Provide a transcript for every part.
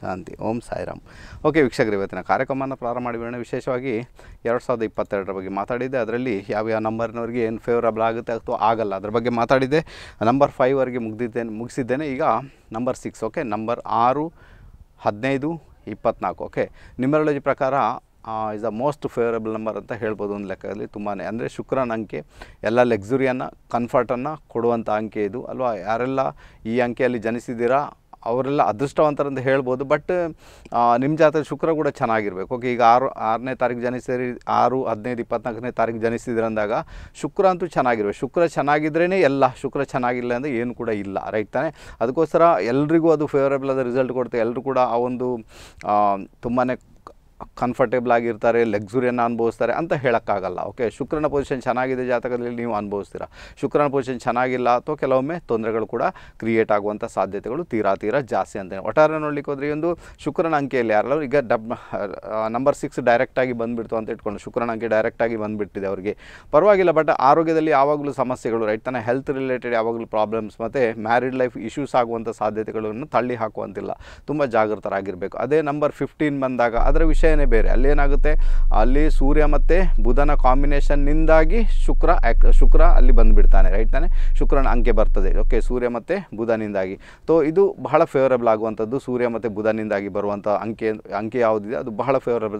ಶಾಂತಿ ಓಂ Sairam okay ವೀಕ್ಷಕರು ಇವತ್ತಿನ ಕಾರ್ಯಕ್ರಮವನ್ನು ಪ್ರಾರಂಭ ಮಾಡಿಬಿಡೋಣ ವಿಶೇಷವಾಗಿ ಎರಡು ಸಾವಿರದ ಇಪ್ಪತ್ತೆರಡರ ಬಗ್ಗೆ ಮಾತಾಡಿದ್ದೆ ಅದರಲ್ಲಿ ಯಾವ ಯಾವ ನಂಬರ್ನವರಿಗೆ ಏನು ಫೇವರಬಲ್ ಆಗುತ್ತೆ ಅಥವಾ ಆಗಲ್ಲ ಅದ್ರ ಬಗ್ಗೆ ಮಾತಾಡಿದೆ ನಂಬರ್ ಫೈವ್ವರೆಗೆ ಮುಗಿದಿದ್ದೇನೆ ಮುಗಿಸಿದ್ದೇನೆ ಈಗ ನಂಬರ್ ಸಿಕ್ಸ್ ಓಕೆ ನಂಬರ್ ಆರು ಹದಿನೈದು ಇಪ್ಪತ್ನಾಲ್ಕು ಓಕೆ ನ್ಯೂಮರಾಲಜಿ ಪ್ರಕಾರ is a most favourable number ಅಂತ ಹೇಳ್ಬೋದು ಒಂದು ಲೆಕ್ಕದಲ್ಲಿ ತುಂಬಾ ಅಂದರೆ ಶುಕ್ರನ ಅಂಕೆ ಎಲ್ಲ ಲಕ್ಸುರಿಯನ್ನು ಕನ್ಫರ್ಟನ್ನು ಕೊಡುವಂಥ ಅಂಕೆ ಇದು ಅಲ್ವಾ ಯಾರೆಲ್ಲ ಈ ಅಂಕೆಯಲ್ಲಿ ಜನಿಸಿದ್ದೀರಾ ಅವರೆಲ್ಲ ಅದೃಷ್ಟವಂತರಂತ ಹೇಳ್ಬೋದು ಬಟ್ ನಿಮ್ಮ ಜಾತ್ರೆ ಶುಕ್ರ ಕೂಡ ಚೆನ್ನಾಗಿರ್ಬೇಕು ಓಕೆ ಈಗ ಆರು ಆರನೇ ತಾರೀಕು ಜನಿಸಿದ್ರೆ ಆರು ಹದಿನೈದು ಇಪ್ಪತ್ನಾಲ್ಕನೇ ತಾರೀಕು ಅಂದಾಗ ಶುಕ್ರ ಅಂತೂ ಚೆನ್ನಾಗಿರ್ಬೇಕು ಶುಕ್ರ ಚೆನ್ನಾಗಿದ್ರೇ ಎಲ್ಲ ಶುಕ್ರ ಚೆನ್ನಾಗಿಲ್ಲ ಅಂದರೆ ಏನು ಕೂಡ ಇಲ್ಲ ರೈಟ್ ತಾನೆ ಅದಕ್ಕೋಸ್ಕರ ಎಲ್ರಿಗೂ ಅದು ಫೇವರೇಬಲ್ ಆದ ರಿಸಲ್ಟ್ ಕೊಡುತ್ತೆ ಎಲ್ಲರೂ ಕೂಡ ಆ ಒಂದು ತುಂಬಾ ಕಂಫರ್ಟೇಬಲ್ ಆಗಿರ್ತಾರೆ ಲಕ್ಸುರಿಯನ್ನು ಅನುಭವಿಸ್ತಾರೆ ಅಂತ ಹೇಳೋಕ್ಕಾಗಲ್ಲ ಓಕೆ ಶುಕ್ರನ ಪೊಸಿಷನ್ ಚೆನ್ನಾಗಿದೆ ಜಾತಕದಲ್ಲಿ ನೀವು ಅನುಭವಿಸ್ತೀರಾ ಶುಕ್ರನ ಪೊಸಿಷನ್ ಚೆನ್ನಾಗಿಲ್ಲ ಅಥವಾ ಕೆಲವೊಮ್ಮೆ ತೊಂದರೆಗಳು ಕೂಡ ಕ್ರಿಯೇಟ್ ಆಗುವಂಥ ಸಾಧ್ಯತೆಗಳು ತೀರಾ ತೀರಾ ಜಾಸ್ತಿ ಅಂತ ಒಟ್ಟಾರೆ ನೋಡ್ಲಿಕ್ಕೆ ಹೋದ್ರೆ ಒಂದು ಶುಕ್ರನ ಅಂಕೆಯಲ್ಲಿ ಯಾರಲ್ಲ ಈಗ ಡಬ್ ನಂಬರ್ ಸಿಕ್ಸ್ ಡೈರೆಕ್ಟಾಗಿ ಬಂದುಬಿಡ್ತು ಅಂತ ಇಟ್ಕೊಂಡು ಶುಕ್ರನ ಅಂಕೆ ಡೈರೆಕ್ಟಾಗಿ ಬಂದುಬಿಟ್ಟಿದೆ ಅವರಿಗೆ ಪರವಾಗಿಲ್ಲ ಬಟ್ ಆರೋಗ್ಯದಲ್ಲಿ ಯಾವಾಗಲೂ ಸಮಸ್ಯೆಗಳು ರೈಟ್ ತನ್ನ ಹೆಲ್ತ್ ರಿಲೇಟೆಡ್ ಯಾವಾಗಲೂ ಪ್ರಾಬ್ಲಮ್ಸ್ ಮತ್ತು ಮ್ಯಾರಿಡ್ ಲೈಫ್ ಇಶ್ಯೂಸ್ ಆಗುವಂಥ ಸಾಧ್ಯತೆಗಳನ್ನು ತಳ್ಳಿ ಹಾಕುವಂತಿಲ್ಲ ತುಂಬ ಜಾಗೃತರಾಗಿರಬೇಕು ಅದೇ ನಂಬರ್ ಫಿಫ್ಟೀನ್ ಬಂದಾಗ ಅದರ ವಿಷಯ ವಿಷಯನೇ ಬೇರೆ ಏನಾಗುತ್ತೆ ಅಲ್ಲಿ ಸೂರ್ಯ ಮತ್ತು ಬುಧನ ಕಾಂಬಿನೇಷನ್ನಿಂದಾಗಿ ಶುಕ್ರ ಶುಕ್ರ ಅಲ್ಲಿ ಬಂದುಬಿಡ್ತಾನೆ ರೈಟ್ ತಾನೆ ಶುಕ್ರನ ಅಂಕೆ ಬರ್ತದೆ ಓಕೆ ಸೂರ್ಯ ಮತ್ತು ಬುಧನಿಂದಾಗಿ ಸೊ ಇದು ಬಹಳ ಫೇವರಬಲ್ ಆಗುವಂಥದ್ದು ಸೂರ್ಯ ಮತ್ತು ಬುಧನಿಂದಾಗಿ ಬರುವಂಥ ಅಂಕೆ ಅಂಕೆ ಯಾವುದಿದೆ ಅದು ಬಹಳ ಫೇವರಬಲ್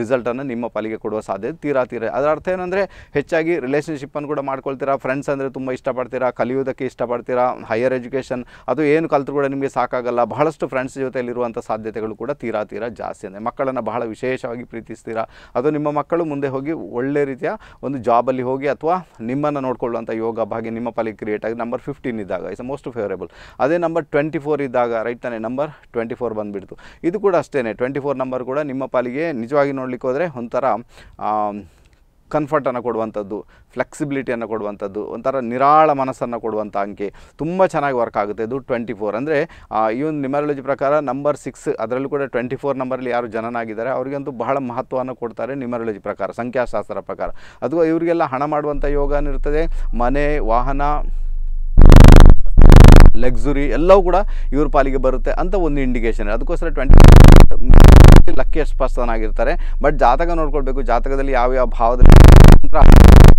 ರಿಸಲ್ಟನ್ನು ನಿಮ್ಮ ಪಾಲಿಗೆ ಕೊಡುವ ಸಾಧ್ಯತೆ ತೀರಾ ತೀರ ಅದರ ಅರ್ಥ ಏನಂದರೆ ಹೆಚ್ಚಾಗಿ ರಿಲೇಷನ್ಶಿಪ್ಪನ್ನು ಕೂಡ ಮಾಡ್ಕೊಳ್ತೀರಾ ಫ್ರೆಂಡ್ಸ್ ಅಂದರೆ ತುಂಬ ಇಷ್ಟಪಡ್ತೀರಾ ಕಲಿಯೋದಕ್ಕೆ ಇಷ್ಟಪಡ್ತೀರಾ ಹೈಯರ್ ಎಜುಕೇಷನ್ ಅದು ಏನು ಕಲ್ತ್ರು ಕೂಡ ನಿಮಗೆ ಸಾಕಾಗಲ್ಲ ಬಹಳಷ್ಟು ಫ್ರೆಂಡ್ಸ್ ಜೊತೆಯಲ್ಲಿರುವಂಥ ಸಾಧ್ಯತೆಗಳು ಕೂಡ ತೀರಾ ತೀರಾ ಜಾಸ್ತಿ ಅಂದರೆ ಮಕ್ಕಳನ್ನು ಬಹಳ ವಿಶೇಷವಾಗಿ ಪ್ರೀತಿಸ್ತೀರಾ ಅದು ನಿಮ್ಮ ಮಕ್ಕಳು ಮುಂದೆ ಹೋಗಿ ಒಳ್ಳೆ ರೀತಿಯ ಒಂದು ಜಾಬಲ್ಲಿ ಹೋಗಿ ಅಥವಾ ನಿಮ್ಮನ್ನು ನೋಡಿಕೊಳ್ಳುವಂಥ ಯೋಗ ಭಾಗ್ಯ ನಿಮ್ಮ ಪಾಲಿಗೆ ಕ್ರಿಯೇಟ್ ಆಗಿ ನಂಬರ್ ಫಿಫ್ಟೀನ್ ಇದ್ದಾಗ ಇಸ್ ಮೋಸ್ಟ್ ಫೇವರೇಬಲ್ ಅದೇ ನಂಬರ್ ಟ್ವೆಂಟಿ ಫೋರ್ ಇದ್ದಾಗ ರೈಟ್ ತಾನೆ ನಂಬರ್ ಟ್ವೆಂಟಿ ಫೋರ್ ಬಂದುಬಿಡ್ತು ಇದು ಕೂಡ ಅಷ್ಟೇ ಟ್ವೆಂಟಿ ಫೋರ್ ನಂಬರ್ ಕೂಡ ನಿಮ್ಮ ಪಾಲಿಗೆ ನಿಜವಾಗಿ ನೋಡಲಿಕ್ಕೆ ಹೋದರೆ ಒಂಥರ ಕನ್ಫರ್ಟನ್ನು ಕೊಡುವಂಥದ್ದು ಫ್ಲೆಕ್ಸಿಬಿಲಿಟಿಯನ್ನು ಕೊಡುವಂಥದ್ದು ಒಂಥರ ನಿರಾಳ ಮನಸ್ಸನ್ನು ಕೊಡುವಂಥ ಅಂಕೆ ತುಂಬ ಚೆನ್ನಾಗಿ ವರ್ಕ್ ಆಗುತ್ತೆ ಇದು ಟ್ವೆಂಟಿ ಫೋರ್ ಅಂದರೆ ಈ ಒಂದು ನ್ಯೂಮರಾಲಜಿ ಪ್ರಕಾರ ನಂಬರ್ ಸಿಕ್ಸ್ ಅದರಲ್ಲೂ ಕೂಡ ಟ್ವೆಂಟಿ ಫೋರ್ ನಂಬರಲ್ಲಿ ಯಾರು ಜನನಾಗಿದ್ದಾರೆ ಅವರಿಗಂತೂ ಬಹಳ ಮಹತ್ವವನ್ನು ಕೊಡ್ತಾರೆ ನ್ಯೂಮರಾಲಜಿ ಪ್ರಕಾರ ಸಂಖ್ಯಾಶಾಸ್ತ್ರ ಪ್ರಕಾರ ಅದು ಇವರಿಗೆಲ್ಲ ಹಣ ಮಾಡುವಂಥ ಯೋಗನಿರ್ತದೆ ಮನೆ ವಾಹನ ಲಕ್ಸುರಿ ಎಲ್ಲವೂ ಕೂಡ ಇವ್ರ ಪಾಲಿಗೆ ಬರುತ್ತೆ ಅಂತ ಒಂದು ಇಂಡಿಕೇಷನ್ ಅದಕ್ಕೋಸ್ಕರ ಟ್ವೆಂಟಿ ಲಕ್ಕಿ ಸ್ಪಷ್ಟನ ಆಗಿರ್ತಾರೆ ಬಟ್ ಜಾತಕ ನೋಡ್ಕೊಳ್ಬೇಕು ಜಾತಕದಲ್ಲಿ ಯಾವ ಯಾವ ಭಾವದಲ್ಲಿ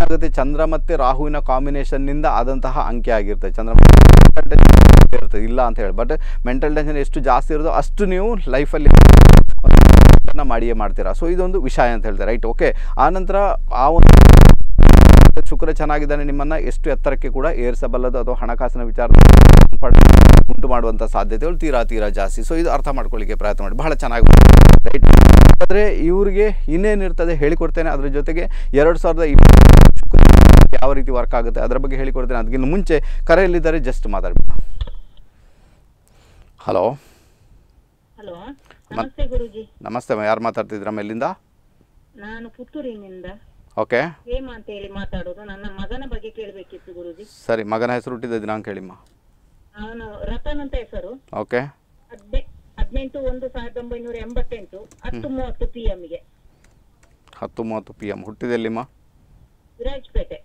ಆಗುತ್ತೆ ಚಂದ್ರ ಮತ್ತೆ ರಾಹುವಿನ ಕಾಂಬಿನೇಷನ್ನಿಂದ ಆದಂತಹ ಅಂಕೆ ಆಗಿರುತ್ತೆ ಚಂದ್ರ ಇಲ್ಲ ಅಂತ ಹೇಳಿ ಬಟ್ ಮೆಂಟಲ್ ಟೆನ್ಷನ್ ಎಷ್ಟು ಜಾಸ್ತಿ ಇರೋದು ಅಷ್ಟು ನೀವು ಲೈಫಲ್ಲಿ ಮಾಡಿಯೇ ಮಾಡ್ತೀರಾ ಸೊ ಇದೊಂದು ವಿಷಯ ಅಂತ ಹೇಳ್ತಾರೆ ರೈಟ್ ಓಕೆ ಆನಂತರ ಆ ಒಂದು ಶುಕ್ರ ಚೆನ್ನಾಗಿದ್ದಾನೆ ನಿಮ್ಮನ್ನ ಎಷ್ಟು ಎತ್ತರಕ್ಕೆ ಕೂಡ ಏರಿಸಬಲ್ಲದು ಅಥವಾ ಹಣಕಾಸಿನ ವಿಚಾರ ಉಂಟು ಮಾಡುವಂಥ ಸಾಧ್ಯತೆಗಳು ತೀರಾ ತೀರಾ ಜಾಸ್ತಿ ಸೊ ಇದು ಅರ್ಥ ಮಾಡ್ಕೊಳ್ಳಿಕ್ಕೆ ಪ್ರಯತ್ನ ಮಾಡಿ ಬಹಳ ಚೆನ್ನಾಗಿ ರೈಟ್ ಆದರೆ ಇವ್ರಿಗೆ ಇನ್ನೇನಿರ್ತದೆ ಹೇಳಿಕೊಡ್ತೇನೆ ಅದ್ರ ಜೊತೆಗೆ ಎರಡು ಸಾವಿರದ ಇಪ್ಪತ್ತು ಯಾವ ರೀತಿ ವರ್ಕ್ ಆಗುತ್ತೆ ಅದರ ಬಗ್ಗೆ ಹೇಳಿಕೊಡ್ತೇನೆ ಅದಕ್ಕಿಂತ ಮುಂಚೆ ಕರೆಯಲ್ಲಿದ್ದಾರೆ ಜಸ್ಟ್ ಮಾತಾಡ್ಬಿಟ್ಟು ಹಲೋ ಹಲೋ ನಮಸ್ತೆ ಗುರುಜಿ ಯಾರು ಮಾತಾಡ್ತಿದ್ರಮ್ಮ ಎಲ್ಲಿಂದ ನಾನು ಪುತ್ತೂರಿನಿಂದ ಓಕೆ ಹೇಮ ಅಂತ ಹೇಳಿ ಮಾತಾಡೋದು ನನ್ನ ಮಗನ ಬಗ್ಗೆ ಕೇಳಬೇಕಿತ್ತು ಗುರುಜಿ ಸರಿ ಮಗನ ಹೆಸರು ಹುಟ್ಟಿದ ದಿನಾಂಕ ಹೇಳಿಮ್ಮ ಅವನು ರತನ್ ಅಂತ ಹೆಸರು ಓಕೆ ಹದಿನೆಂಟು ಒಂದು ಸಾವಿರದ ಒಂಬೈನೂರ ಎಂಬತ್ತೆಂಟು ಹತ್ತು ಮೂವತ್ತು ಪಿ ಗೆ ಹತ್ತು ಮೂವತ್ತು ಪಿ ಎಂ ಹುಟ್ಟಿದೆಲ್ಲಿಮ್ಮ ವಿರಾಜ್ಪೇಟೆ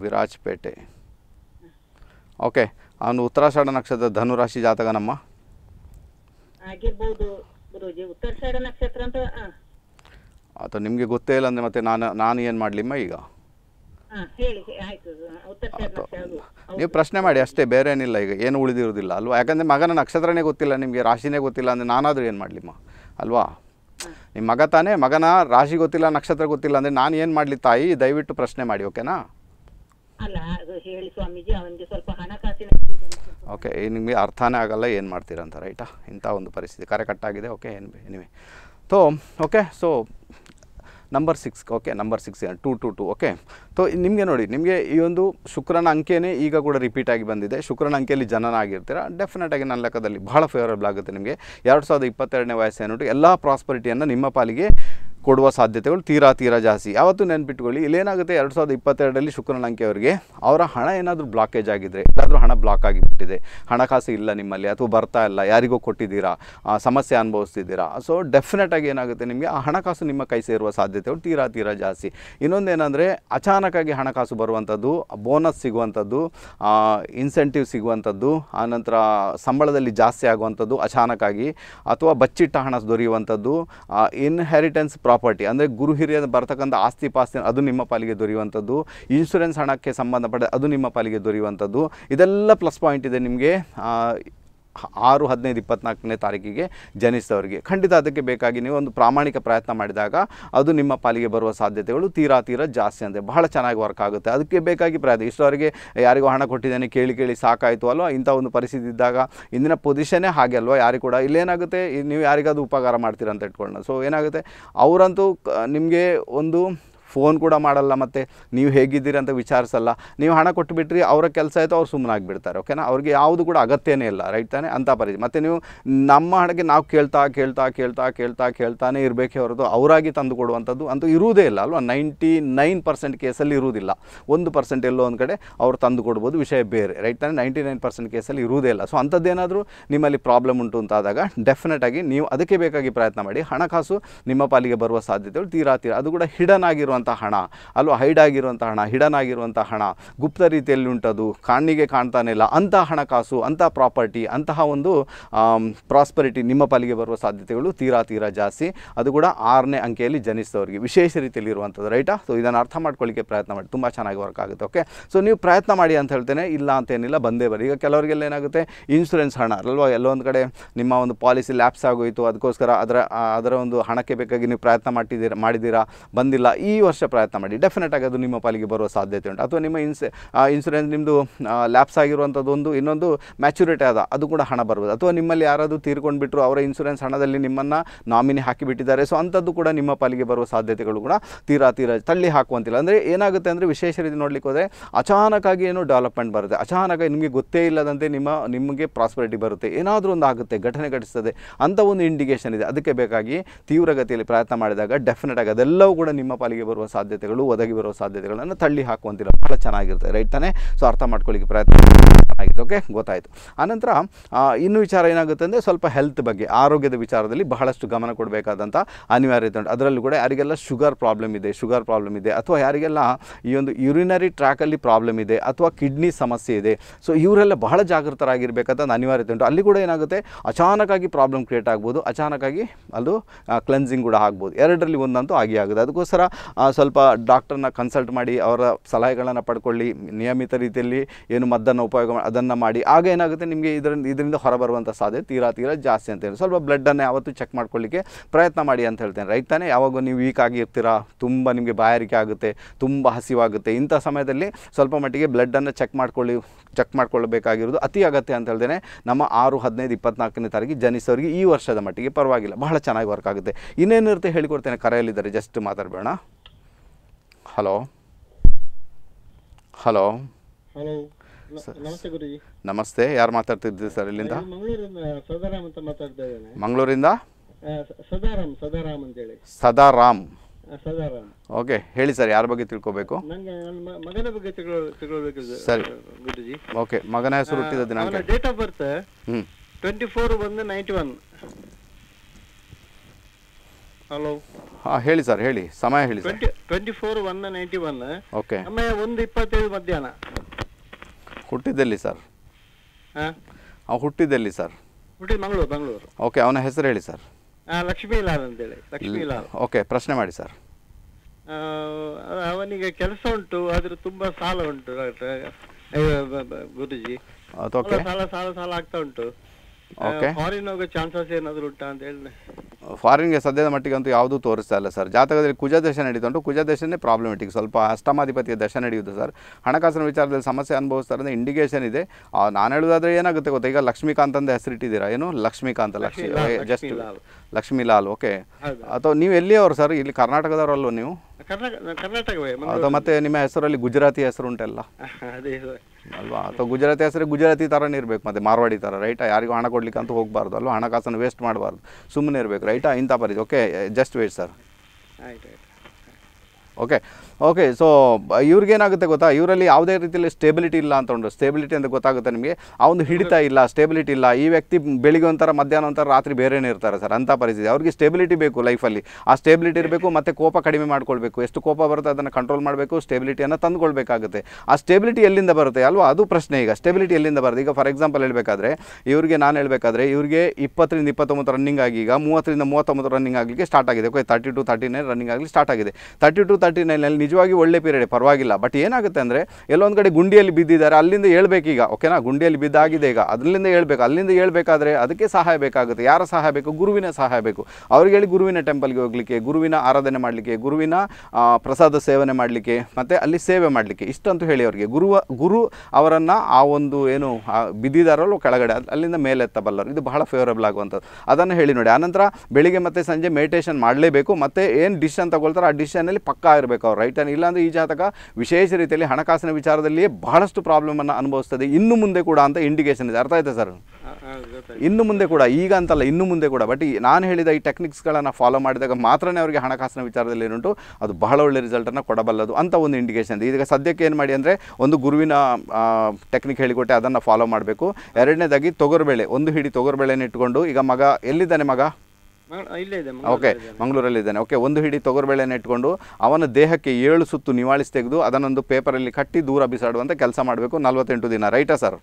ವಿರಾಜ್ಪೇಟೆ ಓಕೆ ಅವನು ಉತ್ತರಾಷಾಢ ನಕ್ಷತ್ರ ಧನುರಾಶಿ ಜಾತಕನಮ್ಮ ಆಗಿರ್ಬೋದು ಗುರುಜಿ ಉತ್ತರಾಷಾಢ ನಕ್ಷತ್ರ ಅಂತ ಅಥವಾ ನಿಮಗೆ ಗೊತ್ತೇ ಇಲ್ಲ ಅಂದರೆ ಮತ್ತೆ ನಾನು ನಾನು ಏನು ಮಾಡಲಿಮ್ಮ ಈಗ ನೀವು ಪ್ರಶ್ನೆ ಮಾಡಿ ಅಷ್ಟೇ ಬೇರೆ ಏನಿಲ್ಲ ಈಗ ಏನು ಉಳಿದಿರೋದಿಲ್ಲ ಅಲ್ವಾ ಯಾಕಂದರೆ ಮಗನ ನಕ್ಷತ್ರನೇ ಗೊತ್ತಿಲ್ಲ ನಿಮಗೆ ರಾಶಿನೇ ಗೊತ್ತಿಲ್ಲ ಅಂದರೆ ನಾನಾದರೂ ಏನು ಮಾಡಲಿಮ್ಮ ಅಲ್ವಾ ನಿಮ್ಮ ಮಗ ತಾನೇ ಮಗನ ರಾಶಿ ಗೊತ್ತಿಲ್ಲ ನಕ್ಷತ್ರ ಗೊತ್ತಿಲ್ಲ ಅಂದರೆ ನಾನು ಏನು ಮಾಡಲಿ ತಾಯಿ ದಯವಿಟ್ಟು ಪ್ರಶ್ನೆ ಮಾಡಿ ಓಕೆನಾ ಓಕೆ ನಿಮಗೆ ಅರ್ಥನೇ ಆಗಲ್ಲ ಏನು ಮಾಡ್ತೀರಾ ಅಂತ ರೈಟಾ ಇಂಥ ಒಂದು ಪರಿಸ್ಥಿತಿ ಕರೆಕ್ಟ್ ಆಗಿದೆ ಓಕೆ ಏನು anyway so okay so number six okay number six two two two okay so ನಿಮಗೆ ನೋಡಿ ನಿಮಗೆ ಈ ಒಂದು ಶುಕ್ರನ ಅಂಕೆಯೇ ಈಗ ಕೂಡ ರಿಪೀಟ್ ಆಗಿ ಬಂದಿದೆ ಶುಕ್ರನ ಅಂಕೆಯಲ್ಲಿ ಜನನ ಆಗಿರ್ತೀರ ಡೆಫಿನೆಟಾಗಿ ನನ್ನ ಲೆಕ್ಕದಲ್ಲಿ ಬಹಳ ಫೇವರೇಬಲ್ ಆಗುತ್ತೆ ನಿಮಗೆ ಎರಡು ಸಾವಿರದ ಇಪ್ಪತ್ತೆರಡನೇ ವಯಸ್ಸು ಏನ್ಬಿಟ್ಟು ಎಲ್ಲ ಪ್ರಾಸ್ಪರಿಟಿಯನ್ನು ನಿಮ್ಮ ಪಾಲಿಗೆ ಕೊಡುವ ಸಾಧ್ಯತೆಗಳು ತೀರಾ ತೀರಾ ಜಾಸ್ತಿ ಯಾವತ್ತೂ ನೆನ್ಪಿಟ್ಕೊಳ್ಳಿ ಇಲ್ಲೇನಾಗುತ್ತೆ ಎರಡು ಸಾವಿರದ ಇಪ್ಪತ್ತೆರಡರಲ್ಲಿ ಶುಕ್ರನಂಕೆ ಅವರಿಗೆ ಅವರ ಹಣ ಏನಾದರೂ ಬ್ಲಾಕೇಜ್ ಆಗಿದ್ದರೆ ಎಲ್ಲಾದರೂ ಹಣ ಬ್ಲಾಕ್ ಆಗಿಬಿಟ್ಟಿದೆ ಹಣಕಾಸು ಇಲ್ಲ ನಿಮ್ಮಲ್ಲಿ ಅಥವಾ ಬರ್ತಾ ಇಲ್ಲ ಯಾರಿಗೋ ಕೊಟ್ಟಿದ್ದೀರಾ ಸಮಸ್ಯೆ ಅನುಭವಿಸ್ತಿದ್ದೀರಾ ಸೊ ಡೆಫಿನೆಟಾಗಿ ಏನಾಗುತ್ತೆ ನಿಮಗೆ ಆ ಹಣಕಾಸು ನಿಮ್ಮ ಕೈ ಸೇರುವ ಸಾಧ್ಯತೆಗಳು ತೀರಾ ತೀರಾ ಜಾಸ್ತಿ ಇನ್ನೊಂದೇನೆಂದರೆ ಅಚಾನಕ್ಕಾಗಿ ಹಣಕಾಸು ಬರುವಂಥದ್ದು ಬೋನಸ್ ಸಿಗುವಂಥದ್ದು ಇನ್ಸೆಂಟಿವ್ ಸಿಗುವಂಥದ್ದು ಆನಂತರ ಸಂಬಳದಲ್ಲಿ ಜಾಸ್ತಿ ಆಗುವಂಥದ್ದು ಅಚಾನಕ್ಕಾಗಿ ಅಥವಾ ಬಚ್ಚಿಟ್ಟ ಹಣ ದೊರೆಯುವಂಥದ್ದು ಇನ್ಹೆರಿಟೆನ್ಸ್ ಪ್ರಾಪ್ ಪ್ರಾಪರ್ಟಿ ಅಂದರೆ ಗುರು ಹಿರಿಯ ಬರ್ತಕ್ಕಂಥ ಆಸ್ತಿ ಪಾಸ್ತಿ ಅದು ನಿಮ್ಮ ಪಾಲಿಗೆ ದೊರೆಯುವಂಥದ್ದು ಇನ್ಶೂರೆನ್ಸ್ ಹಣಕ್ಕೆ ಸಂಬಂಧಪಟ್ಟ ಅದು ನಿಮ್ಮ ಪಾಲಿಗೆ ದೊರೆಯುವಂಥದ್ದು ಇದೆಲ್ಲ ಪ್ಲಸ್ ಪಾಯಿಂಟ್ ಇದೆ ನಿಮಗೆ ಆರು ಹದಿನೈದು ಇಪ್ಪತ್ನಾಲ್ಕನೇ ತಾರೀಕಿಗೆ ಜನಿಸಿದವರಿಗೆ ಖಂಡಿತ ಅದಕ್ಕೆ ಬೇಕಾಗಿ ನೀವು ಒಂದು ಪ್ರಾಮಾಣಿಕ ಪ್ರಯತ್ನ ಮಾಡಿದಾಗ ಅದು ನಿಮ್ಮ ಪಾಲಿಗೆ ಬರುವ ಸಾಧ್ಯತೆಗಳು ತೀರಾ ತೀರಾ ಜಾಸ್ತಿ ಅಂದರೆ ಬಹಳ ಚೆನ್ನಾಗಿ ವರ್ಕ್ ಆಗುತ್ತೆ ಅದಕ್ಕೆ ಬೇಕಾಗಿ ಪ್ರಯತ್ನ ಇಷ್ಟೋರಿಗೆ ಯಾರಿಗೂ ಹಣ ಕೊಟ್ಟಿದ್ದೇನೆ ಕೇಳಿ ಕೇಳಿ ಸಾಕಾಯಿತು ಅಲ್ವಾ ಇಂಥ ಒಂದು ಪರಿಸ್ಥಿತಿ ಇದ್ದಾಗ ಇಂದಿನ ಪೊಸಿಷನೇ ಹಾಗೆ ಅಲ್ವಾ ಯಾರಿಗೂ ಕೂಡ ಇಲ್ಲೇನಾಗುತ್ತೆ ನೀವು ಯಾರಿಗಾದ್ರೂ ಉಪಕಾರ ಮಾಡ್ತೀರಾ ಅಂತ ಇಟ್ಕೊಳ್ಳೋಣ ಸೊ ಏನಾಗುತ್ತೆ ಅವರಂತೂ ನಿಮಗೆ ಒಂದು ಫೋನ್ ಕೂಡ ಮಾಡಲ್ಲ ಮತ್ತು ನೀವು ಹೇಗಿದ್ದೀರಿ ಅಂತ ವಿಚಾರಿಸಲ್ಲ ನೀವು ಹಣ ಕೊಟ್ಟುಬಿಟ್ರಿ ಅವರ ಕೆಲಸ ಆಯಿತು ಅವ್ರು ಸುಮ್ಮನಾಗಿಬಿಡ್ತಾರೆ ಓಕೆನಾ ಅವ್ರಿಗೆ ಯಾವುದು ಕೂಡ ಅಗತ್ಯನೇ ಇಲ್ಲ ರೈಟ್ ತಾನೆ ಅಂತ ಪರಿಸ್ಥಿತಿ ಮತ್ತು ನೀವು ನಮ್ಮ ಹಣಗೆ ನಾವು ಕೇಳ್ತಾ ಕೇಳ್ತಾ ಕೇಳ್ತಾ ಕೇಳ್ತಾ ಕೇಳ್ತಾನೆ ಇರಬೇಕೇ ಹೊರತು ಅವರಾಗಿ ತಂದು ಕೊಡುವಂಥದ್ದು ಅಂತೂ ಇರುವುದೇ ಇಲ್ಲ ಅಲ್ವಾ ನೈಂಟಿ ನೈನ್ ಪರ್ಸೆಂಟ್ ಕೇಸಲ್ಲಿ ಇರುವುದಿಲ್ಲ ಒಂದು ಪರ್ಸೆಂಟ್ ಎಲ್ಲೋ ಒಂದು ಕಡೆ ಅವ್ರು ತಂದು ಕೊಡ್ಬೋದು ವಿಷಯ ಬೇರೆ ರೈಟ್ ತಾನೆ ನೈಂಟಿ ನೈನ್ ಪರ್ಸೆಂಟ್ ಕೇಸಲ್ಲಿ ಇರುವುದೇ ಇಲ್ಲ ಸೊ ಅಂಥದ್ದೇನಾದರೂ ನಿಮ್ಮಲ್ಲಿ ಪ್ರಾಬ್ಲಮ್ ಉಂಟು ಅಂತಾದಾಗ ಡೆಫಿನೆಟಾಗಿ ನೀವು ಅದಕ್ಕೆ ಬೇಕಾಗಿ ಪ್ರಯತ್ನ ಮಾಡಿ ಹಣಕಾಸು ನಿಮ್ಮ ಪಾಲಿಗೆ ಬರುವ ಸಾಧ್ಯತೆಗಳು ತೀರಾ ತೀರ ಅದು ಕೂಡ ಹಿಡನ್ ಆಗಿರುವಂಥ ಆಗಿರುವಂಥ ಹಣ ಅಲ್ವಾ ಹೈಡ್ ಆಗಿರುವಂಥ ಹಣ ಹಿಡನ್ ಆಗಿರುವಂಥ ಹಣ ಗುಪ್ತ ರೀತಿಯಲ್ಲಿ ಉಂಟದು ಕಾಣಿಗೆ ಕಾಣ್ತಾನೆ ಇಲ್ಲ ಅಂತಹ ಹಣಕಾಸು ಅಂಥ ಪ್ರಾಪರ್ಟಿ ಅಂತಹ ಒಂದು ಪ್ರಾಸ್ಪರಿಟಿ ನಿಮ್ಮ ಪಾಲಿಗೆ ಬರುವ ಸಾಧ್ಯತೆಗಳು ತೀರಾ ತೀರಾ ಜಾಸ್ತಿ ಅದು ಕೂಡ ಆರನೇ ಅಂಕೆಯಲ್ಲಿ ಜನಿಸಿದವರಿಗೆ ವಿಶೇಷ ರೀತಿಯಲ್ಲಿ ಇರುವಂಥದ್ದು ರೈಟಾ ಸೊ ಇದನ್ನು ಅರ್ಥ ಮಾಡ್ಕೊಳ್ಳಿಕ್ಕೆ ಪ್ರಯತ್ನ ಮಾಡಿ ತುಂಬ ಚೆನ್ನಾಗಿ ವರ್ಕ್ ಆಗುತ್ತೆ ಓಕೆ ಸೊ ನೀವು ಪ್ರಯತ್ನ ಮಾಡಿ ಅಂತ ಹೇಳ್ತೇನೆ ಇಲ್ಲ ಅಂತೇನಿಲ್ಲ ಬಂದೇ ಬರಿ ಈಗ ಕೆಲವರಿಗೆಲ್ಲ ಏನಾಗುತ್ತೆ ಇನ್ಶೂರೆನ್ಸ್ ಹಣ ಅಲ್ವಾ ಎಲ್ಲೊಂದು ಕಡೆ ನಿಮ್ಮ ಒಂದು ಪಾಲಿಸಿ ಲ್ಯಾಪ್ಸ್ ಆಗೋಯಿತು ಅದಕ್ಕೋಸ್ಕರ ಅದರ ಅದರ ಒಂದು ಹಣಕ್ಕೆ ಬೇಕಾಗಿ ನೀವು ಪ್ರಯತ್ನ ಮಾಡ್ತಿದ್ದೀರಾ ಮಾಡಿದ್ದೀರಾ ಬಂದಿಲ್ಲ ಈ ವರ್ಷ ಪ್ರಯತ್ನ ಮಾಡಿ ಡೆಫಿನೆಟ್ ಆಗಿ ಅದು ನಿಮ್ಮ ಪಾಲಿಗೆ ಬರುವ ಸಾಧ್ಯತೆ ಉಂಟು ಅಥವಾ ನಿಮ್ಮ ಇನ್ಸ್ ಇನ್ಸೂರೆನ್ಸ್ ನಿಮ್ಮದು ಲ್ಯಾಪ್ಸ್ ಆಗಿರುವಂಥದ್ದೊಂದು ಒಂದು ಇನ್ನೊಂದು ಮ್ಯಾಚುರಿಟಿ ಆದ ಅದು ಕೂಡ ಹಣ ಬರ್ಬೋದು ಅಥವಾ ನಿಮ್ಮಲ್ಲಿ ಯಾರಾದರೂ ತೀರ್ಕೊಂಡು ಬಿಟ್ಟರು ಅವರ ಇನ್ಸೂರೆನ್ಸ್ ಹಣದಲ್ಲಿ ನಿಮ್ಮನ್ನು ನಾಮಿನಿ ಹಾಕಿಬಿಟ್ಟಿದ್ದಾರೆ ಸೊ ಅಂಥದ್ದು ಕೂಡ ನಿಮ್ಮ ಪಾಲಿಗೆ ಬರುವ ಸಾಧ್ಯತೆಗಳು ಕೂಡ ತೀರಾ ತೀರ ತಳ್ಳಿ ಹಾಕುವಂತಿಲ್ಲ ಅಂದರೆ ಏನಾಗುತ್ತೆ ಅಂದರೆ ವಿಶೇಷ ರೀತಿ ನೋಡಲಿಕ್ಕೆ ಹೋದರೆ ಅಚಾನಕ್ಕಾಗಿ ಏನು ಡೆವಲಪ್ಮೆಂಟ್ ಬರುತ್ತೆ ಅಚಾನಕ ನಿಮಗೆ ಗೊತ್ತೇ ಇಲ್ಲದಂತೆ ನಿಮ್ಮ ನಿಮಗೆ ಪ್ರಾಸ್ಪರಿಟಿ ಬರುತ್ತೆ ಏನಾದರೂ ಒಂದು ಆಗುತ್ತೆ ಘಟನೆ ಘಟಿಸ್ತದೆ ಅಂತ ಒಂದು ಇಂಡಿಕೇಷನ್ ಇದೆ ಅದಕ್ಕೆ ಬೇಕಾಗಿ ತೀವ್ರಗತಿಯಲ್ಲಿ ಪ್ರಯತ್ನ ಮಾಡಿದಾಗ ಡೆಫಿನೆಟ್ ಆಗಿ ಅದೆಲ್ಲವೂ ಕೂಡ ನಿಮ್ಮ ಪಾಲಿಗೆ ಬರುವ ಬರುವ ಸಾಧ್ಯತೆಗಳು ಒದಗಿ ಬರುವ ಸಾಧ್ಯತೆಗಳನ್ನು ತಳ್ಳಿ ಹಾಕುವಂತಿಲ್ಲ ಬಹಳ ಚೆನ್ನಾಗಿರುತ್ತೆ ರೈಟ್ ತಾನೇ ಸೊ ಅರ್ಥ ಮಾಡ್ಕೊಳ್ಳಿಕ್ಕೆ ಪ್ರಯತ್ನ ಚೆನ್ನಾಗಿದೆ ಓಕೆ ಗೊತ್ತಾಯಿತು ಆನಂತರ ಇನ್ನು ವಿಚಾರ ಏನಾಗುತ್ತೆ ಅಂದರೆ ಸ್ವಲ್ಪ ಹೆಲ್ತ್ ಬಗ್ಗೆ ಆರೋಗ್ಯದ ವಿಚಾರದಲ್ಲಿ ಬಹಳಷ್ಟು ಗಮನ ಕೊಡಬೇಕಾದಂಥ ಅನಿವಾರ್ಯತೆ ಉಂಟು ಅದರಲ್ಲೂ ಕೂಡ ಯಾರಿಗೆಲ್ಲ ಶುಗರ್ ಪ್ರಾಬ್ಲಮ್ ಇದೆ ಶುಗರ್ ಪ್ರಾಬ್ಲಮ್ ಇದೆ ಅಥವಾ ಯಾರಿಗೆಲ್ಲ ಈ ಒಂದು ಯುರಿನರಿ ಟ್ರ್ಯಾಕಲ್ಲಿ ಪ್ರಾಬ್ಲಮ್ ಇದೆ ಅಥವಾ ಕಿಡ್ನಿ ಸಮಸ್ಯೆ ಇದೆ ಸೊ ಇವರೆಲ್ಲ ಬಹಳ ಜಾಗೃತರಾಗಿರಬೇಕಾದ ಅನಿವಾರ್ಯತೆ ಉಂಟು ಅಲ್ಲಿ ಕೂಡ ಏನಾಗುತ್ತೆ ಅಚಾನಕ್ಕಾಗಿ ಪ್ರಾಬ್ಲಮ್ ಕ್ರಿಯೇಟ್ ಆಗ್ಬೋದು ಅಚಾನಕ್ಕಾಗಿ ಅದು ಕ್ಲೆನ್ಸಿಂಗ್ ಕೂಡ ಆಗ್ಬೋದು ಎರಡರಲ್ಲಿ ಒಂದಂತೂ ಆಗಿ ಆಗುತ್ತೆ ಅದಕ್ಕೋಸ್ಕರ ಸ್ವಲ್ಪ ಡಾಕ್ಟರ್ನ ಕನ್ಸಲ್ಟ್ ಮಾಡಿ ಅವರ ಸಲಹೆಗಳನ್ನು ಪಡ್ಕೊಳ್ಳಿ ನಿಯಮಿತ ರೀತಿಯಲ್ಲಿ ಏನು ಮದ್ದನ್ನು ಉಪಯೋಗ ಅದನ್ನು ಮಾಡಿ ಆಗ ಏನಾಗುತ್ತೆ ನಿಮಗೆ ಇದರಿಂದ ಇದರಿಂದ ಹೊರಬರುವಂಥ ಸಾಧ್ಯತೆ ತೀರಾ ತೀರಾ ಜಾಸ್ತಿ ಅಂತ ಹೇಳಿ ಸ್ವಲ್ಪ ಬ್ಲಡ್ಡನ್ನು ಯಾವತ್ತೂ ಚೆಕ್ ಮಾಡ್ಕೊಳ್ಳಿಕ್ಕೆ ಪ್ರಯತ್ನ ಮಾಡಿ ಅಂತ ಹೇಳ್ತೇನೆ ತಾನೇ ಯಾವಾಗ ನೀವು ವೀಕ್ ಆಗಿರ್ತೀರಾ ತುಂಬ ನಿಮಗೆ ಬಾಯಾರಿಕೆ ಆಗುತ್ತೆ ತುಂಬ ಹಸಿವಾಗುತ್ತೆ ಇಂಥ ಸಮಯದಲ್ಲಿ ಸ್ವಲ್ಪ ಮಟ್ಟಿಗೆ ಬ್ಲಡ್ಡನ್ನು ಚೆಕ್ ಮಾಡ್ಕೊಳ್ಳಿ ಚೆಕ್ ಮಾಡ್ಕೊಳ್ಬೇಕಾಗಿರೋದು ಅತಿ ಅಗತ್ಯ ಅಂತ ಹೇಳ್ತೇನೆ ನಮ್ಮ ಆರು ಹದಿನೈದು ಇಪ್ಪತ್ನಾಲ್ಕನೇ ತಾರೀಕಿಗೆ ಜನಿಸೋರಿಗೆ ಈ ವರ್ಷದ ಮಟ್ಟಿಗೆ ಪರವಾಗಿಲ್ಲ ಬಹಳ ಚೆನ್ನಾಗಿ ವರ್ಕ್ ಆಗುತ್ತೆ ಇನ್ನೇನಿರುತ್ತೆ ಹೇಳಿಕೊಡ್ತೇನೆ ಕರೆಯಲ್ಲಿದ್ದಾರೆ ಜಸ್ಟ್ ಮಾತಾಡಬೇಡ ಹಲೋ ಹಲೋ ನಮಸ್ತೆ ಗುರುಜಿ ನಮಸ್ತೆ ಯಾರು ಮಾತಾಡ್ತಿದ್ದೀರಿ ಸರ್ ಇಲ್ಲಿಂದ ಅಂತ ಮಾತಾಡ್ತಾ ಮಂಗಳೂರಿಂದ ಸದಾರಾಮ್ ಸದಾರಾಮ್ ಅಂತ ಹೇಳಿ ಸದಾರಾಮ್ ಸದಾರಾಮ್ ಓಕೆ ಹೇಳಿ ಸರ್ ಯಾರ ಬಗ್ಗೆ ತಿಳ್ಕೋಬೇಕು ಮಗನ ಬಗ್ಗೆ ತಿಳ್ಕೊಳ್ಬೇಕು ಸರಿ ಗುರುಜಿ ಓಕೆ ಮಗನ ಹೆಸರು ಹುಟ್ಟಿದ ದಿನಾಂಕ date of birth twenty four ಒಂದು ನೈಂಟಿ ಒನ್ ಹಲೋ ಹಾ ಹೇಳಿ ಸರ್ ಹೇಳಿ ಸಮಯ ಹೇಳಿ sir twenty four one ninety one okay ಸಮಯ ಒಂದು ಇಪ್ಪತ್ತೇಳು ಮಧ್ಯಾಹ್ನ ಹುಟ್ಟಿದ್ದಲ್ಲಿ ಸರ್ ಹಾಂ ಅವ್ನು ಹುಟ್ಟಿದ್ದೆಲ್ಲಿ ಸರ್ ಹುಟ್ಟಿ ಮಂಗಳೂರು ಬೆಂಗಳೂರು ಓಕೆ ಅವನ ಹೆಸರು ಹೇಳಿ ಸರ್ ಲಕ್ಷ್ಮೀಲಾಲ್ ಅಂತೇಳಿ ಲಕ್ಷ್ಮೀಲಾಲ್ ಓಕೆ ಪ್ರಶ್ನೆ ಮಾಡಿ ಸರ್ ಅವನಿಗೆ ಕೆಲಸ ಉಂಟು ಆದ್ರೆ ತುಂಬಾ ಸಾಲ ಉಂಟು ಗುರುಜಿ ಸಾಲ ಸಾಲ ಸಾಲ ಆಗ್ತಾ ಉಂಟು ಫಾರಿನ್ ಹೋಗೋ ಚಾನ್ಸಸ್ ಏನಾದ್ರು ಉಂಟಾ ಅಂತ ಹೇಳಿ ಫಾರಿನ್ಗೆ ಸದ್ಯದ ಮಟ್ಟಿಗೆ ಅಂತೂ ಯಾವುದೂ ತೋರಿಸ್ತಾ ಇಲ್ಲ ಸರ್ ಜಾತಕದಲ್ಲಿ ಕುಜ ದಶ ನಡೀತಾ ಉಂಟು ಕುಜ ದಶನೇ ಪ್ರಾಬ್ಲಮೆಟಿಕ್ ಸ್ವಲ್ಪ ಅಷ್ಟಮಾಧಿಪತಿಯ ದಶ ನಡೆಯುತ್ತೆ ಸರ್ ಹಣಕಾಸಿನ ವಿಚಾರದಲ್ಲಿ ಸಮಸ್ಯೆ ಅನುಭವಿಸ್ತಾರೆ ಇಂಡಿಕೇಷನ್ ಇದೆ ನಾನು ಹೇಳೋದಾದ್ರೆ ಏನಾಗುತ್ತೆ ಗೊತ್ತಾ ಈಗ ಲಕ್ಷ್ಮೀಕಾಂತ್ ಅಂತ ಹೆಸರಿಟ್ಟಿದ್ದೀರಾ ಏನು ಲಕ್ಷ್ಮೀಕಾಂತ ಲಕ್ಷ್ಮಿ ಜಸ್ಟ್ ಲಕ್ಷ್ಮೀಲಾಲ್ ಓಕೆ ಅಥವಾ ನೀವು ಎಲ್ಲಿಯವರು ಸರ್ ಇಲ್ಲಿ ಕರ್ನಾಟಕದವರಲ್ವ ನೀವು ಅಥವಾ ಮತ್ತೆ ನಿಮ್ಮ ಹೆಸರಲ್ಲಿ ಗುಜರಾತಿ ಹೆಸರು ಉಂಟಲ್ಲ ಅಲ್ವಾ ಅಥವಾ ಗುಜರಾತಿ ಹೆಸರು ಗುಜರಾತಿ ಥರನೇ ಇರಬೇಕು ಮತ್ತೆ ಮಾರ್ವಾಡಿ ಥರ ರೈಟ್ ಯಾರಿಗೂ ಹಣ ಕೊಡ್ಲಿಕ್ಕೆ ಅಂತ ಹೋಗಬಾರ್ದು ಅಲ್ವಾ ಹಣಕಾಸನ್ನು ವೇಸ್ಟ್ ಮಾಡಬಾರ್ದು ಸುಮ್ಮನೆ ಇರಬೇಕು ರೈಟ್ ಐಟ ಇಂಥ ಪರಿಧಿ ಓಕೆ ಜಸ್ಟ್ ವೇಟ್ ಸರ್ ಆಯಿತು ಓಕೆ ಓಕೆ ಸೊ ಇವ್ರಿಗೇನಾಗುತ್ತೆ ಗೊತ್ತಾ ಇವರಲ್ಲಿ ಯಾವುದೇ ರೀತಿಯಲ್ಲಿ ಸ್ಟೇಬಿಲಿಟಿ ಇಲ್ಲ ಅಂತ ಉಂಟು ಸ್ಟೇಬಿಲಿಟಿ ಅಂತ ಗೊತ್ತಾಗುತ್ತೆ ನಿಮಗೆ ಅವನು ಹಿಡಿತಾ ಇಲ್ಲ ಸ್ಟೇಬಿಲಿಟಿ ಇಲ್ಲ ಈ ವ್ಯಕ್ತಿ ಬೆಳಿಗ್ಗೆ ಒಂಥರ ಮಧ್ಯಾಹ್ನ ಒಂಥರ ರಾತ್ರಿ ಬೇರೆನೇ ಇರ್ತಾರೆ ಸರ್ ಅಂಥ ಪರಿಸ್ಥಿತಿ ಅವ್ರಿಗೆ ಸ್ಟೇಬಿಲಿಟಿ ಬೇಕು ಲೈಫಲ್ಲಿ ಆ ಸ್ಟೇಬಿಲಿಟಿ ಇರಬೇಕು ಮತ್ತು ಕೋಪ ಕಡಿಮೆ ಮಾಡ್ಕೊಳ್ಬೇಕು ಎಷ್ಟು ಕೋಪ ಬರುತ್ತೆ ಅದನ್ನು ಕಂಟ್ರೋಲ್ ಮಾಡಬೇಕು ಸ್ಟೇಬಿಲಿಟಿಯನ್ನು ತಂದುಕೊಳ್ಬೇಕಾಗುತ್ತೆ ಆ ಸ್ಟೇಬಿಲಿಟಿ ಎಲ್ಲಿಂದ ಬರುತ್ತೆ ಅಲ್ವಾ ಅದು ಪ್ರಶ್ನೆ ಈಗ ಸ್ಟೇಬಿಲಿಟಿ ಎಲ್ಲಿಂದ ಬರುತ್ತೆ ಈಗ ಫಾರ್ ಎಕ್ಸಾಂಪಲ್ ಹೇಳಬೇಕಾದ್ರೆ ಇವರಿಗೆ ನಾನು ಹೇಳಬೇಕಾದ್ರೆ ಇವರಿಗೆ ಇಪ್ಪತ್ತರಿಂದ ಇಪ್ಪತ್ತೊಂಬತ್ತು ರನ್ನಿಂಗ್ ಆಗಿ ಈಗ ಮೂವತ್ತರಿಂದ ಮೂವತ್ತೊಂಬತ್ತು ರನ್ನಿಂಗ್ ಆಗಲಿಕ್ಕೆ ಸ್ಟಾರ್ಟ್ ಆಗಿದೆ okay thirty two thirty nine running ಆಗಲಿ ಸ್ಟಾರ್ಟ್ ಆಗಿದೆ ತರ್ಟಿ ಟು ತರ್ಟಿ ನೈನಲ್ಲಿ ನಿಜವಾಗಿ ಒಳ್ಳೆ ಪೀರಿಯಡ್ ಪರವಾಗಿಲ್ಲ ಬಟ್ ಏನಾಗುತ್ತೆ ಅಂದರೆ ಎಲ್ಲೊಂದು ಕಡೆ ಗುಂಡಿಯಲ್ಲಿ ಬಿದ್ದಿದ್ದಾರೆ ಅಲ್ಲಿಂದ ಹೇಳ್ಬೇಕೀಗ ಓಕೆನಾ ಗುಂಡಿಯಲ್ಲಿ ಬಿದ್ದಾಗಿದೆ ಈಗ ಅದರಿಂದ ಹೇಳ್ಬೇಕು ಅಲ್ಲಿಂದ ಹೇಳಬೇಕಾದ್ರೆ ಅದಕ್ಕೆ ಸಹಾಯ ಬೇಕಾಗುತ್ತೆ ಯಾರ ಸಹಾಯ ಬೇಕು ಗುರುವಿನ ಸಹಾಯ ಬೇಕು ಅವ್ರಿಗೆ ಹೇಳಿ ಗುರುವಿನ ಟೆಂಪಲ್ಗೆ ಹೋಗಲಿಕ್ಕೆ ಗುರುವಿನ ಆರಾಧನೆ ಮಾಡಲಿಕ್ಕೆ ಗುರುವಿನ ಪ್ರಸಾದ ಸೇವನೆ ಮಾಡಲಿಕ್ಕೆ ಮತ್ತು ಅಲ್ಲಿ ಸೇವೆ ಮಾಡಲಿಕ್ಕೆ ಇಷ್ಟಂತೂ ಹೇಳಿ ಅವರಿಗೆ ಗುರುವ ಗುರು ಅವರನ್ನು ಆ ಒಂದು ಏನು ಬಿದ್ದಿದಾರಲ್ಲ ಕೆಳಗಡೆ ಅಲ್ಲಿಂದ ಮೇಲೆ ಎತ್ತಬಲ್ಲರು ಇದು ಬಹಳ ಫೇವರಬಲ್ ಆಗುವಂಥದ್ದು ಅದನ್ನು ಹೇಳಿ ನೋಡಿ ಆನಂತರ ಬೆಳಿಗ್ಗೆ ಮತ್ತು ಸಂಜೆ ಮೆಡಿಟೇಷನ್ ಮಾಡಲೇಬೇಕು ಮತ್ತು ಏನು ಡಿಶನ್ ತಗೊಳ್ತಾರೆ ಆ ಡಿಶನಲ್ಲಿ ಪಕ್ಕಾ ಇರಬೇಕು ಅವ್ರು ರೈಟ್ ಹೇಳ್ತೇನೆ ಇಲ್ಲಾಂದರೆ ಈ ಜಾತಕ ವಿಶೇಷ ರೀತಿಯಲ್ಲಿ ಹಣಕಾಸಿನ ವಿಚಾರದಲ್ಲಿಯೇ ಬಹಳಷ್ಟು ಪ್ರಾಬ್ಲಮನ್ನು ಅನುಭವಿಸ್ತದೆ ಇನ್ನು ಮುಂದೆ ಕೂಡ ಅಂತ ಇಂಡಿಕೇಶನ್ ಇದೆ ಅರ್ಥ ಆಯ್ತಾ ಸರ್ ಇನ್ನು ಮುಂದೆ ಕೂಡ ಈಗ ಅಂತಲ್ಲ ಇನ್ನು ಮುಂದೆ ಕೂಡ ಬಟ್ ನಾನು ಹೇಳಿದ ಈ ಟೆಕ್ನಿಕ್ಸ್ಗಳನ್ನು ಫಾಲೋ ಮಾಡಿದಾಗ ಮಾತ್ರನೇ ಅವರಿಗೆ ಹಣಕಾಸಿನ ವಿಚಾರದಲ್ಲಿ ಏನುಂಟು ಅದು ಬಹಳ ಒಳ್ಳೆ ರಿಸಲ್ಟನ್ನು ಕೊಡಬಲ್ಲದು ಅಂತ ಒಂದು ಇಂಡಿಕೇಶನ್ ಇದೆ ಈಗ ಸದ್ಯಕ್ಕೆ ಏನು ಮಾಡಿ ಅಂದರೆ ಒಂದು ಗುರುವಿನ ಟೆಕ್ನಿಕ್ ಹೇಳಿಕೊಟ್ಟೆ ಅದನ್ನು ಫಾಲೋ ಮಾಡಬೇಕು ಎರಡನೇದಾಗಿ ತೊಗರುಬೇಳೆ ಒಂದು ಹಿಡಿ ತೊಗರುಬೇಳೆನ ಇಟ್ಕೊಂಡು ಈಗ ಮಗ ಎಲ್ಲಿದ್ದಾನೆ ಮಗ ಓಕೆ ಮಂಗಳೂರಲ್ಲಿದ್ದಾನೆ ಓಕೆ ಒಂದು ಹಿಡಿ ತೊಗರುಬೇಳೆನ ಇಟ್ಕೊಂಡು ಅವನ ದೇಹಕ್ಕೆ ಏಳು ಸುತ್ತು ನಿವಾಳಿಸಿ ತೆಗೆದು ಅದನ್ನೊಂದು ಪೇಪರಲ್ಲಿ ಕಟ್ಟಿ ದೂರ ಬಿಸಾಡುವಂಥ ಕೆಲಸ ಮಾಡಬೇಕು ನಲ್ವತ್ತೆಂಟು ದಿನ ರೈಟಾ ಸರ್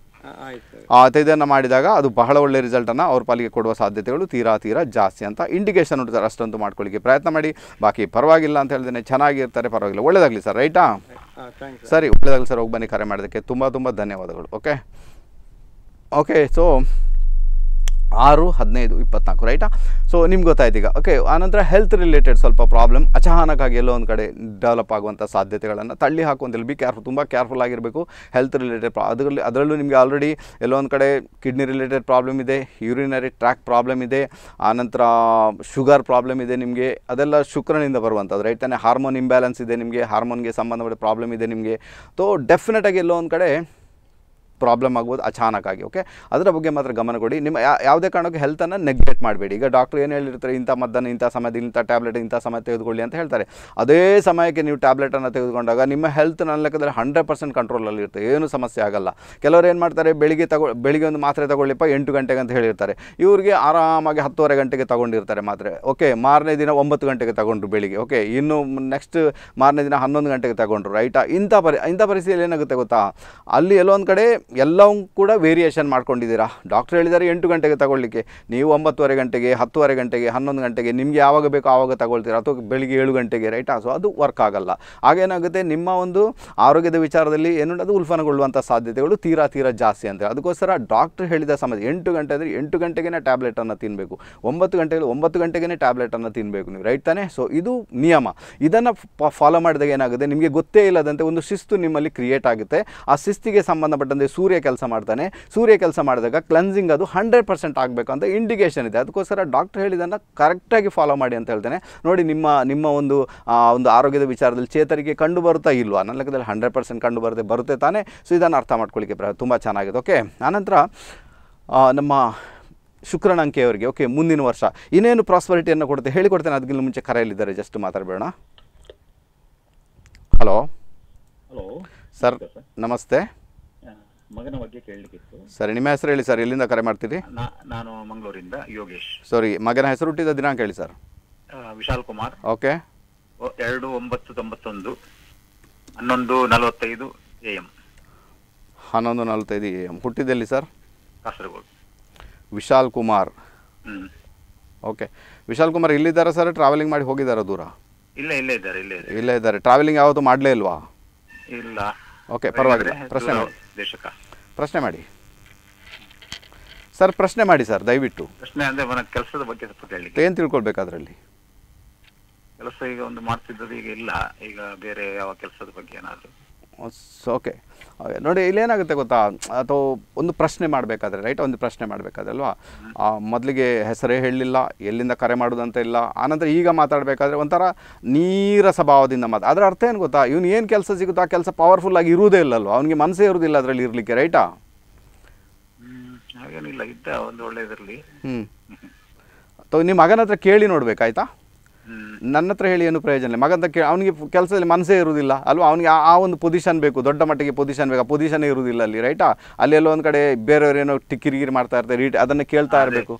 ಇದನ್ನು ಮಾಡಿದಾಗ ಅದು ಬಹಳ ಒಳ್ಳೆ ರಿಸಲ್ಟನ್ನು ಅವ್ರ ಪಾಲಿಗೆ ಕೊಡುವ ಸಾಧ್ಯತೆಗಳು ತೀರಾ ತೀರಾ ಜಾಸ್ತಿ ಅಂತ ಇಂಡಿಕೇಶನ್ ಉಂಟು ಸರ್ ಅಷ್ಟೊಂದು ಮಾಡ್ಕೊಳ್ಳಿಕ್ಕೆ ಪ್ರಯತ್ನ ಮಾಡಿ ಬಾಕಿ ಪರವಾಗಿಲ್ಲ ಅಂತ ಹೇಳಿದ್ರೆ ಚೆನ್ನಾಗಿರ್ತಾರೆ ಪರವಾಗಿಲ್ಲ ಒಳ್ಳೇದಾಗಲಿ ಸರ್ ರೈಟಾ ಸರಿ ಒಳ್ಳೇದಾಗಲಿ ಸರ್ ಹೋಗಿ ಬನ್ನಿ ಕರೆ ಮಾಡೋದಕ್ಕೆ ತುಂಬ ತುಂಬ ಧನ್ಯವಾದಗಳು ಓಕೆ ಓಕೆ ಸೊ ಆರು ಹದಿನೈದು ಇಪ್ಪತ್ನಾಲ್ಕು ರೈಟಾ ಸೊ ನಿಮ್ಗೆ ಗೊತ್ತಾಯ್ತೀಗ ಈಗ ಓಕೆ ಆನಂತರ ಹೆಲ್ತ್ ರಿಲೇಟೆಡ್ ಸ್ವಲ್ಪ ಪ್ರಾಬ್ಲಮ್ ಅಚಾನಕ್ಕಾಗಿ ಎಲ್ಲೋ ಒಂದು ಕಡೆ ಡೆವಲಪ್ ಆಗುವಂಥ ಸಾಧ್ಯತೆಗಳನ್ನು ತಳ್ಳಿ ಹಾಕುವಂತಿಲ್ಲ ಬಿ ಕೇರ್ಫು ತುಂಬ ಕೇರ್ಫುಲ್ ಆಗಿರಬೇಕು ಹೆಲ್ತ್ ರಿಲೇಟೆಡ್ ಪ್ರಾ ಅದರಲ್ಲಿ ಅದರಲ್ಲೂ ನಿಮಗೆ ಆಲ್ರೆಡಿ ಎಲ್ಲೋ ಒಂದು ಕಡೆ ಕಿಡ್ನಿ ರಿಲೇಟೆಡ್ ಪ್ರಾಬ್ಲಮ್ ಇದೆ ಯೂರಿನರಿ ಟ್ರ್ಯಾಕ್ ಪ್ರಾಬ್ಲಮ್ ಇದೆ ಆನಂತರ ಶುಗರ್ ಪ್ರಾಬ್ಲಮ್ ಇದೆ ನಿಮಗೆ ಅದೆಲ್ಲ ಶುಕ್ರನಿಂದ ಬರುವಂಥದ್ದು ರೈಟ್ ತಾನೇ ಹಾರ್ಮೋನ್ ಇಂಬ್ಯಾಲೆನ್ಸ್ ಇದೆ ನಿಮಗೆ ಹಾರ್ಮೋನ್ಗೆ ಸಂಬಂಧಪಟ್ಟ ಪ್ರಾಬ್ಲಮ್ ಇದೆ ನಿಮಗೆ ತೋ ಡೆಫಿನೆಟಾಗಿ ಎಲ್ಲೋ ಒಂದು ಕಡೆ ಪ್ರಾಬ್ಲಮ್ ಆಗ್ಬೋದು ಅಚಾನಕ್ಕಾಗಿ ಓಕೆ ಅದರ ಬಗ್ಗೆ ಮಾತ್ರ ಗಮನ ಕೊಡಿ ನಿಮ್ಮ ಯಾವುದೇ ಕಾರಣಕ್ಕೂ ಹೆಲ್ತನ್ನು ನೆಗ್ಲೆಕ್ಟ್ ಮಾಡಬೇಡಿ ಈಗ ಡಾಕ್ಟ್ರು ಏನು ಹೇಳಿರ್ತಾರೆ ಇಂಥ ಮದ್ದನ್ನು ಇಂಥ ಸಮಯದಲ್ಲಿ ಇಂಥ ಟ್ಯಾಬ್ಲೆಟ್ ಇಂಥ ಸಮಯ ತೆಗೆದುಕೊಳ್ಳಿ ಅಂತ ಹೇಳ್ತಾರೆ ಅದೇ ಸಮಯಕ್ಕೆ ನೀವು ಟ್ಯಾಬ್ಲೆಟನ್ನು ತೆಗೆದುಕೊಂಡಾಗ ನಿಮ್ಮ ಹೆಲ್ತ್ ನನ್ನ ಲೆಕ್ಕದಲ್ಲಿ ಹಂಡ್ರೆಡ್ ಪರ್ಸೆಂಟ್ ಕಂಟ್ರೋಲಲ್ಲಿ ಇರ್ತದೆ ಏನು ಸಮಸ್ಯೆ ಆಗಲ್ಲ ಕೆಲವರು ಏನು ಮಾಡ್ತಾರೆ ಬೆಳಿಗ್ಗೆ ತಗೊ ಬೆಳಿಗ್ಗೆ ಒಂದು ಮಾತ್ರೆ ತಗೊಳ್ಳಿಪ್ಪ ಎಂಟು ಗಂಟೆಗೆ ಅಂತ ಹೇಳಿರ್ತಾರೆ ಇವರಿಗೆ ಆರಾಮಾಗಿ ಹತ್ತುವರೆ ಗಂಟೆಗೆ ತಗೊಂಡಿರ್ತಾರೆ ಮಾತ್ರೆ ಓಕೆ ಮಾರನೇ ದಿನ ಒಂಬತ್ತು ಗಂಟೆಗೆ ತಗೊಂಡ್ರು ಬೆಳಿಗ್ಗೆ ಓಕೆ ಇನ್ನು ನೆಕ್ಸ್ಟ್ ಮಾರನೇ ದಿನ ಹನ್ನೊಂದು ಗಂಟೆಗೆ ತಗೊಂಡ್ರು ರೈಟಾ ಇಂಥ ಪರಿ ಇಂಥ ಪರಿಸ್ಥಿತಿಯಲ್ಲಿ ಏನಾಗುತ್ತೆ ಗೊತ್ತಾ ಅಲ್ಲಿ ಎಲ್ಲೊಂದು ಕಡೆ ಎಲ್ಲವೂ ಕೂಡ ವೇರಿಯೇಷನ್ ಮಾಡ್ಕೊಂಡಿದ್ದೀರಾ ಡಾಕ್ಟ್ರ್ ಹೇಳಿದ್ದಾರೆ ಎಂಟು ಗಂಟೆಗೆ ತಗೊಳ್ಳಿಕ್ಕೆ ನೀವು ಒಂಬತ್ತುವರೆ ಗಂಟೆಗೆ ಹತ್ತುವರೆ ಗಂಟೆಗೆ ಹನ್ನೊಂದು ಗಂಟೆಗೆ ನಿಮಗೆ ಯಾವಾಗ ಬೇಕೋ ಆವಾಗ ತಗೊಳ್ತೀರಾ ಅಥವಾ ಬೆಳಿಗ್ಗೆ ಏಳು ಗಂಟೆಗೆ ರೈಟಾ ಸೊ ಅದು ವರ್ಕ್ ಆಗಲ್ಲ ಹಾಗೇನಾಗುತ್ತೆ ನಿಮ್ಮ ಒಂದು ಆರೋಗ್ಯದ ವಿಚಾರದಲ್ಲಿ ಏನು ಅದು ಉಲ್ಫನಗೊಳ್ಳುವಂಥ ಸಾಧ್ಯತೆಗಳು ತೀರಾ ತೀರಾ ಜಾಸ್ತಿ ಅಂತ ಅದಕ್ಕೋಸ್ಕರ ಡಾಕ್ಟ್ರ್ ಹೇಳಿದ ಸಮಯ ಎಂಟು ಗಂಟೆ ಅಂದರೆ ಎಂಟು ಗಂಟೆಗೇ ಟ್ಯಾಬ್ಲೆಟನ್ನು ತಿನ್ನಬೇಕು ಒಂಬತ್ತು ಗಂಟೆಗೆ ಒಂಬತ್ತು ಗಂಟೆಗೇ ಟ್ಯಾಬ್ಲೆಟನ್ನು ತಿನ್ನಬೇಕು ನೀವು ರೈಟ್ ತಾನೇ ಸೊ ಇದು ನಿಯಮ ಇದನ್ನು ಫಾಲೋ ಮಾಡಿದಾಗ ಏನಾಗುತ್ತೆ ನಿಮಗೆ ಗೊತ್ತೇ ಇಲ್ಲದಂತೆ ಒಂದು ಶಿಸ್ತು ನಿಮ್ಮಲ್ಲಿ ಕ್ರಿಯೇಟ್ ಆಗುತ್ತೆ ಆ ಶಿಸ್ತಿಗೆ ಸಂಬಂಧಪಟ್ಟಂತೆ ಸೂರ್ಯ ಕೆಲಸ ಮಾಡ್ತಾನೆ ಸೂರ್ಯ ಕೆಲಸ ಮಾಡಿದಾಗ ಕ್ಲೆನ್ಸಿಂಗ್ ಅದು ಹಂಡ್ರೆಡ್ ಪರ್ಸೆಂಟ್ ಆಗಬೇಕು ಅಂತ ಇಂಡಿಕೇಷನ್ ಇದೆ ಅದಕ್ಕೋಸ್ಕರ ಡಾಕ್ಟರ್ ಹೇಳಿದ್ದನ್ನು ಕರೆಕ್ಟಾಗಿ ಫಾಲೋ ಮಾಡಿ ಅಂತ ಹೇಳ್ತೇನೆ ನೋಡಿ ನಿಮ್ಮ ನಿಮ್ಮ ಒಂದು ಒಂದು ಆರೋಗ್ಯದ ವಿಚಾರದಲ್ಲಿ ಚೇತರಿಕೆ ಕಂಡು ಬರುತ್ತಾ ಇಲ್ವಾ ನನ್ನ ಲೆಕ್ಕದಲ್ಲಿ ಹಂಡ್ರೆಡ್ ಪರ್ಸೆಂಟ್ ಕಂಡು ಬರುತ್ತೆ ಬರುತ್ತೆ ತಾನೇ ಸೊ ಇದನ್ನು ಅರ್ಥ ಮಾಡ್ಕೊಳ್ಳಿಕ್ಕೆ ಪ್ರ ತುಂಬ ಚೆನ್ನಾಗಿದೆ ಓಕೆ ಆನಂತರ ನಮ್ಮ ಶುಕ್ರನಂಕೆಯವರಿಗೆ ಓಕೆ ಮುಂದಿನ ವರ್ಷ ಇನ್ನೇನು ಪ್ರಾಸ್ಪರಿಟಿಯನ್ನು ಕೊಡುತ್ತೆ ಹೇಳಿಕೊಡ್ತೇನೆ ಅದಕ್ಕಿಂತ ಮುಂಚೆ ಕರೆಯಲ್ಲಿದ್ದಾರೆ ಜಸ್ಟ್ ಮಾತಾಡಬೇಡ ಹಲೋ ಹಲೋ ಸರ್ ನಮಸ್ತೆ ಮಗನ ಬಗ್ಗೆ ಕೇಳಲಿಕ್ಕಿತ್ತು ಸರಿ ನಿಮ್ಮ ಹೆಸರು ಹೇಳಿ ಸರ್ ಎಲ್ಲಿಂದ ಕರೆ ಮಾಡ್ತೀರಿ ನಾನು ಮಂಗಳೂರಿಂದ ಯೋಗೇಶ್ ಸರಿ ಮಗನ ಹೆಸರು ಹುಟ್ಟಿದ ದಿನಾಂಕ ಹೇಳಿ ಸರ್ ವಿಶಾಲ್ ಕುಮಾರ್ ಓಕೆ ಎರಡು ಒಂಬತ್ತು ತೊಂಬತ್ತೊಂದು ಹನ್ನೊಂದು ನಲವತ್ತೈದು ಎ ಎಂ ಹನ್ನೊಂದು ನಲವತ್ತೈದು ಎ ಎಂ ಹುಟ್ಟಿದ್ದೆಲ್ಲಿ ಸರ್ ಕಾಸರಗೋಡು ವಿಶಾಲ್ ಕುಮಾರ್ ಓಕೆ ವಿಶಾಲ್ ಕುಮಾರ್ ಇಲ್ಲಿದ್ದಾರೆ ಸರ್ ಟ್ರಾವೆಲಿಂಗ್ ಮಾಡಿ ಹೋಗಿದ್ದಾರೆ ದೂರ ಇಲ್ಲ ಇಲ್ಲ ಇದ್ದಾರೆ ಇಲ್ಲ ಇಲ್ಲೇ ಇದ್ದಾರೆ ಟ್ರಾವೆಲಿಂಗ್ ಯಾವತ್ತು ಮಾಡಲೇ ಇಲ್ವಾ ಇಲ್ಲ ಓಕೆ ಪರವಾಗಿಲ್ಲ ಪ್ರಶ್ನೆ ದೇಶಕ ಪ್ರಶ್ನೆ ಮಾಡಿ ಸರ್ ಪ್ರಶ್ನೆ ಮಾಡಿ ಸರ್ ದಯವಿಟ್ಟು ಪ್ರಶ್ನೆ ಅಂದ್ರೆ ಅವನ ಕೆಲಸದ ಬಗ್ಗೆ ಸ್ವಲ್ಪ ಹೇಳಿ ಏನು ತಿಳ್ಕೊಳ್ಬೇಕು ಅದರಲ್ಲಿ ಕೆಲಸ ಈಗ ಒಂದು ಮಾಡ್ತಿದ್ದದ್ದು ಈಗ ಇಲ್ಲ ಈಗ ಬೇರೆ ಯಾವ ಕೆಲಸದ ಬಗ್ಗೆ ಏನಾದರೂ ಓಕೆ ನೋಡಿ ಇಲ್ಲೇನಾಗುತ್ತೆ ಗೊತ್ತಾ ಅಥವಾ ಒಂದು ಪ್ರಶ್ನೆ ಮಾಡಬೇಕಾದ್ರೆ ರೈಟ್ ಒಂದು ಪ್ರಶ್ನೆ ಮಾಡಬೇಕಾದ್ರೆ ಅಲ್ವಾ ಮೊದಲಿಗೆ ಹೆಸರೇ ಹೇಳಲಿಲ್ಲ ಎಲ್ಲಿಂದ ಕರೆ ಮಾಡೋದಂತ ಇಲ್ಲ ಆನಂತರ ಈಗ ಮಾತಾಡಬೇಕಾದ್ರೆ ಒಂಥರ ನೀರ ಸ್ವಭಾವದಿಂದ ಮಾತು ಅದರ ಅರ್ಥ ಏನು ಗೊತ್ತಾ ಇವನು ಏನು ಕೆಲಸ ಸಿಗುತ್ತೆ ಆ ಕೆಲಸ ಪವರ್ಫುಲ್ ಆಗಿ ಇರುವುದೇ ಇಲ್ಲಲ್ವ ಅವನಿಗೆ ಮನಸ್ಸೇ ಇರುವುದಿಲ್ಲ ಅದರಲ್ಲಿ ಇರಲಿಕ್ಕೆ ರೈಟಾ ಹಾಗೇನಿಲ್ಲ ಇದ್ದ ಒಂದು ಒಳ್ಳೆಯದರಲ್ಲಿ ಹ್ಞೂ ಅಥವಾ ನಿಮ್ಮ ಮಗನ ಹತ್ರ ಕೇಳಿ ನೋಡ್ಬೇಕಾಯ್ತಾ ನನ್ನ ಹತ್ರ ಹೇಳಿ ಏನು ಪ್ರಯೋಜನ ಇಲ್ಲ ಮಗಂತ ಕೇಳಿ ಅವನಿಗೆ ಕೆಲಸದಲ್ಲಿ ಮನಸ್ಸೇ ಇರುವುದಿಲ್ಲ ಅಲ್ವಾ ಅವನಿಗೆ ಆ ಒಂದು ಪೊಸಿಷನ್ ಬೇಕು ದೊಡ್ಡ ಮಟ್ಟಿಗೆ ಪೊಸಿಷನ್ ಬೇಕು ಆ ಪೊಸಿಷನೇ ಇರುವುದಿಲ್ಲ ಅಲ್ಲಿ ರೈಟಾ ಅಲ್ಲಿ ಎಲ್ಲೋ ಕಡೆ ಬೇರೆಯವ್ರು ಏನೋ ಕಿರಿಗಿರಿ ಮಾಡ್ತಾ ಇರ್ತಾರೆ ರೀಟ್ ಅದನ್ನು ಕೇಳ್ತಾ ಇರಬೇಕು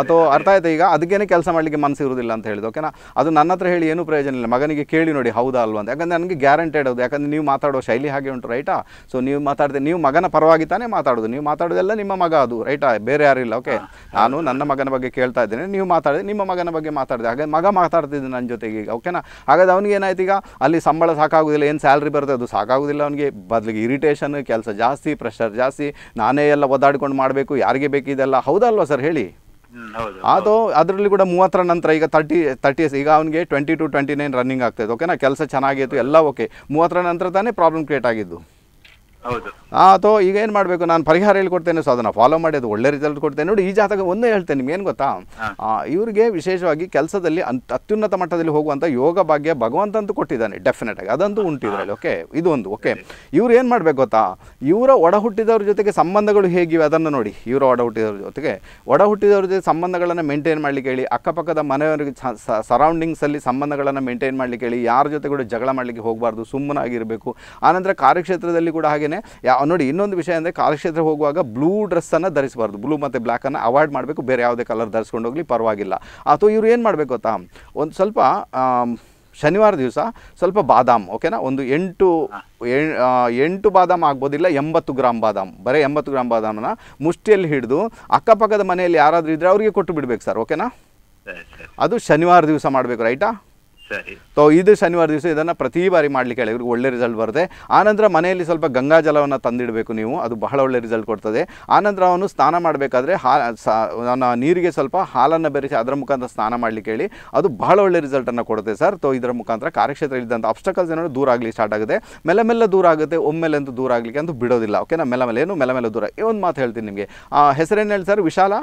ಅಥವಾ ಅರ್ಥ ಆಯ್ತಾ ಈಗ ಅದಕ್ಕೇನೆ ಕೆಲಸ ಮಾಡಲಿಕ್ಕೆ ಮನಸ್ಸು ಇರುವುದಿಲ್ಲ ಅಂತ ಹೇಳಿದ ಓಕೆನಾ ಅದು ನನ್ನ ಹತ್ರ ಹೇಳಿ ಏನು ಪ್ರಯೋಜನ ಇಲ್ಲ ಮಗನಿಗೆ ಕೇಳಿ ನೋಡಿ ಹೌದಾ ಅಲ್ವಾ ಅಂತ ಯಾಕಂದರೆ ನನಗೆ ಗ್ಯಾರಂಟೆಡ್ ಅದು ಯಾಕಂದ್ರೆ ನೀವು ಮಾತಾಡೋ ಶೈಲಿ ಹಾಗೆ ಉಂಟು ರೈಟಾ ಸೊ ನೀವು ಮಾತಾಡ್ತೀವಿ ನೀವು ಮಗನ ಪರವಾಗಿ ತಾನೇ ಮಾತಾಡೋದು ನೀವು ಮಾತಾಡೋದೆಲ್ಲ ನಿಮ್ಮ ಮಗ ಅದು ರೈಟಾ ಬೇರೆ ಯಾರಿಲ್ಲ ಓಕೆ ನಾನು ನನ್ನ ಮಗನ ಬಗ್ಗೆ ಕೇಳ್ತಾ ಇದ್ದೇನೆ ನೀವು ಮಾತಾಡಿದೆ ನಿಮ್ಮ ಮಗನ ಬಗ್ಗೆ ಮಾತಾಡಿದೆ ಹಾಗೆ ಮಗ ಮಾತಾಡ್ತಿದ್ದೆ ನನ್ನ ಜೊತೆಗೆ ಈಗ ಓಕೆನಾ ಹಾಗಾದ್ರೆ ಅವ್ನಿಗೆ ಏನಾಯ್ತು ಈಗ ಅಲ್ಲಿ ಸಂಬಳ ಸಾಕಾಗೋದಿಲ್ಲ ಏನು ಸ್ಯಾಲ್ರಿ ಬರುತ್ತೆ ಅದು ಸಾಕಾಗೋದಿಲ್ಲ ಅವ್ನಿಗೆ ಬದಲಿಗೆ ಇರಿಟೇಷನ್ ಕೆಲಸ ಜಾಸ್ತಿ ಪ್ರೆಷರ್ ಜಾಸ್ತಿ ನಾನೇ ಎಲ್ಲ ಒದ್ದಾಡ್ಕೊಂಡು ಮಾಡಬೇಕು ಯಾರಿಗೆ ಬೇಕಿದೆಲ್ಲ ಹೌದಲ್ವಾ ಸರ್ ಹೇಳಿ ಅದು ಅದರಲ್ಲಿ ಕೂಡ ಮೂವತ್ತರ ನಂತರ ಈಗ ತರ್ಟಿ ತರ್ಟಿ ಈಗ ಅವನಿಗೆ twenty two twenty nine running ಆಗ್ತಾಯಿತ್ತು ಓಕೆನಾ ಕೆಲಸ ಚೆನ್ನಾಗಿತ್ತು ಎಲ್ಲ ಓಕೆ ಮೂವತ್ತರ ನಂತರ ತಾನೇ ಪ್ರಾಬ್ಲಮ್ ಕ್ರಿಯೇಟ್ ಆಗಿದ್ದು ಅಥವಾ ಈಗ ಏನ್ ಮಾಡಬೇಕು ನಾನು ಪರಿಹಾರ ಹೇಳ್ಕೊಡ್ತೇನೆ ಸೊ ಅದನ್ನ ಫಾಲೋ ಮಾಡಿ ಅದು ಒಳ್ಳೆ ರಿಸಲ್ಟ್ ಕೊಡ್ತೇನೆ ನೋಡಿ ಈ ಜಾತಕ ಒಂದೇ ಹೇಳ್ತೇನೆ ನಿಮ್ಗೆ ಏನು ಗೊತ್ತಾ ಇವರಿಗೆ ವಿಶೇಷವಾಗಿ ಕೆಲಸದಲ್ಲಿ ಅಂತ ಅತ್ಯುನ್ನತ ಮಟ್ಟದಲ್ಲಿ ಹೋಗುವಂತ ಯೋಗ ಭಾಗ್ಯ ಭಗವಂತಂತೂ ಕೊಟ್ಟಿದ್ದಾನೆ ಡೆಫಿನೆಟ್ ಆಗಿ ಅದಂತೂ ಉಂಟು ಇದರಲ್ಲಿ ಓಕೆ ಇದೊಂದು ಓಕೆ ಇವ್ರು ಏನು ಮಾಡ್ಬೇಕು ಗೊತ್ತಾ ಇವರ ಒಡ ಹುಟ್ಟಿದವ್ರ ಜೊತೆಗೆ ಸಂಬಂಧಗಳು ಹೇಗಿವೆ ಅದನ್ನು ನೋಡಿ ಇವರ ಒಡ ಹುಟ್ಟಿದವ್ರ ಜೊತೆಗೆ ಒಡ ಹುಟ್ಟಿದವ್ರ ಜೊತೆ ಸಂಬಂಧಗಳನ್ನು ಮೇಂಟೈನ್ ಮಾಡಲಿಕ್ಕೆ ಹೇಳಿ ಅಕ್ಕಪಕ್ಕದ ಮನೆಯವರಿಗೆ ಅಲ್ಲಿ ಸಂಬಂಧಗಳನ್ನು ಮೇಂಟೈನ್ ಮಾಡಲಿಕ್ಕೆ ಹೇಳಿ ಯಾರ ಜೊತೆ ಕೂಡ ಜಗಳ ಮಾಡಲಿಕ್ಕೆ ಹೋಗಬಾರ್ದು ಸುಮ್ಮನಾಗಿರಬೇಕು ಆನಂತರ ಕಾರ್ಯಕ್ಷೇತ್ರದಲ್ಲಿ ಕೂಡ ಹಾಗೆ ನೋಡಿ ಇನ್ನೊಂದು ವಿಷಯ ಅಂದರೆ ಕಾಲಕ್ಷೇತ್ರ ಹೋಗುವಾಗ ಬ್ಲೂ ಡ್ರೆಸ್ಸನ್ನು ಧರಿಸಬಾರ್ದು ಬ್ಲೂ ಮತ್ತು ಬ್ಲ್ಯಾಕನ್ನು ಅವಾಯ್ಡ್ ಮಾಡಬೇಕು ಬೇರೆ ಯಾವುದೇ ಕಲರ್ ಧರಿಸ್ಕೊಂಡು ಹೋಗಲಿ ಪರವಾಗಿಲ್ಲ ಅಥವಾ ಇವರು ಏನು ಮಾಡಬೇಕು ಗೊತ್ತಾ ಒಂದು ಸ್ವಲ್ಪ ಶನಿವಾರ ದಿವಸ ಸ್ವಲ್ಪ ಬಾದಾಮ್ ಓಕೆನಾ ಒಂದು ಎಂಟು ಎಂಟು ಬಾದಾಮ್ ಆಗ್ಬೋದಿಲ್ಲ ಎಂಬತ್ತು ಗ್ರಾಮ್ ಬಾದಾಮ್ ಬರೀ ಎಂಬತ್ತು ಗ್ರಾಮ್ ಬಾದಾಮನ್ನ ಮುಷ್ಟಿಯಲ್ಲಿ ಹಿಡಿದು ಅಕ್ಕಪಕ್ಕದ ಮನೆಯಲ್ಲಿ ಯಾರಾದರೂ ಇದ್ದರೆ ಅವರಿಗೆ ಕೊಟ್ಟು ಬಿಡ್ಬೇಕು ಸರ್ ಓಕೆನಾ ಅದು ಶನಿವಾರ ದಿವಸ ಮಾಡಬೇಕು ರೈಟಾ ಸರಿ ಸೊ ಇದು ಶನಿವಾರ ದಿವಸ ಇದನ್ನು ಪ್ರತಿ ಬಾರಿ ಮಾಡಲಿಕ್ಕೆ ಹೇಳಿ ಇವ್ರಿಗೆ ಒಳ್ಳೆ ರಿಸಲ್ಟ್ ಬರುತ್ತೆ ಆನಂತರ ಮನೆಯಲ್ಲಿ ಸ್ವಲ್ಪ ಗಂಗಾ ಜಲವನ್ನು ತಂದಿಡಬೇಕು ನೀವು ಅದು ಬಹಳ ಒಳ್ಳೆ ರಿಸಲ್ಟ್ ಕೊಡ್ತದೆ ಆನಂತರ ಅವನು ಸ್ನಾನ ಮಾಡಬೇಕಾದ್ರೆ ಹಾ ನೀರಿಗೆ ಸ್ವಲ್ಪ ಹಾಲನ್ನು ಬೆರೆಸಿ ಅದರ ಮುಖಾಂತರ ಸ್ನಾನ ಮಾಡಲಿಕ್ಕೆ ಹೇಳಿ ಅದು ಬಹಳ ಒಳ್ಳೆ ರಿಸಲ್ಟನ್ನು ಕೊಡುತ್ತೆ ಸರ್ ತೊ ಇದರ ಮುಖಾಂತರ ಕಾರ್ಯಕ್ಷೇತ್ರ ಇದ್ದಂಥ ಅಬ್ಸ್ಟಕಲ್ಸ್ ಏನಾದರೂ ದೂರ ಆಗಲಿ ಸ್ಟಾರ್ಟ್ ಆಗುತ್ತೆ ಮೆಲ್ಲ ಮೆಲ್ಲ ದೂರ ಆಗುತ್ತೆ ಒಮ್ಮೆಲೆ ಅಂತೂ ದೂರ ಆಗಲಿಕ್ಕೆ ಅಂತೂ ಬಿಡೋದಿಲ್ಲ ಓಕೆನಾ ಮೆಲ್ಲ ಮೇಲೆ ಏನು ಮೆಲ್ಲ ಮೇಲೆ ದೂರ ಒಂದು ಮಾತು ಹೇಳ್ತೀನಿ ನಿಮಗೆ ಹೆಸರೇನು ಹೇಳಿ ಸರ್ ವಿಶಾಲ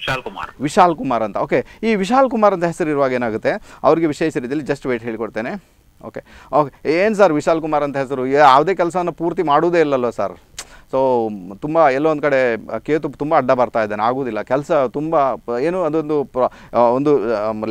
ವಿಶಾಲ್ ಕುಮಾರ್ ವಿಶಾಲ್ ಕುಮಾರ್ ಅಂತ ಓಕೆ ಈ ವಿಶಾಲ್ ಕುಮಾರ್ ಅಂತ ಹೆಸರು ಇರುವಾಗ ಏನಾಗುತ್ತೆ ಅವ್ರಿಗೆ ವಿಶೇಷ ರೀತಿಯಲ್ಲಿ ಜಸ್ಟ್ ವೇಟ್ ಹೇಳಿಕೊಡ್ತೇನೆ ಓಕೆ ಓಕೆ ಏನು ಸರ್ ವಿಶಾಲ್ ಕುಮಾರ್ ಅಂತ ಹೆಸರು ಯಾವುದೇ ಕೆಲಸವನ್ನು ಪೂರ್ತಿ ಮಾಡುವುದೇ ಇಲ್ಲಲ್ವ ಸರ್ ಸೊ ತುಂಬ ಎಲ್ಲೋ ಒಂದು ಕಡೆ ಕೇತು ತುಂಬ ಅಡ್ಡ ಬರ್ತಾ ಇದ್ದಾನೆ ಆಗೋದಿಲ್ಲ ಕೆಲಸ ತುಂಬ ಏನು ಅದೊಂದು ಪ್ರ ಒಂದು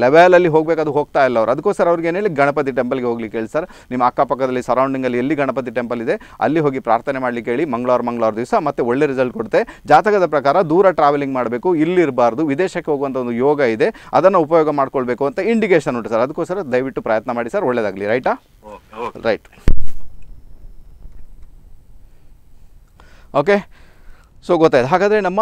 ಲೆವೆಲಲ್ಲಿ ಅದು ಹೋಗ್ತಾ ಇಲ್ಲ ಅವರು ಅದಕ್ಕೋಸ್ಕರ ಅವ್ರಿಗೆ ಹೇಳಿ ಗಣಪತಿ ಟೆಂಪಲ್ಗೆ ಹೋಗ್ಲಿಕ್ಕೆ ಹೇಳಿ ಸರ್ ನಿಮ್ಮ ಅಕ್ಕಪಕ್ಕದಲ್ಲಿ ಸರೌಂಡಿಂಗಲ್ಲಿ ಎಲ್ಲಿ ಗಣಪತಿ ಟೆಂಪಲ್ ಇದೆ ಅಲ್ಲಿ ಹೋಗಿ ಪ್ರಾರ್ಥನೆ ಮಾಡಲಿಕ್ಕೆ ಹೇಳಿ ಮಂಗಳವಾರ ಮಂಗಳವಾರ ದಿವಸ ಮತ್ತೆ ಒಳ್ಳೆ ರಿಸಲ್ಟ್ ಕೊಡುತ್ತೆ ಜಾತಕದ ಪ್ರಕಾರ ದೂರ ಟ್ರಾವೆಲಿಂಗ್ ಮಾಡಬೇಕು ಇಲ್ಲಿರಬಾರ್ದು ವಿದೇಶಕ್ಕೆ ಹೋಗುವಂಥ ಒಂದು ಯೋಗ ಇದೆ ಅದನ್ನು ಉಪಯೋಗ ಮಾಡ್ಕೊಳ್ಬೇಕು ಅಂತ ಇಂಡಿಕೇಶನ್ ಉಂಟು ಸರ್ ಅದಕ್ಕೋಸ್ಕರ ದಯವಿಟ್ಟು ಪ್ರಯತ್ನ ಮಾಡಿ ಸರ್ ಒಳ್ಳೆಯದಾಗಲಿ ರೈಟಾ ರೈಟ್ okay ಸೊ ಗೊತ್ತಾಯ್ತು ಹಾಗಾದರೆ ನಮ್ಮ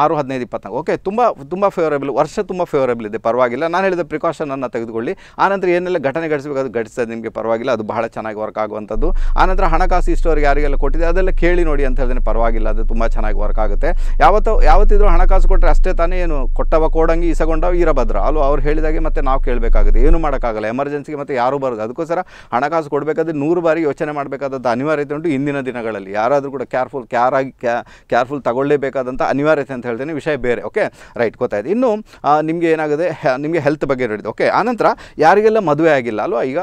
ಆರು ಹದಿನೈದು ಇಪ್ಪತ್ನಾಲ್ಕು ಓಕೆ ತುಂಬ ತುಂಬ ಫೇವರೇಬಲ್ ವರ್ಷ ತುಂಬ ಫೇವರೇಬಲ್ ಇದೆ ಪರವಾಗಿಲ್ಲ ನಾನು ಹೇಳಿದ ಪ್ರಿಕಾಷನನ್ನು ತೆಗೆದುಕೊಳ್ಳಿ ಆನಂತರ ಏನೆಲ್ಲ ಘಟನೆ ಘಟಿಸಬೇಕು ಅದು ಘಟಿಸೋದು ನಿಮಗೆ ಪರವಾಗಿಲ್ಲ ಅದು ಬಹಳ ಚೆನ್ನಾಗಿ ವರ್ಕ್ ಆಗುವಂಥದ್ದು ಆನಂತರ ಹಣಕಾಸು ಇಷ್ಟವರಿಗೆ ಯಾರಿಗೆಲ್ಲ ಕೊಟ್ಟಿದೆ ಅದೆಲ್ಲ ಕೇಳಿ ನೋಡಿ ಅಂತ ಹೇಳಿದ್ರೆ ಪರವಾಗಿಲ್ಲ ಅದು ತುಂಬ ಚೆನ್ನಾಗಿ ವರ್ಕ್ ಆಗುತ್ತೆ ಯಾವತ್ತೋ ಯಾವತ್ತಿದ್ರೂ ಹಣಕಾಸು ಕೊಟ್ಟರೆ ಅಷ್ಟೇ ತಾನೇ ಏನು ಕೊಟ್ಟವ ಕೋಡಂಗಿ ಇಸಗೊಂಡವ ಇರಬದ್ರ ಅಲ್ಲೂ ಅವ್ರು ಹೇಳಿದಾಗೆ ಮತ್ತೆ ನಾವು ಕೇಳಬೇಕಾಗುತ್ತೆ ಏನು ಮಾಡೋಕ್ಕಾಗಲ್ಲ ಎಮರ್ಜೆನ್ಸಿಗೆ ಮತ್ತು ಯಾರೂ ಬರೋದು ಅದಕ್ಕೋಸ್ಕರ ಹಣಕಾಸು ಕೊಡಬೇಕಾದ್ರೆ ನೂರು ಬಾರಿ ಯೋಚನೆ ಮಾಡಬೇಕಾದದ್ದು ಅನಿವಾರ್ಯತೆ ಉಂಟು ಇಂದಿನ ದಿನಗಳಲ್ಲಿ ಯಾರಾದರೂ ಕೂಡ ಕೇರ್ಫುಲ್ ಕ್ಯಾರಾಗಿ ಕ್ಯಾ ಕೇರ್ಫುಲ್ ತಗೊಳ್ಳೇಬೇಕಾದಂಥ ಅನಿವಾರ್ಯತೆ ಅಂತ ಹೇಳ್ತೀನಿ ವಿಷಯ ಬೇರೆ ಓಕೆ ರೈಟ್ ಗೊತ್ತಾಯ್ತು ಇನ್ನು ನಿಮಗೆ ಏನಾಗಿದೆ ನಿಮಗೆ ಹೆಲ್ತ್ ಬಗ್ಗೆ ನೋಡಿದೆ ಓಕೆ ಆನಂತರ ಯಾರಿಗೆಲ್ಲ ಮದುವೆ ಆಗಿಲ್ಲ ಅಲ್ವಾ ಈಗ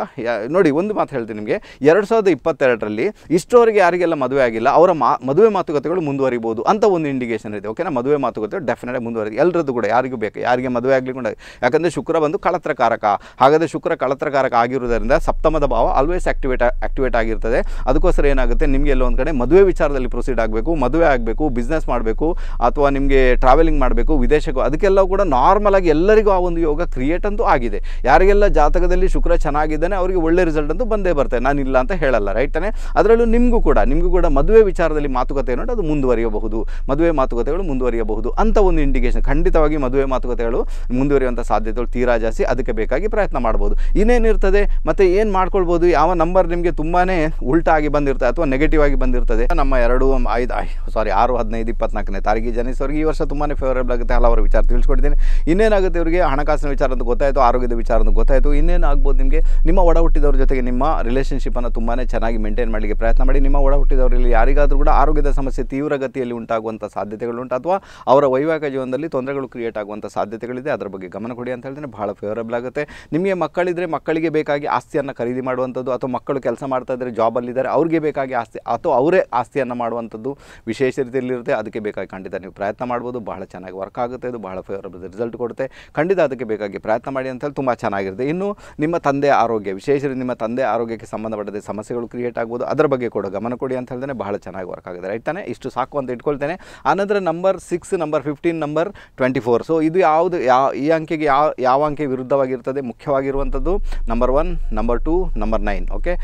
ನೋಡಿ ಒಂದು ಮಾತು ಹೇಳ್ತೀನಿ ನಿಮಗೆ ಎರಡು ಸಾವಿರದ ಇಪ್ಪತ್ತೆರಡರಲ್ಲಿ ಇಷ್ಟೋರಿಗೆ ಯಾರಿಗೆಲ್ಲ ಮದುವೆ ಆಗಿಲ್ಲ ಅವರ ಮಾ ಮದುವೆ ಮಾತುಕತೆಗಳು ಮುಂದುವರಿಬೋದು ಅಂತ ಒಂದು ಇಂಡಿಕೇಷನ್ ಇದೆ ಓಕೆನಾ ಮದುವೆ ಮಾತುಕತೆ ಡೆಫಿನೆಟ್ ಮುಂದುವರಿ ಎಲ್ಲರದ್ದು ಕೂಡ ಯಾರಿಗೂ ಬೇಕು ಯಾರಿಗೆ ಮದುವೆ ಆಗಲಿ ಕೂಡ ಯಾಕಂದರೆ ಶುಕ್ರ ಬಂದು ಕಳತ್ರಕಾರಕ ಹಾಗಾದರೆ ಶುಕ್ರ ಕಳತ್ರಕಾರಕ ಆಗಿರುವುದರಿಂದ ಸಪ್ತಮದ ಭಾವ ಆಲ್ವೇಸ್ ಆಕ್ಟಿವೇಟ್ ಆಕ್ಟಿವೇಟ್ ಆಗಿರ್ತದೆ ಅದಕ್ಕೋಸ್ಕರ ಏನಾಗುತ್ತೆ ನಿಮಗೆ ಎಲ್ಲೊಂದು ಕಡೆ ಮದುವೆ ವಿಚಾರದಲ್ಲಿ ಪ್ರೊಸೀಡ್ ಆಗಬೇಕು ಮದುವೆ ಆಗಬೇಕು ಹೋಗಬೇಕು ಬಿಸ್ನೆಸ್ ಮಾಡಬೇಕು ಅಥವಾ ನಿಮಗೆ ಟ್ರಾವೆಲಿಂಗ್ ಮಾಡಬೇಕು ವಿದೇಶಕ್ಕೂ ಅದಕ್ಕೆಲ್ಲ ಕೂಡ ನಾರ್ಮಲಾಗಿ ಎಲ್ಲರಿಗೂ ಆ ಒಂದು ಯೋಗ ಕ್ರಿಯೇಟ್ ಅಂತೂ ಆಗಿದೆ ಯಾರಿಗೆಲ್ಲ ಜಾತಕದಲ್ಲಿ ಶುಕ್ರ ಚೆನ್ನಾಗಿದ್ದಾನೆ ಅವರಿಗೆ ಒಳ್ಳೆ ರಿಸಲ್ಟ್ ಅಂತೂ ಬಂದೇ ಬರ್ತೇನೆ ನಾನು ಇಲ್ಲ ಅಂತ ಹೇಳಲ್ಲ ರೈಟ್ ತಾನೆ ಅದರಲ್ಲೂ ನಿಮಗೂ ಕೂಡ ನಿಮಗೂ ಕೂಡ ಮದುವೆ ವಿಚಾರದಲ್ಲಿ ಮಾತುಕತೆ ನೋಡಿ ಅದು ಮುಂದುವರಿಯಬಹುದು ಮದುವೆ ಮಾತುಕತೆಗಳು ಮುಂದುವರಿಯಬಹುದು ಅಂತ ಒಂದು ಇಂಡಿಕೇಶನ್ ಖಂಡಿತವಾಗಿ ಮದುವೆ ಮಾತುಕತೆಗಳು ಮುಂದುವರಿಯುವಂಥ ಸಾಧ್ಯತೆಗಳು ತೀರಾ ಜಾಸ್ತಿ ಅದಕ್ಕೆ ಬೇಕಾಗಿ ಪ್ರಯತ್ನ ಮಾಡ್ಬೋದು ಇನ್ನೇನಿರ್ತದೆ ಮತ್ತು ಏನು ಮಾಡ್ಕೊಳ್ಬೋದು ಯಾವ ನಂಬರ್ ನಿಮಗೆ ತುಂಬಾ ಉಲ್ಟಾಗಿ ಬಂದಿರ್ತದೆ ಅಥವಾ ನೆಗೆಟಿವ್ ಆಗಿ ಬಂದಿರ್ತದೆ ನಮ್ಮ ಎರಡು ಐದು ಸಾರಿ ಆರು ಹದಿನೈದು ಇಪ್ಪತ್ನಾಲ್ಕನೇ ತಾರೀಕಿಗೆ ಜನಿಸೋರಿಗೆ ಈ ವರ್ಷ ತುಂಬಾ ಫೇವರೇಬಲ್ ಆಗುತ್ತೆ ಹಲವಾರು ವಿಚಾರ ತಿಳಿಸ್ಕೊಡ್ತೀನಿ ಇನ್ನೇನಾಗುತ್ತೆ ಇವರಿಗೆ ಹಣಕಾಸಿನ ವಿಚಾರ ಅಂತ ಗೊತ್ತಾಯಿತು ಆರೋಗ್ಯದ ವಿಚಾರ ಅಂತ ಗೊತ್ತಾಯಿತು ಆಗ್ಬೋದು ನಿಮಗೆ ನಿಮ್ಮ ಒಡ ಹುಟ್ಟಿದವ್ರ ಜೊತೆಗೆ ನಿಮ್ಮ ರಿಲೇಷನ್ಶಿಪ್ಪನ್ನು ತುಂಬಾ ಚೆನ್ನಾಗಿ ಮೇಂಟೈನ್ ಮಾಡಲಿಕ್ಕೆ ಪ್ರಯತ್ನ ಮಾಡಿ ನಿಮ್ಮ ಒಡ ಹುಟ್ಟಿದವರಲ್ಲಿ ಯಾರಿಗಾದರೂ ಕೂಡ ಆರೋಗ್ಯದ ಸಮಸ್ಯೆ ತೀವ್ರಗತಿಯಲ್ಲಿ ಉಂಟಾಗುವಂಥ ಸಾಧ್ಯತೆಗಳುಂಟು ಅಥವಾ ಅವರ ವೈವಾಹಿಕ ಜೀವನದಲ್ಲಿ ತೊಂದರೆಗಳು ಕ್ರಿಯೇಟ್ ಆಗುವಂಥ ಸಾಧ್ಯತೆಗಳಿದೆ ಅದರ ಬಗ್ಗೆ ಗಮನ ಕೊಡಿ ಅಂತ ಹೇಳಿದ್ರೆ ಭಾಳ ಫೇವರಬಲ್ ಆಗುತ್ತೆ ನಿಮಗೆ ಮಕ್ಕಳಿದ್ರೆ ಮಕ್ಕಳಿಗೆ ಬೇಕಾಗಿ ಆಸ್ತಿಯನ್ನು ಖರೀದಿ ಮಾಡುವಂಥದ್ದು ಅಥವಾ ಮಕ್ಕಳು ಕೆಲಸ ಮಾಡ್ತಾ ಇದ್ದರೆ ಜಾಬಲ್ಲಿದ್ದಾರೆ ಅವ್ರಿಗೆ ಬೇಕಾಗಿ ಆಸ್ತಿ ಅಥವಾ ಅವರೇ ಆಸ್ತಿಯನ್ನು ಮಾಡುವಂಥದ್ದು ವಿಶೇಷ ಇಲ್ಲಿರುತ್ತೆ ಅದಕ್ಕೆ ಬೇಕಾಗಿ ಖಂಡಿತ ನೀವು ಪ್ರಯತ್ನ ಮಾಡ್ಬೋದು ಬಹಳ ಚೆನ್ನಾಗಿ ವರ್ಕ್ ಆಗುತ್ತೆ ಅದು ಬಹಳ ಫೇವರಬಲ್ ರಿಸಲ್ಟ್ ಕೊಡುತ್ತೆ ಖಂಡಿತ ಅದಕ್ಕೆ ಬೇಕಾಗಿ ಪ್ರಯತ್ನ ಮಾಡಿ ಅಂತ ಹೇಳಿ ತುಂಬ ಚೆನ್ನಾಗಿರುತ್ತೆ ಇನ್ನು ನಿಮ್ಮ ತಂದೆ ಆರೋಗ್ಯ ವಿಶೇಷವಾಗಿ ನಿಮ್ಮ ತಂದೆ ಆರೋಗ್ಯಕ್ಕೆ ಸಂಬಂಧಪಟ್ಟಂತೆ ಸಮಸ್ಯೆಗಳು ಕ್ರಿಯೇಟ್ ಆಗ್ಬೋದು ಅದರ ಬಗ್ಗೆ ಕೂಡ ಗಮನ ಕೊಡಿ ಅಂತ ಹೇಳಿದ್ರೆ ಬಹಳ ಚೆನ್ನಾಗಿ ವರ್ಕ್ ಆಗುತ್ತೆ ರೈಟ್ ತಾನೆ ಇಷ್ಟು ಸಾಕು ಅಂತ ಇಟ್ಕೊಳ್ತೇನೆ ಆನಂತರ number six number fifteen number twenty four so ಇದು ಯಾವುದು ಯಾವ ಈ ಅಂಕೆಗೆ ಯಾವ ಯಾವ ಅಂಕೆ ವಿರುದ್ಧವಾಗಿರ್ತದೆ ಮುಖ್ಯವಾಗಿರುವಂಥದ್ದು number one number two number nine okay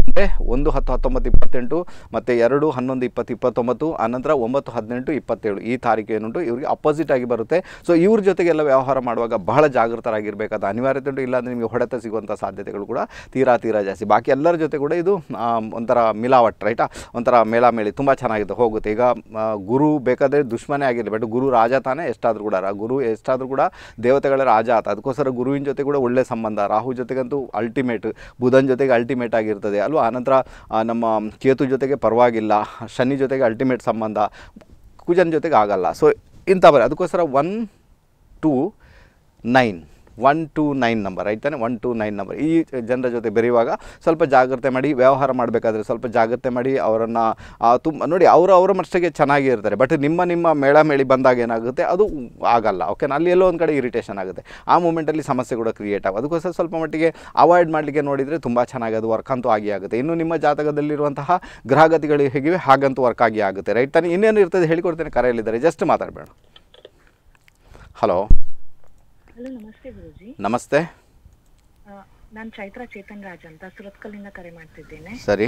ಅಂದರೆ ಒಂದು ಹತ್ತು ಹತ್ತೊಂಬತ್ತು ಇಪ್ಪತ್ತೆಂಟು ಮತ್ತು ಎರಡು ಹನ್ನೊಂದು ಇಪ್ಪತ್ತು ಇಪ್ಪತ್ತೊಂಬತ್ತು ಆನಂತರ ಒಂಬತ್ತು ಹದಿನೆಂಟು ಇಪ್ಪತ್ತೇಳು ಈ ತಾರೀಕು ಏನುಂಟು ಇವರಿಗೆ ಅಪೋಸಿಟ್ ಆಗಿ ಬರುತ್ತೆ ಸೊ ಇವ್ರ ಜೊತೆಗೆಲ್ಲ ವ್ಯವಹಾರ ಮಾಡುವಾಗ ಬಹಳ ಜಾಗೃತರಾಗಿರಬೇಕಾದ ಅನಿವಾರ್ಯತೆ ಉಂಟು ಇಲ್ಲಾಂದರೆ ನಿಮಗೆ ಹೊಡೆತ ಸಿಗುವಂಥ ಸಾಧ್ಯತೆಗಳು ಕೂಡ ತೀರಾ ತೀರಾ ಜಾಸ್ತಿ ಬಾಕಿ ಎಲ್ಲರ ಜೊತೆ ಕೂಡ ಇದು ಒಂಥರ ಮಿಲಾವಟ್ ರೈಟಾ ಒಂಥರ ಮೇಲಾಮೇಳಿ ತುಂಬ ಚೆನ್ನಾಗಿದೆ ಹೋಗುತ್ತೆ ಈಗ ಗುರು ಬೇಕಾದರೆ ದುಶ್ಮನೇ ಆಗಿರಲಿ ಬಟ್ ಗುರು ರಾಜ ತಾನೇ ಎಷ್ಟಾದರೂ ಕೂಡ ಗುರು ಎಷ್ಟಾದರೂ ಕೂಡ ದೇವತೆಗಳ ರಾಜ ಆತ ಅದಕ್ಕೋಸ್ಕರ ಗುರುವಿನ ಜೊತೆ ಕೂಡ ಒಳ್ಳೆ ಸಂಬಂಧ ರಾಹು ಜೊತೆಗಂತೂ ಅಲ್ಟಿಮೇಟ್ ಬುಧನ ಜೊತೆಗೆ ಅಲ್ಟಿಮೇಟ್ ಆಗಿರ್ತದೆ ಅಲ್ವಾ ಆನಂತರ ನಮ್ಮ ಕೇತು ಜೊತೆಗೆ ಪರವಾಗಿಲ್ಲ ಶನಿ ಜೊತೆಗೆ ಅಲ್ಟಿಮೇಟ್ ಸಂಬಂಧ ಕುಜನ್ ಜೊತೆಗೆ ಆಗಲ್ಲ ಸೊ ಇಂಥ ಬರ ಅದಕ್ಕೋಸ್ಕರ one two nine one two nine number ಆಯ್ತಾನೆ ಒನ್ ಟು ನೈನ್ ನಂಬರ್ ಈ ಜನರ ಜೊತೆ ಬೆರೆಯುವಾಗ ಸ್ವಲ್ಪ ಜಾಗ್ರತೆ ಮಾಡಿ ವ್ಯವಹಾರ ಮಾಡಬೇಕಾದ್ರೆ ಸ್ವಲ್ಪ ಜಾಗ್ರತೆ ಮಾಡಿ ಅವರನ್ನು ತುಂಬ ನೋಡಿ ಅವರು ಅವರ ಮಟ್ಟಿಗೆ ಇರ್ತಾರೆ ಬಟ್ ನಿಮ್ಮ ನಿಮ್ಮ ಮೇಳ ಮೇಳಿ ಬಂದಾಗ ಏನಾಗುತ್ತೆ ಅದು ಆಗಲ್ಲ ಓಕೆನಾ ಅಲ್ಲಿ ಎಲ್ಲೋ ಒಂದು ಕಡೆ ಇರಿಟೇಷನ್ ಆಗುತ್ತೆ ಆ ಮೂಮೆಂಟಲ್ಲಿ ಸಮಸ್ಯೆ ಕೂಡ ಕ್ರಿಯೇಟ್ ಆಗುತ್ತೆ ಅದಕ್ಕೋಸ್ಕರ ಸ್ವಲ್ಪ ಮಟ್ಟಿಗೆ ಅವಾಯ್ಡ್ ಮಾಡಲಿಕ್ಕೆ ನೋಡಿದರೆ ತುಂಬ ಚೆನ್ನಾಗಿ ಅದು ವರ್ಕ್ ಅಂತೂ ಆಗಿ ಆಗುತ್ತೆ ಇನ್ನು ನಿಮ್ಮ ಜಾತಕದಲ್ಲಿರುವಂತಹ ಗ್ರಹಗತಿಗಳು ಹೇಗಿವೆ ಹಾಗಂತೂ ವರ್ಕ್ ಆಗಿ ಆಗುತ್ತೆ ರೈಟ್ ತಾನೆ ಇನ್ನೇನು ಇರ್ತದೆ ಹೇಳಿಕೊಡ್ತೇನೆ ಕರೆಯಲ್ಲಿದ್ದಾರೆ ಜಸ್ಟ್ ಮಾತಾಡಬೇಡ ಹಲೋ ಹಲೋ ನಮಸ್ತೆ ಗುರುಜಿ ನಮಸ್ತೆ ನಾನು ಚೈತ್ರ ಚೇತನ್ ರಾಜ್ ಅಂತ ಸುರತ್ಕಲ್ಲಿಂದ ಕರೆ ಮಾಡ್ತಿದ್ದೇನೆ ಸರಿ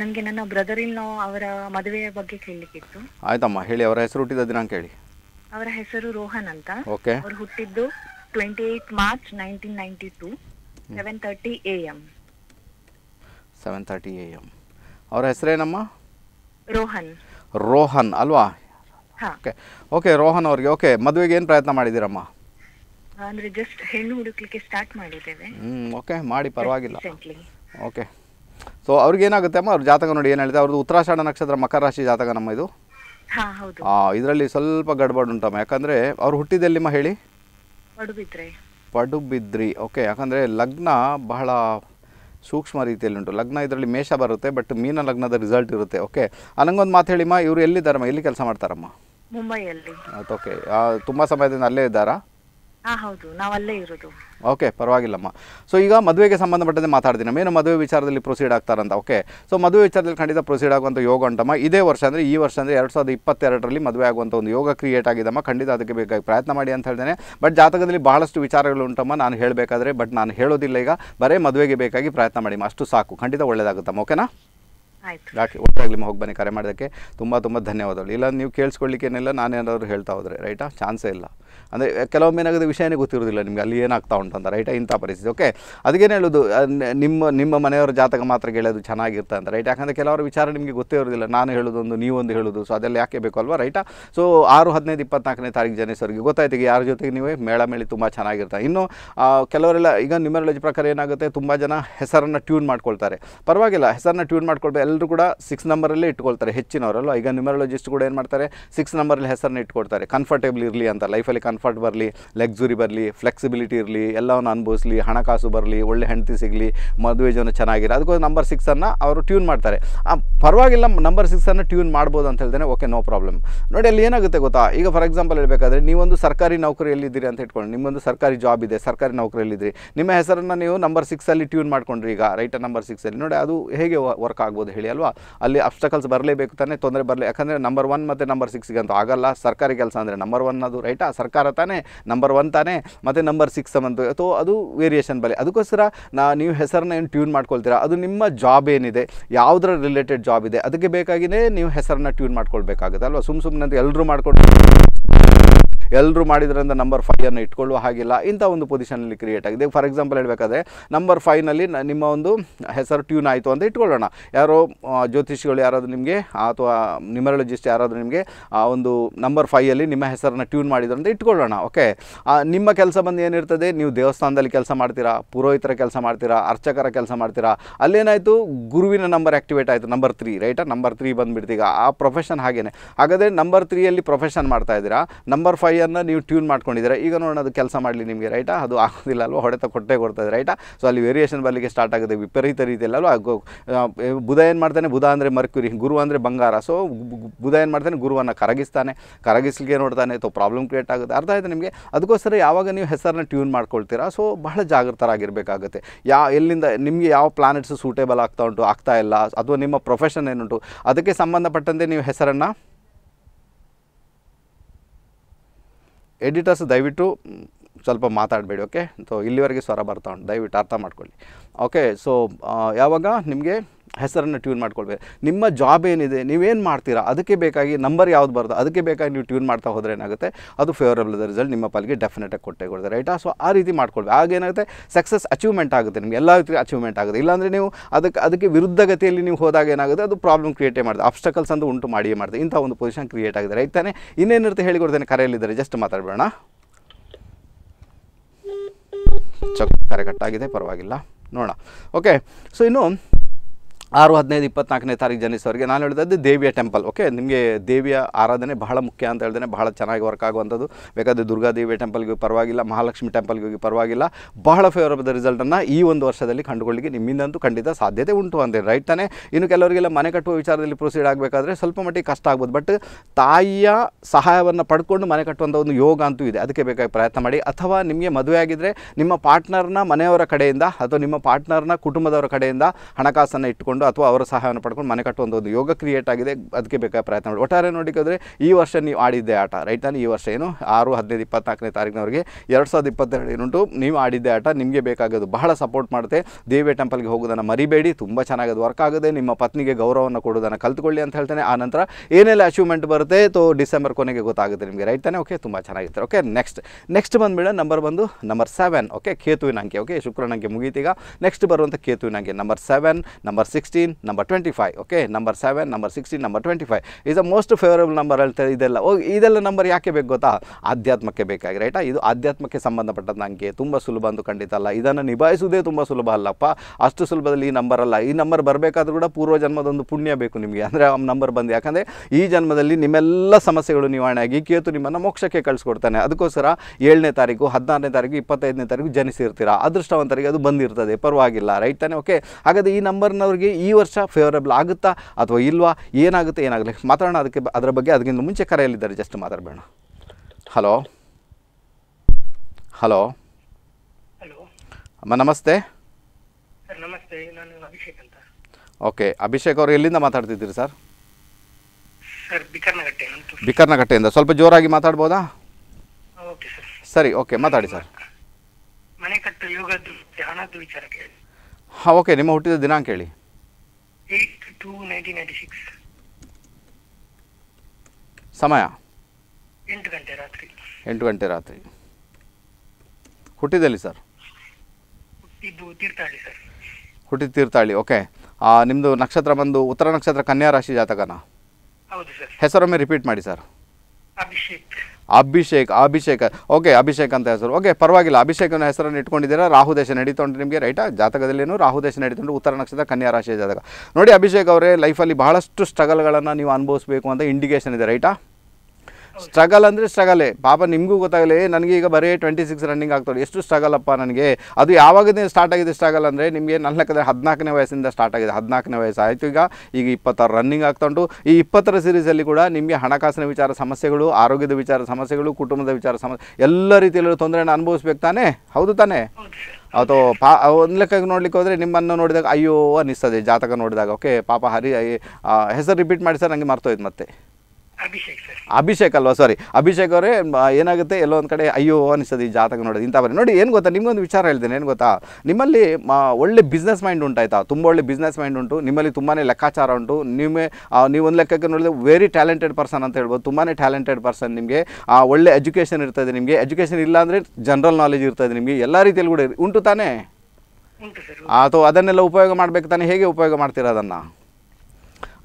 ನನಗೆ ನನ್ನ ಬ್ರದರ್ ಇನ್ ಅವರ ಮದುವೆಯ ಬಗ್ಗೆ ಕೇಳಲಿಕ್ಕಿತ್ತು ಆಯ್ತಮ್ಮ ಹೇಳಿ ಅವರ ಹೆಸರು ಹುಟ್ಟಿದ ದಿನಾಂಕ ಹೇಳಿ ಅವರ ಹೆಸರು ರೋಹನ್ ಅಂತ ಓಕೆ ಅವರು ಹುಟ್ಟಿದ್ದು twenty eight March nineteen ninety two seven thirty A M seven thirty A M ಅವರ ಹೆಸರೇನಮ್ಮ ರೋಹನ್ ರೋಹನ್ ಅಲ್ವಾ ಓಕೆ ಓಕೆ ರೋಹನ್ ಅವ್ರಿಗೆ ಓಕೆ ಮದುವೆಗೆ ಏನು ಪ್ರಯತ್ನ ಮಾಡಿದ್ದೀರಮ್ಮ ಅಂದ್ರೆ ಸ್ಟಾರ್ಟ್ ಓಕೆ ಮಾಡಿ ಪರವಾಗಿಲ್ಲ ಓಕೆ ಸೊ ಅವ್ರಿಗೆ ಏನಾಗುತ್ತೆ ಅಮ್ಮ ಅವ್ರ ಜಾತಕ ನೋಡಿ ಏನು ಹೇಳಿದೆ ಅವ್ರದ್ದು ಉತ್ತರಾಷಾಢ ನಕ್ಷತ್ರ ಮಕರ ರಾಶಿ ಜಾತಕ ನಮ್ಮ ಇದು ಇದರಲ್ಲಿ ಸ್ವಲ್ಪ ಗಡ್ಬಡ್ ಉಂಟಮ್ಮ ಯಾಕಂದ್ರೆ ಅವ್ರು ಹುಟ್ಟಿದೆಲ್ಲಿಮ್ಮ ಹೇಳಿ ಪಡುಬಿದ್ರಿ ಓಕೆ ಯಾಕಂದ್ರೆ ಲಗ್ನ ಬಹಳ ಸೂಕ್ಷ್ಮ ರೀತಿಯಲ್ಲಿ ಉಂಟು ಲಗ್ನ ಇದರಲ್ಲಿ ಮೇಷ ಬರುತ್ತೆ ಬಟ್ ಮೀನ ಲಗ್ನದ ರಿಸಲ್ಟ್ ಇರುತ್ತೆ ಓಕೆ ನನಗೊಂದು ಮಾತು ಹೇಳಿಮ್ಮ ಇವರು ಎಲ್ಲಿದ್ದಾರಮ್ಮ ಎಲ್ಲಿ ಕೆಲಸ ಮಾಡ್ತಾರಮ್ಮ ಮುಂಬೈಯಲ್ಲಿ ಓಕೆ ತುಂಬ ಸಮಯದಿಂದ ಅಲ್ಲೇ ಇದ್ದಾರಾ ಹೌದು ನಾವಲ್ಲೇ ಇರೋದು ಓಕೆ ಪರವಾಗಿಲ್ಲಮ್ಮ ಸೊ ಈಗ ಮದುವೆಗೆ ಸಂಬಂಧಪಟ್ಟಂತೆ ಮಾತಾಡ್ತೀನಿ ಏನು ಮದುವೆ ವಿಚಾರದಲ್ಲಿ ಪ್ರೊಸೀಡ್ ಆಗ್ತಾರಂತ ಓಕೆ ಸೊ ಮದುವೆ ವಿಚಾರದಲ್ಲಿ ಖಂಡಿತ ಪ್ರೊಸೀಡ್ ಆಗುವಂಥ ಯೋಗ ಉಂಟಮ್ಮ ಇದೇ ವರ್ಷ ಅಂದರೆ ಈ ವರ್ಷ ಅಂದರೆ ಎರಡು ಸಾವಿರದ ಇಪ್ಪತ್ತೆರಡರಲ್ಲಿ ಮದುವೆ ಆಗುವಂಥ ಒಂದು ಯೋಗ ಕ್ರಿಯೇಟ್ ಆಗಿದಮ್ಮ ಖಂಡಿತ ಅದಕ್ಕೆ ಬೇಕಾಗಿ ಪ್ರಯತ್ನ ಮಾಡಿ ಅಂತ ಹೇಳ್ತೇನೆ ಬಟ್ ಜಾತಕದಲ್ಲಿ ಬಹಳಷ್ಟು ವಿಚಾರಗಳು ಉಂಟಮ್ಮ ನಾನು ಹೇಳಬೇಕಾದ್ರೆ ಬಟ್ ನಾನು ಹೇಳೋದಿಲ್ಲ ಈಗ ಬರೇ ಮದುವೆಗೆ ಬೇಕಾಗಿ ಪ್ರಯತ್ನ ಮಾಡಿ ಅಷ್ಟು ಸಾಕು ಖಂಡಿತ ಒಳ್ಳೇದಾಗುತ್ತಮ್ಮ ಓಕೆನಾ ಆಯ್ತು ಒಟ್ಟಾಗ್ಲಿ ಹೋಗಿ ಬನ್ನಿ ಕರೆ ಮಾಡೋದಕ್ಕೆ ತುಂಬ ತುಂಬ ಧನ್ಯವಾದಗಳು ಇಲ್ಲ ನೀವು ನಾನು ನಾನೇನಾದ್ರು ಹೇಳ್ತಾ ಹೋದರೆ ರೈಟಾ ಚಾನ್ಸೇ ಇಲ್ಲ ಅಂದರೆ ಕೆಲವೊಮ್ಮೆ ಏನಾಗುತ್ತೆ ವಿಷಯನೇ ಗೊತ್ತಿರೋದಿಲ್ಲ ನಿಮಗೆ ಅಲ್ಲಿ ಏನಾಗ್ತಾ ಉಂಟಂತ ರೈಟ್ ಇಂಥ ಪರಿಸ್ಥಿತಿ ಓಕೆ ಅದಕ್ಕೇನು ಹೇಳೋದು ನಿಮ್ಮ ನಿಮ್ಮ ಮನೆಯವರ ಜಾತಕ ಮಾತ್ರ ಕೇಳೋದು ಚೆನ್ನಾಗಿರುತ್ತೆ ಅಂತ ರೈಟ್ ಯಾಕಂದರೆ ಕೆಲವರ ವಿಚಾರ ನಿಮಗೆ ಗೊತ್ತೇ ಇರೋದಿಲ್ಲ ನಾನು ಹೇಳೋದೊಂದು ನೀವೊಂದು ಹೇಳೋದು ಸೊ ಅದೆಲ್ಲ ಯಾಕೆ ಬೇಕು ಅಲ್ವಾ ರೈಟಾ ಸೊ ಆರು ಹದಿನೈದು ಇಪ್ಪತ್ನಾಲ್ಕನೇ ತಾರೀಕು ಜನಸರಿಗೆ ಗೊತ್ತಾಯ್ತು ಯಾರ ಜೊತೆಗೆ ನೀವೇ ಮೇಳ ಮೇಳಿ ತುಂಬ ಚೆನ್ನಾಗಿರ್ತಾರೆ ಇನ್ನು ಕೆಲವರೆಲ್ಲ ಈಗ ನ್ಯೂಮರಾಲಜಿ ಪ್ರಕಾರ ಏನಾಗುತ್ತೆ ತುಂಬ ಜನ ಹೆಸರನ್ನು ಟ್ಯೂನ್ ಮಾಡ್ಕೊಳ್ತಾರೆ ಪರವಾಗಿಲ್ಲ ಹೆಸರನ್ನ ಟ್ಯೂನ್ ಮಾಡ್ಕೊಳ್ಬೇಕು ಎಲ್ಲರೂ ಕೂಡ ಸಿಕ್ಸ್ ನಂಬರಲ್ಲೇ ಇಟ್ಕೊಳ್ತಾರೆ ಹೆಚ್ಚಿನವರಲ್ಲ ಈಗ ನ್ಯೂಮರಾಲಜಿಸ್ಟ್ ಕೂಡ ಏನು ಮಾಡ್ತಾರೆ ಸಿಕ್ಸ್ ನಂಬರಲ್ಲಿ ಹೆಸರನ್ನ ಇಟ್ಕೊಳ್ತಾರೆ ಕಂಫರ್ಟೇಬಲ್ ಇರಲಿ ಅಂತ ಲೈಫಲ್ಲಿ ಕನ್ ಕಂಫರ್ಟ್ ಬರಲಿ ಲಗ್ಸುರಿ ಬರಲಿ ಫ್ಲೆಕ್ಸಿಬಿಲಿಟಿ ಇರಲಿ ಎಲ್ಲವನ್ನು ಅನುಭವಿಸಲಿ ಹಣಕಾಸು ಬರಲಿ ಒಳ್ಳೆ ಹೆಂಡತಿ ಸಿಗಲಿ ಮದುವೆ ಜನ ಚೆನ್ನಾಗಿರೋ ಅದಕ್ಕೋಸ್ಕರ ನಂಬರ್ ಸಿಕ್ಸನ್ನು ಅವರು ಟ್ಯೂನ್ ಮಾಡ್ತಾರೆ ಪರವಾಗಿಲ್ಲ ನಂಬರ್ ಸಿಕ್ಸನ್ನು ಟ್ಯೂನ್ ಮಾಡ್ಬೋದು ಅಂತ ಹೇಳ್ತೇನೆ ಓಕೆ ನೋ ಪ್ರಾಬ್ಲಮ್ ನೋಡಿ ಅಲ್ಲಿ ಏನಾಗುತ್ತೆ ಗೊತ್ತಾ ಈಗ ಫಾರ್ ಎಕ್ಸಾಂಪಲ್ ಹೇಳಬೇಕಾದ್ರೆ ನೀವೊಂದು ಸರ್ಕಾರಿ ನೌಕರಿಯಲ್ಲಿದ್ದೀರಿ ಅಂತ ಇಟ್ಕೊಂಡು ನಿಮ್ಮೊಂದು ಸರ್ಕಾರಿ ಜಾಬ್ ಇದೆ ಸರ್ಕಾರಿ ನೌಕರಿಯಲ್ಲಿದ್ದೀರಿ ನಿಮ್ಮ ಹೆಸರನ್ನು ನೀವು ನಂಬರ್ ಸಿಕ್ಸಲ್ಲಿ ಟ್ಯೂನ್ ಮಾಡ್ಕೊಂಡ್ರಿ ಈಗ ರೈಟ್ ನಂಬರ್ ಸಿಕ್ಸಲ್ಲಿ ನೋಡಿ ಅದು ಹೇಗೆ ವರ್ಕ್ ಆಗ್ಬೋದು ಹೇಳಿ ಅಲ್ವಾ ಅಲ್ಲಿ ಅಬ್ಸ್ಟಕಲ್ಸ್ ಬರಲೇಬೇಕು ತಾನೇ ತೊಂದರೆ ಬರಲಿ ಯಾಕಂದರೆ ನಂಬರ್ ಒನ್ ಮತ್ತು ನಂಬರ್ ಸಿಕ್ಸ್ಗೆ ಅಂತೂ ಆಗಲ್ಲ ಸರ್ಕಾರಿ ಕೆಲಸ ಅಂದರೆ ನಂಬರ್ ಒನ್ ಅದು ರೈಟಾ ಸರ್ಕಾರ ತಾನೆ ತಾನೇ ನಂಬರ್ ಒನ್ ತಾನೆ ಮತ್ತು ನಂಬರ್ ಸಿಕ್ಸ್ ಅಂತ ಅಥವಾ ಅದು ವೇರಿಯೇಷನ್ ಬಲೆ ಅದಕ್ಕೋಸ್ಕರ ನಾ ನೀವು ಹೆಸರನ್ನ ಏನು ಟ್ಯೂನ್ ಮಾಡ್ಕೊಳ್ತೀರಾ ಅದು ನಿಮ್ಮ ಜಾಬ್ ಏನಿದೆ ಯಾವುದರ ರಿಲೇಟೆಡ್ ಜಾಬ್ ಇದೆ ಅದಕ್ಕೆ ಬೇಕಾಗಿದೆ ನೀವು ಹೆಸರನ್ನ ಟ್ಯೂನ್ ಮಾಡ್ಕೊಳ್ಬೇಕಾಗುತ್ತೆ ಅಲ್ವಾ ಸುಮ್ಮ ಸುಮ್ಮನೆ ಎಲ್ಲರೂ ಮಾಡ್ಕೊಂಡು ಎಲ್ಲರೂ ಮಾಡಿದ್ರಿಂದ ನಂಬರ್ ಫೈವನ್ನು ಇಟ್ಕೊಳ್ಳುವ ಹಾಗಿಲ್ಲ ಇಂಥ ಒಂದು ಪೊಸಿಷನಲ್ಲಿ ಕ್ರಿಯೇಟ್ ಆಗಿದೆ ಫಾರ್ ಎಕ್ಸಾಂಪಲ್ ಹೇಳಬೇಕಾದ್ರೆ ನಂಬರ್ ಫೈವ್ನಲ್ಲಿ ನಿಮ್ಮ ಒಂದು ಹೆಸರು ಟ್ಯೂನ್ ಆಯಿತು ಅಂತ ಇಟ್ಕೊಳ್ಳೋಣ ಯಾರೋ ಜ್ಯೋತಿಷಿಗಳು ಯಾರಾದರೂ ನಿಮಗೆ ಅಥವಾ ನ್ಯೂಮರಾಲಜಿಸ್ಟ್ ಯಾರಾದರೂ ನಿಮಗೆ ಆ ಒಂದು ನಂಬರ್ ಫೈಯಲ್ಲಿ ನಿಮ್ಮ ಹೆಸರನ್ನು ಟ್ಯೂನ್ ಮಾಡಿದ್ರು ಅಂತ ಇಟ್ಕೊಳ್ಳೋಣ ಓಕೆ ನಿಮ್ಮ ಕೆಲಸ ಬಂದು ಏನಿರ್ತದೆ ನೀವು ದೇವಸ್ಥಾನದಲ್ಲಿ ಕೆಲಸ ಮಾಡ್ತೀರಾ ಪುರೋಹಿತರ ಕೆಲಸ ಮಾಡ್ತೀರಾ ಅರ್ಚಕರ ಕೆಲಸ ಮಾಡ್ತೀರಾ ಅಲ್ಲೇನಾಯಿತು ಗುರುವಿನ ನಂಬರ್ ಆಕ್ಟಿವೇಟ್ ಆಯಿತು ನಂಬರ್ ತ್ರೀ ರೈಟಾ ನಂಬರ್ ತ್ರೀ ಬಂದುಬಿಡ್ತೀಗ ಆ ಪ್ರೊಫೆಷನ್ ಹಾಗೇನೆ ಹಾಗಾದರೆ ನಂಬರ್ ತ್ರೀಯಲ್ಲಿ ಪ್ರೊಫೆಷನ್ ಮಾಡ್ತಾ ಇದ್ದೀರಾ ನಂಬರ್ ಫೈವ್ ಟೈರ್ನ ನೀವು ಟ್ಯೂನ್ ಮಾಡ್ಕೊಂಡಿದ್ದೀರಾ ಈಗ ನೋಡೋಣ ಅದು ಕೆಲಸ ಮಾಡಲಿ ನಿಮಗೆ ರೈಟಾ ಅದು ಆಗೋದಿಲ್ಲ ಅಲ್ವಾ ಹೊಡೆತ ಕೊಟ್ಟೆ ಕೊಡ್ತದೆ ರೈಟಾ ಸೊ ಅಲ್ಲಿ ವೇರಿಯೇಷನ್ ಬರಲಿಕ್ಕೆ ಸ್ಟಾರ್ಟ್ ಆಗುತ್ತೆ ವಿಪರೀತ ರೀತಿಯಲ್ಲ ಅಲ್ವಾ ಬುಧ ಏನು ಮಾಡ್ತಾನೆ ಬುಧ ಅಂದರೆ ಮರ್ಕ್ಯುರಿ ಗುರು ಅಂದರೆ ಬಂಗಾರ ಸೊ ಬುಧ ಏನು ಮಾಡ್ತಾನೆ ಗುರುವನ್ನು ಕರಗಿಸ್ತಾನೆ ಕರಗಿಸ್ಲಿಕ್ಕೆ ನೋಡ್ತಾನೆ ಅಥವಾ ಪ್ರಾಬ್ಲಮ್ ಕ್ರಿಯೇಟ್ ಆಗುತ್ತೆ ಅರ್ಥ ಆಯಿತು ನಿಮಗೆ ಅದಕ್ಕೋಸ್ಕರ ಯಾವಾಗ ನೀವು ಹೆಸರನ್ನ ಟ್ಯೂನ್ ಮಾಡ್ಕೊಳ್ತೀರಾ ಸೊ ಬಹಳ ಜಾಗೃತರಾಗಿರಬೇಕಾಗುತ್ತೆ ಯಾ ಎಲ್ಲಿಂದ ನಿಮಗೆ ಯಾವ ಪ್ಲಾನೆಟ್ಸ್ ಸೂಟೇಬಲ್ ಆಗ್ತಾ ಉಂಟು ಆಗ್ತಾ ಇಲ್ಲ ಅಥವಾ ನಿಮ್ಮ ಪ್ರೊಫೆಷನ್ ಏನುಂಟು ಅದಕ್ಕೆ ಸಂಬಂಧಪಟ್ಟಂತೆ ನೀವು ಹೆಸರನ್ನು ಎಡಿಟರ್ಸ್ ದಯವಿಟ್ಟು ಸ್ವಲ್ಪ ಮಾತಾಡಬೇಡಿ ಓಕೆ ಸೊ ಇಲ್ಲಿವರೆಗೆ ಸ್ವರ ಬರ್ತಾ ಉಂಟು ದಯವಿಟ್ಟು ಅರ್ಥ ಮಾಡ್ಕೊಳ್ಳಿ ಓಕೆ ಸೊ ಯಾವಾಗ ನಿಮಗೆ ಹೆಸರನ್ನು ಟ್ಯೂನ್ ಮಾಡ್ಕೊಳ್ಬೇಕು ನಿಮ್ಮ ಜಾಬ್ ಏನಿದೆ ನೀವೇನು ಮಾಡ್ತೀರಾ ಅದಕ್ಕೆ ಬೇಕಾಗಿ ನಂಬರ್ ಯಾವ್ದು ಬರೋದು ಅದಕ್ಕೆ ಬೇಕಾಗಿ ನೀವು ಟ್ಯೂನ್ ಮಾಡ್ತಾ ಹೋದರೆ ಏನಾಗುತ್ತೆ ಅದು ಫೇವರಬಲ್ ರಿಸಲ್ಟ್ ನಿಮ್ಮ ಪಾಲಿಗೆ ಡೆಫಿನೆಟಾಗಿ ಕೊಟ್ಟೆ ಕೊಡ್ತಾರೆ ರೈಟಾ ಸೊ ಆ ರೀತಿ ಮಾಡ್ಕೊಳ್ಬೇಕು ಆಗೇನಾಗುತ್ತೆ ಸಕ್ಸಸ್ ಅಚೀವ್ಮೆಂಟ್ ಆಗುತ್ತೆ ನಿಮ್ಗೆ ಎಲ್ಲ ರೀತಿ ಅಚೀವ್ಮೆಂಟ್ ಆಗುತ್ತೆ ಇಲ್ಲಾಂದರೆ ನೀವು ಅದಕ್ಕೆ ಅದಕ್ಕೆ ವಿರುದ್ಧ ಗತಿಯಲ್ಲಿ ನೀವು ಹೋದಾಗ ಏನಾಗುತ್ತೆ ಅದು ಪ್ರಾಬ್ಲಮ್ ಕ್ರಿಯೇಟೇ ಮಾಡಿದೆ ಅಬ್ಸ್ಟಕಲ್ಸ್ ಅಂತ ಉಂಟು ಮಾಡಿಯೇ ಮಾಡಿದೆ ಇಂಥ ಒಂದು ಪೊಸಿಷನ್ ಕ್ರಿಯೇಟ್ ಆಗಿದೆ ರೈಟ್ ತಾನೇ ಇನ್ನೇನಿರುತ್ತೆ ಹೇಳಿಕೊಡ್ತೇನೆ ಕರೆಯಲ್ಲಿದ್ದಾರೆ ಜಸ್ಟ್ ಮಾತಾಡಬೇಡ ಕರೆ ಕಟ್ಟಾಗಿದೆ ಪರವಾಗಿಲ್ಲ ನೋಡೋಣ ಓಕೆ ಸೊ ಇನ್ನು ಆರು ಹದಿನೈದು ಇಪ್ಪತ್ನಾಲ್ಕನೇ ತಾರೀಕು ಜನಿಸೋರಿಗೆ ನಾನು ಹೇಳಿದದ್ದು ದೇವಿಯ ಟೆಂಪಲ್ ಓಕೆ ನಿಮಗೆ ದೇವಿಯ ಆರಾಧನೆ ಬಹಳ ಮುಖ್ಯ ಅಂತ ಹೇಳ್ದೇನೆ ಬಹಳ ಚೆನ್ನಾಗಿ ವರ್ಕ್ ಆಗುವಂಥದ್ದು ಬೇಕಾದರೆ ದುರ್ಗಾದೇವಿಯ ಟೆಂಪಲ್ಗೆ ಪರವಾಗಿಲ್ಲ ಮಹಾಲಕ್ಷ್ಮಿ ಟೆಂಪಲ್ಗೆ ಪರವಾಗಿಲ್ಲ ಬಹಳ ಫೇವರಬಲ್ ರಿಸಲ್ಟನ್ನು ಈ ಒಂದು ವರ್ಷದಲ್ಲಿ ಕಂಡುಕೊಳ್ಳಿಗೆ ನಿಮ್ಮಿಂದಂತೂ ಖಂಡಿತ ಸಾಧ್ಯತೆ ಉಂಟು ಅಂದರೆ ರೈಟ್ ತಾನೇ ಇನ್ನು ಕೆಲವರಿಗೆಲ್ಲ ಮನೆ ಕಟ್ಟುವ ವಿಚಾರದಲ್ಲಿ ಪ್ರೊಸೀಡ್ ಆಗಬೇಕಾದ್ರೆ ಸ್ವಲ್ಪ ಮಟ್ಟಿಗೆ ಕಷ್ಟ ಆಗ್ಬೋದು ಬಟ್ ತಾಯಿಯ ಸಹಾಯವನ್ನು ಪಡ್ಕೊಂಡು ಮನೆ ಕಟ್ಟುವಂಥ ಒಂದು ಯೋಗ ಅಂತೂ ಇದೆ ಅದಕ್ಕೆ ಬೇಕಾಗಿ ಪ್ರಯತ್ನ ಮಾಡಿ ಅಥವಾ ನಿಮಗೆ ಮದುವೆ ಆಗಿದ್ದರೆ ನಿಮ್ಮ ಪಾರ್ಟ್ನರ್ನ ಮನೆಯವರ ಕಡೆಯಿಂದ ಅಥವಾ ನಿಮ್ಮ ಪಾರ್ಟ್ನರ್ನ ಕುಟುಂಬದವರ ಕಡೆಯಿಂದ ಹಣಕಾಸನ್ನು ಇಟ್ಕೊಂಡು ಪಡ್ಕೊಂಡು ಅಥವಾ ಅವರ ಸಹಾಯವನ್ನು ಪಡ್ಕೊಂಡು ಮನೆ ಕಟ್ಟುವಂಥ ಒಂದು ಯೋಗ ಕ್ರಿಯೇಟ್ ಆಗಿದೆ ಅದಕ್ಕೆ ಬೇಕಾದ ಪ್ರಯತ್ನ ಮಾಡಿ ಒಟ್ಟಾರೆ ನೋಡಿಕೋದ್ರೆ ಈ ವರ್ಷ ನೀವು ಆಡಿದ್ದೆ ಆಟ ರೈಟ್ ಈ ವರ್ಷ ಏನು ಆರು ಹದಿನೈದು ಇಪ್ಪತ್ನಾಲ್ಕನೇ ತಾರೀಕಿನವರೆಗೆ ಎರಡು ಸಾವಿರದ ಇಪ್ಪತ್ತೆರಡು ಏನುಂಟು ನೀವು ಆಡಿದ್ದೆ ಆಟ ನಿಮಗೆ ಬೇಕಾಗೋದು ಬಹಳ ಸಪೋರ್ಟ್ ಮಾಡುತ್ತೆ ದೇವಿ ಟೆಂಪಲ್ಗೆ ಹೋಗೋದನ್ನು ಮರಿಬೇಡಿ ತುಂಬ ಚೆನ್ನಾಗದು ವರ್ಕ್ ಆಗುತ್ತೆ ನಿಮ್ಮ ಪತ್ನಿಗೆ ಗೌರವವನ್ನು ಕೊಡೋದನ್ನು ಕಲ್ತ್ಕೊಳ್ಳಿ ಅಂತ ಹೇಳ್ತೇನೆ ಆ ನಂತರ ಏನೆಲ್ಲ ಅಚೀವ್ಮೆಂಟ್ ಬರುತ್ತೆ ತೋ ಡಿಸೆಂಬರ್ ಕೊನೆಗೆ ಗೊತ್ತಾಗುತ್ತೆ ನಿಮಗೆ ರೈಟ್ ತಾನೆ ಓಕೆ ತುಂಬ ಚೆನ್ನಾಗಿರ್ತಾರೆ ಓಕೆ ನೆಕ್ಸ್ಟ್ ನೆಕ್ಸ್ಟ್ ಬಂದ್ಬಿಡ ನಂಬರ್ ಬಂದು ನಂಬರ್ ಸೆವೆನ್ ಓಕೆ ಕೇತುವಿನ ಅಂಕೆ ಓಕೆ ಶುಕ್ರನಂಕೆ ಮುಗೀತೀಗ ನೆಕ್ಸ್ಟ್ ಬರುವಂಥ ಕೇತುವಿನ ಅಂಕೆ number seven number six sixteen number twenty five okay number seven number sixteen number twenty five is a most favourable number ಹೇಳ್ತಾರೆ ಇದೆಲ್ಲ ಇದೆಲ್ಲ ನಂಬರ್ ಯಾಕೆ ಬೇಕು ಗೊತ್ತಾ ಆಧ್ಯಾತ್ಮಕ್ಕೆ ಬೇಕಾಗಿ ರೈಟಾ ಇದು ಆಧ್ಯಾತ್ಮಕ್ಕೆ ಸಂಬಂಧಪಟ್ಟದ್ದು ಅಂಕೆ ತುಂಬ ಸುಲಭ ಅಂತ ಖಂಡಿತ ಅಲ್ಲ ಇದನ್ನು ನಿಭಾಯಿಸುವುದೇ ತುಂಬ ಸುಲಭ ಅಲ್ಲಪ್ಪ ಅಷ್ಟು ಸುಲಭದಲ್ಲಿ ಈ ನಂಬರ್ ಅಲ್ಲ ಈ ನಂಬರ್ ಬರಬೇಕಾದ್ರೂ ಕೂಡ ಪೂರ್ವ ಜನ್ಮದೊಂದು ಪುಣ್ಯ ಬೇಕು ನಿಮಗೆ ಅಂದರೆ ಆ ನಂಬರ್ ಬಂದು ಯಾಕಂದರೆ ಈ ಜನ್ಮದಲ್ಲಿ ನಿಮ್ಮೆಲ್ಲ ಸಮಸ್ಯೆಗಳು ನಿವಾರಣೆಯಾಗಿ ಕೇತು ನಿಮ್ಮನ್ನು ಮೋಕ್ಷಕ್ಕೆ ಕಳಿಸ್ಕೊಡ್ತಾನೆ ಅದಕ್ಕೋಸ್ಕರ ಏಳನೇ ತಾರೀಕು ಹದಿನಾರನೇ ತಾರೀಕು ಇಪ್ಪತ್ತೈದನೇ ತಾರೀಕು ಜನಿಸಿರ್ತೀರ ಅದೃಷ್ಟವಂತರಿಗೆ ಅದು ಬಂದಿರ್ತದೆ ಪರವಾಗಿಲ್ಲ ರೈಟ್ ತಾನೆ ಓಕೆ ಹಾಗಾದರೆ ಈ ನಂಬರ್ನವ್ರಿಗೆ ಈ ವರ್ಷ ಫೇವರೇಬಲ್ ಆಗುತ್ತಾ ಅಥವಾ ಇಲ್ವಾ ಏನಾಗುತ್ತೆ ಏನಾಗಲಿ ಮಾತಾಡೋಣ ಅದಕ್ಕೆ ಅದರ ಬಗ್ಗೆ ಅದಕ್ಕಿಂತ ಮುಂಚೆ ಕರೆಯಲ್ಲಿದ್ದಾರೆ ಜಸ್ಟ್ ಮಾತಾಡಬೇಡ ಹಲೋ ಹಲೋ ಅಮ್ಮ ನಮಸ್ತೆ ನಮಸ್ತೆ ಅಭಿಷೇಕ್ ಅಂತ ಓಕೆ ಅಭಿಷೇಕ್ ಅವರು ಎಲ್ಲಿಂದ ಮಾತಾಡ್ತಿದ್ದೀರಿ ಸರ್ ಸರ್ ಬಿಕರ್ನಗಟ್ಟೆಯಿಂದ ಸ್ವಲ್ಪ ಜೋರಾಗಿ ಮಾತಾಡ್ಬೋದಾ ಸರಿ ಓಕೆ ಮಾತಾಡಿ ಸರ್ ಮನೆ ವಿಚಾರ ಕೇಳಿ ಹಾಂ ಓಕೆ ನಿಮ್ಮ ಹುಟ್ಟಿದ ದಿನಾಂಕ ಹೇಳಿ ಸಮಯ ಎಂಟು ಗಂಟೆ ರಾತ್ರಿ ಎಂಟು ಗಂಟೆ ರಾತ್ರಿ ಹುಟ್ಟಿದಲ್ಲಿ ಸರ್ ತೀರ್ಥಹಳ್ಳಿ ಸರ್ ಹುಟ್ಟಿದ ತೀರ್ಥಹಳ್ಳಿ ಓಕೆ ನಿಮ್ಮದು ನಕ್ಷತ್ರ ಬಂದು ಉತ್ತರ ನಕ್ಷತ್ರ ಕನ್ಯಾ ರಾಶಿ ಜಾತಕನ ಹೌದು ಸರ್ ಹೆಸರೊಮ್ಮೆ ರಿಪೀಟ್ ಮಾಡಿ ಸರ್ ಅಭಿಷೇಕ್ ಅಭಿಷೇಕ್ ಅಭಿಷೇಕ ಓಕೆ ಅಭಿಷೇಕ್ ಅಂತ ಹೆಸರು ಓಕೆ ಪರವಾಗಿಲ್ಲ ಅಭಿಷೇಕನ ಹೆಸರನ್ನು ಇಟ್ಕೊಂಡಿದ್ದೀರಾ ರಾಹು ದೇಶ ನಡೀತೊಂಡು ನಿಮಗೆ ರೈಟಾ ಜಾತಕದಲ್ಲೇನು ರಾಹು ದೇಶ ನಡೀತೊಂಡು ಉತ್ತರ ನಕ್ಷತ್ರ ಕನ್ಯಾ ರಾಶಿಯ ಜಾತಕ ನೋಡಿ ಅಭಿಷೇಕ್ ಅವರೇ ಲೈಫಲ್ಲಿ ಬಹಳಷ್ಟು ಸ್ಟ್ರಗಲ್ಗಳನ್ನು ನೀವು ಅನುಭವಿಸಬೇಕು ಅಂತ ಇಂಡಿಕೇಷನ್ ಇದೆ ರೈಟಾ ಸ್ಟ್ರಗಲ್ ಅಂದರೆ ಸ್ಟ್ರಗಲೇ ಪಾಪ ನಿಮಗೂ ಗೊತ್ತಾಗಲಿ ನನಗೆ ಈಗ ಬರೀ ಟ್ವೆಂಟಿ ಸಿಕ್ಸ್ ರನ್ನಿಂಗ್ ಆಗ್ತದೆ ಎಷ್ಟು ಸ್ಟ್ರಗಲ್ ಅಪ್ಪ ನನಗೆ ಅದು ಯಾವಾಗದಿಂದ ಸ್ಟಾರ್ಟ್ ಆಗಿದೆ ಸ್ಟ್ರಗಲ್ ಅಂದರೆ ನಿಮಗೆ ನನ್ನ ಲೆಕ್ಕದ ಹದಿನಾಲ್ಕನೇ ವಯಸ್ಸಿಂದ ಸ್ಟಾರ್ಟ್ ಆಗಿದೆ ಹದಿನಾಲ್ಕನೇ ವಯಸ್ಸು ಆಯಿತು ಈಗ ಈಗ ಇಪ್ಪತ್ತಾರು ರನ್ನಿಂಗ್ ಆಗ್ತಾ ಉಂಟು ಈ ಇಪ್ಪತ್ತರ ಸೀರೀಸಲ್ಲಿ ಕೂಡ ನಿಮಗೆ ಹಣಕಾಸಿನ ವಿಚಾರ ಸಮಸ್ಯೆಗಳು ಆರೋಗ್ಯದ ವಿಚಾರ ಸಮಸ್ಯೆಗಳು ಕುಟುಂಬದ ವಿಚಾರ ಸಮಸ್ಯೆ ಎಲ್ಲ ರೀತಿಯಲ್ಲೂ ತೊಂದರೆಯನ್ನು ಅನುಭವಿಸ್ಬೇಕು ತಾನೇ ಹೌದು ತಾನೇ ಅಥವಾ ಪಾ ಒಂದು ಲೆಕ್ಕಕ್ಕೆ ನೋಡ್ಲಿಕ್ಕೆ ಹೋದರೆ ನಿಮ್ಮನ್ನು ನೋಡಿದಾಗ ಅಯ್ಯೋ ಅನ್ನಿಸ್ತದೆ ಜಾತಕ ನೋಡಿದಾಗ ಓಕೆ ಪಾಪ ಹರಿ ಹೆಸರು ರಿಪೀಟ್ ಮಾಡಿ ಸರ್ ನನಗೆ ಮರ್ತೋಯ್ತು ಮತ್ತೆ ಅಭಿಷೇಕ್ ಅಲ್ವಾ ಸಾರಿ ಅಭಿಷೇಕ್ ಅವರೇ ಏನಾಗುತ್ತೆ ಎಲ್ಲೋ ಒಂದು ಕಡೆ ಅಯ್ಯೋ ಅನಿಸ್ತದೆ ಈ ಜಾತಕ ನೋಡೋದು ಇಂಥ ಬರೀ ನೋಡಿ ಏನು ಗೊತ್ತಾ ನಿಮಗೊಂದು ವಿಚಾರ ಹೇಳ್ತೇನೆ ಏನು ಗೊತ್ತಾ ನಿಮ್ಮಲ್ಲಿ ಒಳ್ಳೆ ಬಿಸ್ನೆಸ್ ಮೈಂಡ್ ಉಂಟಾಯ್ತಾ ತುಂಬ ಒಳ್ಳೆ ಬಿಸ್ನೆಸ್ ಮೈಂಡ್ ಉಂಟು ನಿಮ್ಮಲ್ಲಿ ತುಂಬಾ ಲೆಕ್ಕಾಚಾರ ಉಂಟು ನೀವು ನೀವೊಂದು ಲೆಕ್ಕಕ್ಕೆ ನೋಡಿದ್ರೆ ವೆರಿ ಟ್ಯಾಲೆಂಟೆಡ್ ಪರ್ಸನ್ ಅಂತ ಹೇಳ್ಬೋದು ತುಂಬಾ ಟ್ಯಾಲೆಂಟೆಡ್ ಪರ್ಸನ್ ನಿಮಗೆ ಒಳ್ಳೆ ಎಜುಕೇಷನ್ ಇರ್ತದೆ ನಿಮಗೆ ಎಜುಕೇಷನ್ ಇಲ್ಲ ಅಂದರೆ ಜನರಲ್ ನಾಲೆಜ್ ಇರ್ತದೆ ನಿಮಗೆ ಎಲ್ಲ ರೀತಿಯಲ್ಲಿ ಕೂಡ ಉಂಟು ತಾನೇ ಅಥವಾ ಅದನ್ನೆಲ್ಲ ಉಪಯೋಗ ಮಾಡ್ಬೇಕು ತಾನೇ ಹೇಗೆ ಉಪಯೋಗ ಮಾಡ್ತೀರಾ ಅದನ್ನು